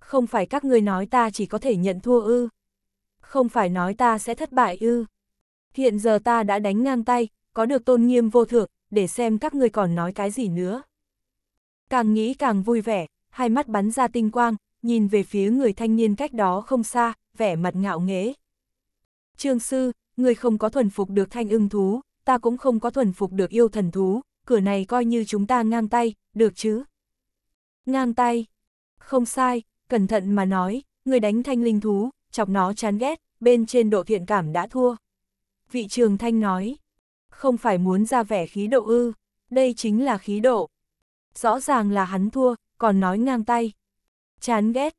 không phải các ngươi nói ta chỉ có thể nhận thua ư. Không phải nói ta sẽ thất bại ư. Hiện giờ ta đã đánh ngang tay, có được tôn nghiêm vô thượng, để xem các ngươi còn nói cái gì nữa. Càng nghĩ càng vui vẻ, hai mắt bắn ra tinh quang, nhìn về phía người thanh niên cách đó không xa, vẻ mặt ngạo nghễ. Trương sư, người không có thuần phục được thanh ưng thú, ta cũng không có thuần phục được yêu thần thú, cửa này coi như chúng ta ngang tay, được chứ? Ngang tay. Không sai, cẩn thận mà nói, người đánh thanh linh thú, chọc nó chán ghét, bên trên độ thiện cảm đã thua. Vị trường thanh nói không phải muốn ra vẻ khí độ ư, đây chính là khí độ. Rõ ràng là hắn thua, còn nói ngang tay. Chán ghét.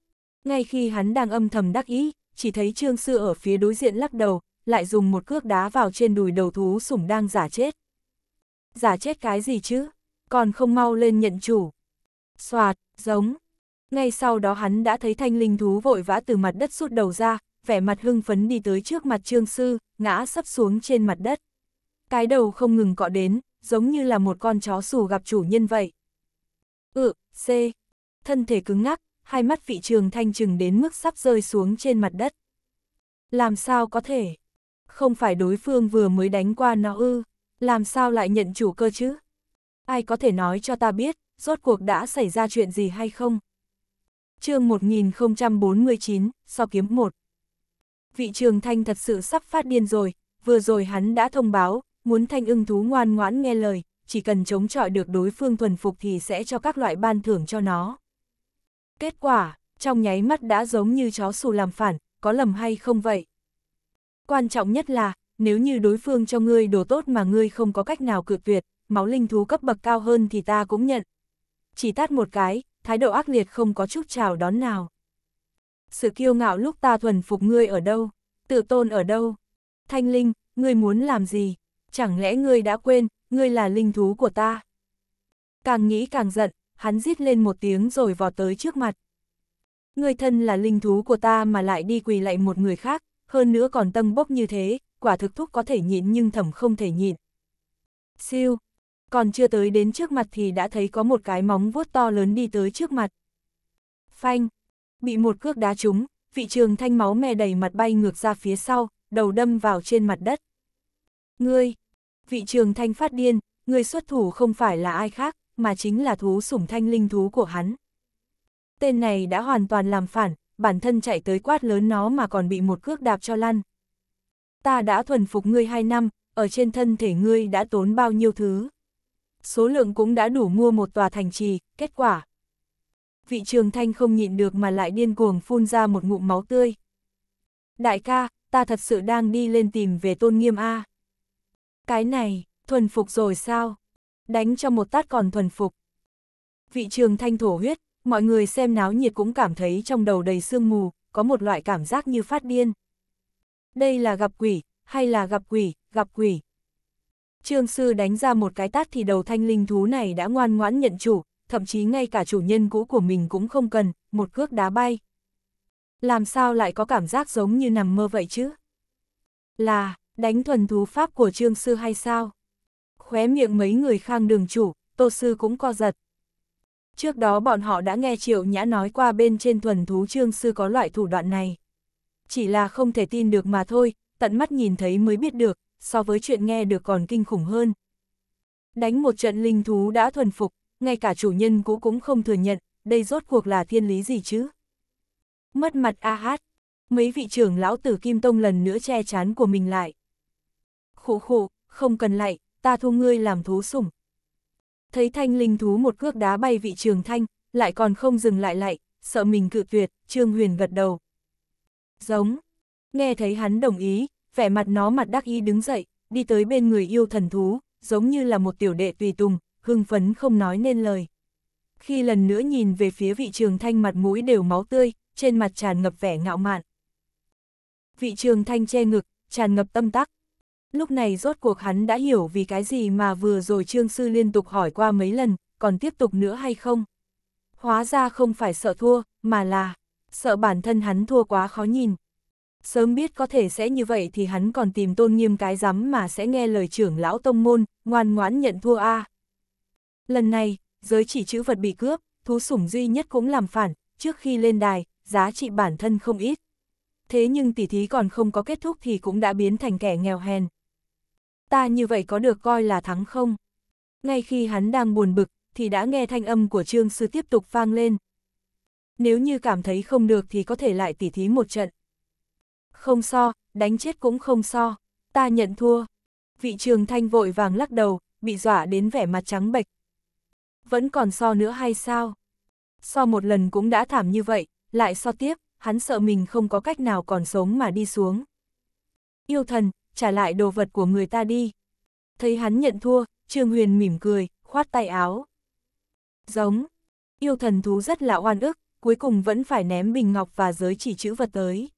Ngay khi hắn đang âm thầm đắc ý, chỉ thấy Trương Sư ở phía đối diện lắc đầu, lại dùng một cước đá vào trên đùi đầu thú sủng đang giả chết. Giả chết cái gì chứ? Còn không mau lên nhận chủ. Xoạt, giống. Ngay sau đó hắn đã thấy thanh linh thú vội vã từ mặt đất sút đầu ra, vẻ mặt hưng phấn đi tới trước mặt Trương Sư, ngã sắp xuống trên mặt đất cái đầu không ngừng cọ đến, giống như là một con chó sù gặp chủ nhân vậy. Ừ, C. Thân thể cứng ngắc, hai mắt vị trường thanh trừng đến mức sắp rơi xuống trên mặt đất. Làm sao có thể? Không phải đối phương vừa mới đánh qua nó ư, làm sao lại nhận chủ cơ chứ? Ai có thể nói cho ta biết, rốt cuộc đã xảy ra chuyện gì hay không? chương 1049, so kiếm 1 Vị trường thanh thật sự sắp phát điên rồi, vừa rồi hắn đã thông báo, muốn thanh ưng thú ngoan ngoãn nghe lời, chỉ cần chống chọi được đối phương thuần phục thì sẽ cho các loại ban thưởng cho nó. Kết quả, trong nháy mắt đã giống như chó xù làm phản, có lầm hay không vậy? Quan trọng nhất là, nếu như đối phương cho ngươi đồ tốt mà ngươi không có cách nào cự tuyệt, máu linh thú cấp bậc cao hơn thì ta cũng nhận. Chỉ tát một cái, thái độ ác liệt không có chút chào đón nào. Sự kiêu ngạo lúc ta thuần phục ngươi ở đâu? Tự tôn ở đâu? Thanh Linh, ngươi muốn làm gì? chẳng lẽ ngươi đã quên, ngươi là linh thú của ta. Càng nghĩ càng giận, hắn rít lên một tiếng rồi vò tới trước mặt. Ngươi thân là linh thú của ta mà lại đi quỳ lại một người khác, hơn nữa còn tâm bốc như thế, quả thực thúc có thể nhịn nhưng thẩm không thể nhịn. Siêu, còn chưa tới đến trước mặt thì đã thấy có một cái móng vuốt to lớn đi tới trước mặt. Phanh, bị một cước đá trúng, vị trường thanh máu me đầy mặt bay ngược ra phía sau, đầu đâm vào trên mặt đất. Ngươi, vị trường thanh phát điên, người xuất thủ không phải là ai khác, mà chính là thú sủng thanh linh thú của hắn. Tên này đã hoàn toàn làm phản, bản thân chạy tới quát lớn nó mà còn bị một cước đạp cho lăn. Ta đã thuần phục ngươi hai năm, ở trên thân thể ngươi đã tốn bao nhiêu thứ. Số lượng cũng đã đủ mua một tòa thành trì, kết quả. Vị trường thanh không nhịn được mà lại điên cuồng phun ra một ngụm máu tươi. Đại ca, ta thật sự đang đi lên tìm về tôn nghiêm A. Cái này, thuần phục rồi sao? Đánh cho một tát còn thuần phục. Vị trường thanh thổ huyết, mọi người xem náo nhiệt cũng cảm thấy trong đầu đầy sương mù, có một loại cảm giác như phát điên. Đây là gặp quỷ, hay là gặp quỷ, gặp quỷ. Trương sư đánh ra một cái tát thì đầu thanh linh thú này đã ngoan ngoãn nhận chủ, thậm chí ngay cả chủ nhân cũ của mình cũng không cần, một cước đá bay. Làm sao lại có cảm giác giống như nằm mơ vậy chứ? Là, đánh thuần thú pháp của trương sư hay sao? Khóe miệng mấy người khang đường chủ, tô sư cũng co giật. Trước đó bọn họ đã nghe Triệu Nhã nói qua bên trên thuần thú trương sư có loại thủ đoạn này. Chỉ là không thể tin được mà thôi, tận mắt nhìn thấy mới biết được, so với chuyện nghe được còn kinh khủng hơn. Đánh một trận linh thú đã thuần phục, ngay cả chủ nhân cũ cũng không thừa nhận, đây rốt cuộc là thiên lý gì chứ? Mất mặt a hát, mấy vị trưởng lão tử Kim Tông lần nữa che chán của mình lại khụ khụ, không cần lạy, ta thu ngươi làm thú sủng. Thấy thanh linh thú một cước đá bay vị trường thanh, lại còn không dừng lại lại, sợ mình cự tuyệt, Trương Huyền gật đầu. Giống, nghe thấy hắn đồng ý, vẻ mặt nó mặt đắc ý đứng dậy, đi tới bên người yêu thần thú, giống như là một tiểu đệ tùy tùng, hưng phấn không nói nên lời. Khi lần nữa nhìn về phía vị trường thanh mặt mũi đều máu tươi, trên mặt tràn ngập vẻ ngạo mạn. Vị trường thanh che ngực, tràn ngập tâm tắc, Lúc này rốt cuộc hắn đã hiểu vì cái gì mà vừa rồi Trương Sư liên tục hỏi qua mấy lần, còn tiếp tục nữa hay không. Hóa ra không phải sợ thua, mà là sợ bản thân hắn thua quá khó nhìn. Sớm biết có thể sẽ như vậy thì hắn còn tìm tôn nghiêm cái rắm mà sẽ nghe lời trưởng lão tông môn, ngoan ngoãn nhận thua a. Lần này, giới chỉ chữ vật bị cướp, thú sủng duy nhất cũng làm phản, trước khi lên đài, giá trị bản thân không ít. Thế nhưng tỉ thí còn không có kết thúc thì cũng đã biến thành kẻ nghèo hèn ta như vậy có được coi là thắng không? Ngay khi hắn đang buồn bực, thì đã nghe thanh âm của Trương Sư tiếp tục vang lên. Nếu như cảm thấy không được thì có thể lại tỉ thí một trận. Không so, đánh chết cũng không so, ta nhận thua. Vị trường thanh vội vàng lắc đầu, bị dọa đến vẻ mặt trắng bệch. Vẫn còn so nữa hay sao? So một lần cũng đã thảm như vậy, lại so tiếp, hắn sợ mình không có cách nào còn sống mà đi xuống. Yêu thần, trả lại đồ vật của người ta đi. Thấy hắn nhận thua, Trương Huyền mỉm cười, khoát tay áo. Giống, yêu thần thú rất là oan ức, cuối cùng vẫn phải ném bình ngọc và giới chỉ chữ vật tới.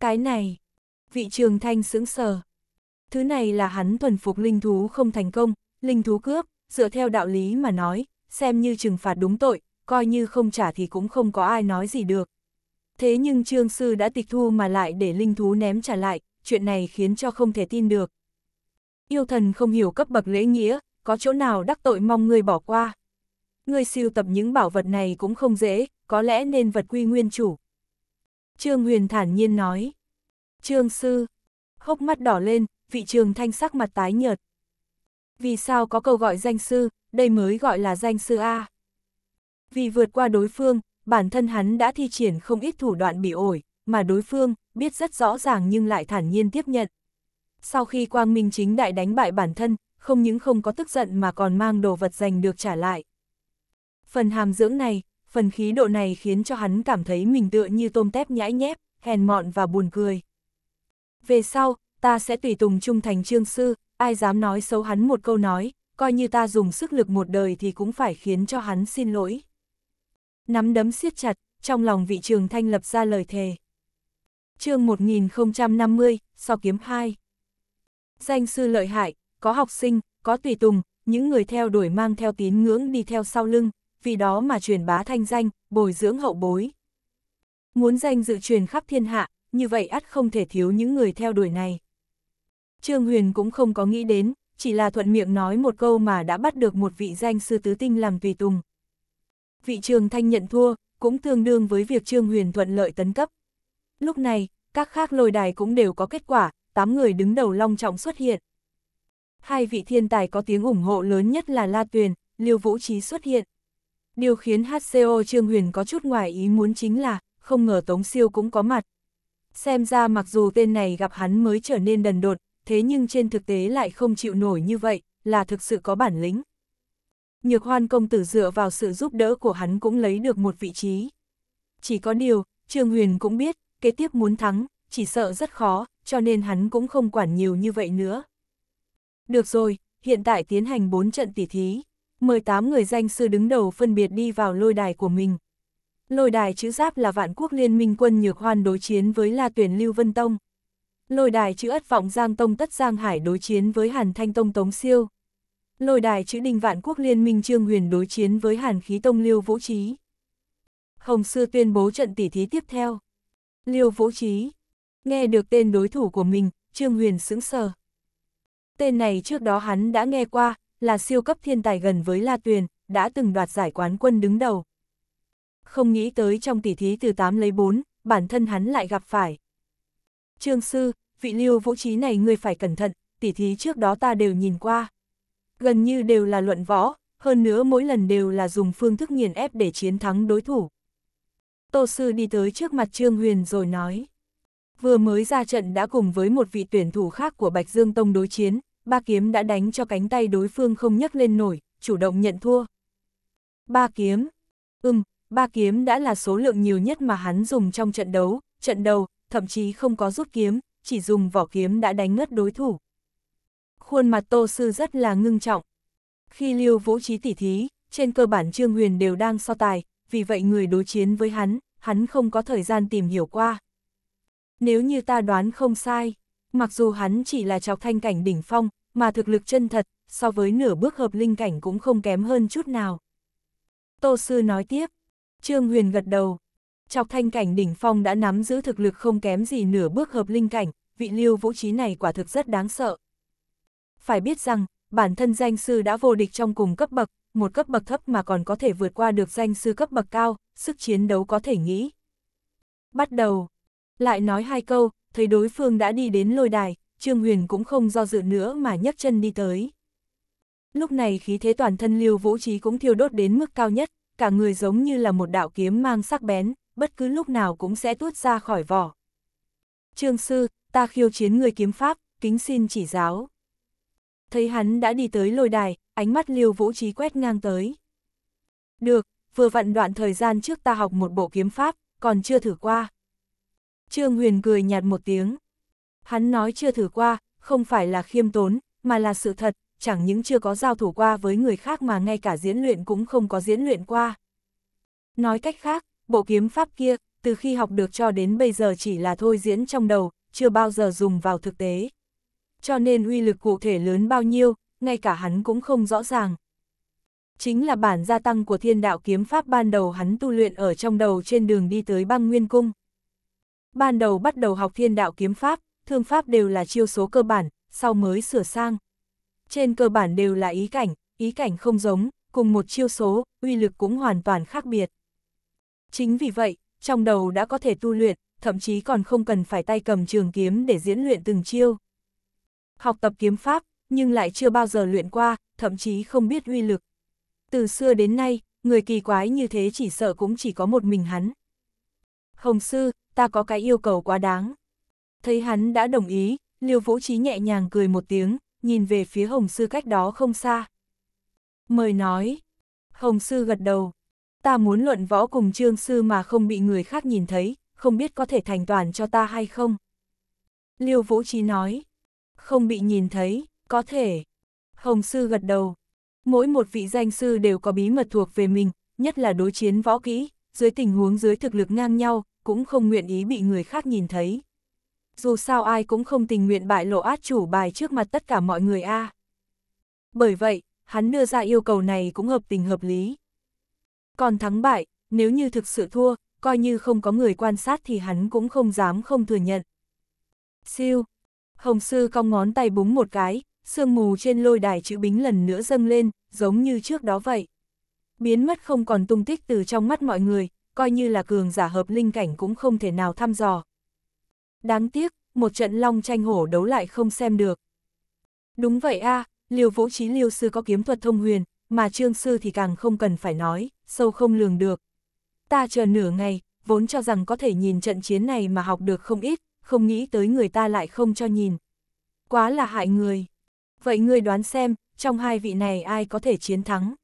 Cái này, vị trường thanh sững sờ. Thứ này là hắn thuần phục linh thú không thành công, linh thú cướp, dựa theo đạo lý mà nói, xem như trừng phạt đúng tội, coi như không trả thì cũng không có ai nói gì được. Thế nhưng trương sư đã tịch thu mà lại để linh thú ném trả lại, chuyện này khiến cho không thể tin được. Yêu thần không hiểu cấp bậc lễ nghĩa, có chỗ nào đắc tội mong ngươi bỏ qua. Ngươi siêu tập những bảo vật này cũng không dễ, có lẽ nên vật quy nguyên chủ. Trương Huyền thản nhiên nói. Trương Sư, hốc mắt đỏ lên, vị trường thanh sắc mặt tái nhợt. Vì sao có câu gọi danh sư, đây mới gọi là danh sư A. Vì vượt qua đối phương, bản thân hắn đã thi triển không ít thủ đoạn bị ổi mà đối phương, biết rất rõ ràng nhưng lại thản nhiên tiếp nhận. Sau khi Quang Minh chính đại đánh bại bản thân, không những không có tức giận mà còn mang đồ vật giành được trả lại. Phần hàm dưỡng này, phần khí độ này khiến cho hắn cảm thấy mình tựa như tôm tép nhãi nhép, hèn mọn và buồn cười. Về sau, ta sẽ tùy tùng trung thành trương sư, ai dám nói xấu hắn một câu nói, coi như ta dùng sức lực một đời thì cũng phải khiến cho hắn xin lỗi. Nắm đấm siết chặt, trong lòng vị trường thanh lập ra lời thề chương 1050, so kiếm 2. Danh sư lợi hại, có học sinh, có tùy tùng, những người theo đuổi mang theo tín ngưỡng đi theo sau lưng, vì đó mà truyền bá thanh danh, bồi dưỡng hậu bối. Muốn danh dự truyền khắp thiên hạ, như vậy ắt không thể thiếu những người theo đuổi này. Trương Huyền cũng không có nghĩ đến, chỉ là thuận miệng nói một câu mà đã bắt được một vị danh sư tứ tinh làm tùy tùng. Vị Trường Thanh nhận thua, cũng tương đương với việc Trương Huyền thuận lợi tấn cấp, Lúc này, các khác lôi đài cũng đều có kết quả, 8 người đứng đầu long trọng xuất hiện. Hai vị thiên tài có tiếng ủng hộ lớn nhất là La Tuyền, Liêu Vũ Trí xuất hiện. Điều khiến HCO Trương Huyền có chút ngoài ý muốn chính là, không ngờ Tống Siêu cũng có mặt. Xem ra mặc dù tên này gặp hắn mới trở nên đần đột, thế nhưng trên thực tế lại không chịu nổi như vậy, là thực sự có bản lĩnh. Nhược hoan công tử dựa vào sự giúp đỡ của hắn cũng lấy được một vị trí. Chỉ có điều, Trương Huyền cũng biết, kế tiếp muốn thắng, chỉ sợ rất khó, cho nên hắn cũng không quản nhiều như vậy nữa. Được rồi, hiện tại tiến hành 4 trận tỉ thí. 18 người danh sư đứng đầu phân biệt đi vào lôi đài của mình. Lôi đài chữ giáp là vạn quốc liên minh quân nhược hoan đối chiến với La Tuyển Lưu Vân Tông. Lôi đài chữ ất vọng Giang Tông Tất Giang Hải đối chiến với Hàn Thanh Tông Tống Siêu. Lôi đài chữ đinh vạn quốc liên minh Trương Huyền đối chiến với Hàn Khí Tông Lưu Vũ Trí. Hồng Sư tuyên bố trận tỉ thí tiếp theo. Liêu Vũ Trí. Nghe được tên đối thủ của mình, Trương Huyền sững sờ. Tên này trước đó hắn đã nghe qua, là siêu cấp thiên tài gần với La Tuyền, đã từng đoạt giải quán quân đứng đầu. Không nghĩ tới trong tỷ thí từ 8 lấy 4, bản thân hắn lại gặp phải. Trương Sư, vị Liêu Vũ Trí này ngươi phải cẩn thận, tỷ thí trước đó ta đều nhìn qua. Gần như đều là luận võ, hơn nữa mỗi lần đều là dùng phương thức nghiền ép để chiến thắng đối thủ. Tô Sư đi tới trước mặt Trương Huyền rồi nói. Vừa mới ra trận đã cùng với một vị tuyển thủ khác của Bạch Dương Tông đối chiến, ba kiếm đã đánh cho cánh tay đối phương không nhấc lên nổi, chủ động nhận thua. Ba kiếm. Ừm, ba kiếm đã là số lượng nhiều nhất mà hắn dùng trong trận đấu, trận đầu, thậm chí không có rút kiếm, chỉ dùng vỏ kiếm đã đánh ngất đối thủ. Khuôn mặt Tô Sư rất là ngưng trọng. Khi Lưu Vũ Trí tỉ thí, trên cơ bản Trương Huyền đều đang so tài, vì vậy người đối chiến với hắn, hắn không có thời gian tìm hiểu qua. Nếu như ta đoán không sai, mặc dù hắn chỉ là chọc thanh cảnh đỉnh phong, mà thực lực chân thật, so với nửa bước hợp linh cảnh cũng không kém hơn chút nào. Tô Sư nói tiếp, Trương Huyền gật đầu, chọc thanh cảnh đỉnh phong đã nắm giữ thực lực không kém gì nửa bước hợp linh cảnh, vị lưu vũ trí này quả thực rất đáng sợ. Phải biết rằng, bản thân danh sư đã vô địch trong cùng cấp bậc, một cấp bậc thấp mà còn có thể vượt qua được danh sư cấp bậc cao, sức chiến đấu có thể nghĩ. Bắt đầu, lại nói hai câu, thấy đối phương đã đi đến lôi đài, Trương Huyền cũng không do dự nữa mà nhấc chân đi tới. Lúc này khí thế toàn thân Lưu Vũ Trí cũng thiêu đốt đến mức cao nhất, cả người giống như là một đạo kiếm mang sắc bén, bất cứ lúc nào cũng sẽ tuốt ra khỏi vỏ. Trương sư, ta khiêu chiến người kiếm pháp, kính xin chỉ giáo thấy hắn đã đi tới lôi đài, ánh mắt Liêu Vũ Trí quét ngang tới. Được, vừa vặn đoạn thời gian trước ta học một bộ kiếm pháp, còn chưa thử qua. Trương Huyền cười nhạt một tiếng. Hắn nói chưa thử qua, không phải là khiêm tốn, mà là sự thật, chẳng những chưa có giao thủ qua với người khác mà ngay cả diễn luyện cũng không có diễn luyện qua. Nói cách khác, bộ kiếm pháp kia, từ khi học được cho đến bây giờ chỉ là thôi diễn trong đầu, chưa bao giờ dùng vào thực tế cho nên uy lực cụ thể lớn bao nhiêu, ngay cả hắn cũng không rõ ràng. Chính là bản gia tăng của thiên đạo kiếm pháp ban đầu hắn tu luyện ở trong đầu trên đường đi tới băng nguyên cung. Ban đầu bắt đầu học thiên đạo kiếm pháp, thương pháp đều là chiêu số cơ bản, sau mới sửa sang. Trên cơ bản đều là ý cảnh, ý cảnh không giống, cùng một chiêu số, uy lực cũng hoàn toàn khác biệt. Chính vì vậy, trong đầu đã có thể tu luyện, thậm chí còn không cần phải tay cầm trường kiếm để diễn luyện từng chiêu học tập kiếm pháp, nhưng lại chưa bao giờ luyện qua, thậm chí không biết uy lực. Từ xưa đến nay, người kỳ quái như thế chỉ sợ cũng chỉ có một mình hắn. Hồng sư, ta có cái yêu cầu quá đáng. Thấy hắn đã đồng ý, Liêu Vũ Trí nhẹ nhàng cười một tiếng, nhìn về phía Hồng sư cách đó không xa. Mời nói. Hồng sư gật đầu. Ta muốn luận võ cùng trương sư mà không bị người khác nhìn thấy, không biết có thể thành toàn cho ta hay không. Liêu Vũ Trí nói không bị nhìn thấy, có thể. Hồng sư gật đầu. Mỗi một vị danh sư đều có bí mật thuộc về mình, nhất là đối chiến võ kỹ, dưới tình huống dưới thực lực ngang nhau, cũng không nguyện ý bị người khác nhìn thấy. Dù sao ai cũng không tình nguyện bại lộ át chủ bài trước mặt tất cả mọi người a. À. Bởi vậy, hắn đưa ra yêu cầu này cũng hợp tình hợp lý. Còn thắng bại, nếu như thực sự thua, coi như không có người quan sát thì hắn cũng không dám không thừa nhận. Siêu, Hồng sư cong ngón tay búng một cái, sương mù trên lôi đài chữ bính lần nữa dâng lên, giống như trước đó vậy. Biến mất không còn tung tích từ trong mắt mọi người, coi như là cường giả hợp linh cảnh cũng không thể nào thăm dò. Đáng tiếc, một trận long tranh hổ đấu lại không xem được. Đúng vậy a, à, liều vũ trí liêu sư có kiếm thuật thông huyền, mà trương sư thì càng không cần phải nói, sâu không lường được. Ta chờ nửa ngày, vốn cho rằng có thể nhìn trận chiến này mà học được không ít, không nghĩ tới người ta lại không cho nhìn. Quá là hại người. Vậy ngươi đoán xem, trong hai vị này ai có thể chiến thắng?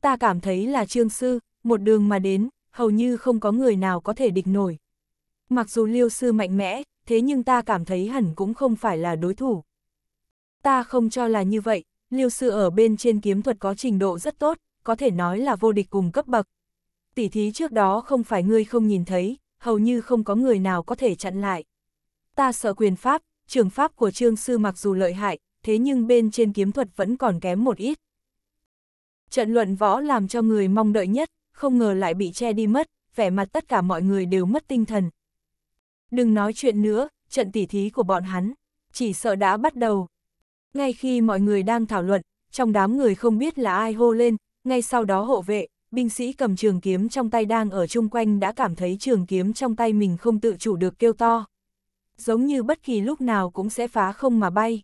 Ta cảm thấy là trương sư, một đường mà đến, hầu như không có người nào có thể địch nổi. Mặc dù liêu sư mạnh mẽ, thế nhưng ta cảm thấy hẳn cũng không phải là đối thủ. Ta không cho là như vậy, liêu sư ở bên trên kiếm thuật có trình độ rất tốt, có thể nói là vô địch cùng cấp bậc. tỷ thí trước đó không phải ngươi không nhìn thấy, hầu như không có người nào có thể chặn lại. Ta sợ quyền pháp, trường pháp của trương sư mặc dù lợi hại, thế nhưng bên trên kiếm thuật vẫn còn kém một ít. Trận luận võ làm cho người mong đợi nhất, không ngờ lại bị che đi mất, vẻ mặt tất cả mọi người đều mất tinh thần. Đừng nói chuyện nữa, trận tỉ thí của bọn hắn, chỉ sợ đã bắt đầu. Ngay khi mọi người đang thảo luận, trong đám người không biết là ai hô lên, ngay sau đó hộ vệ, binh sĩ cầm trường kiếm trong tay đang ở chung quanh đã cảm thấy trường kiếm trong tay mình không tự chủ được kêu to. Giống như bất kỳ lúc nào cũng sẽ phá không mà bay.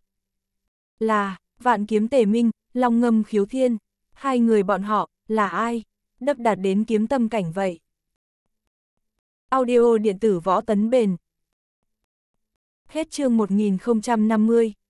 Là, vạn kiếm tề minh, long ngâm khiếu thiên, hai người bọn họ, là ai? Đấp đạt đến kiếm tâm cảnh vậy. Audio điện tử võ tấn bền. Hết chương 1050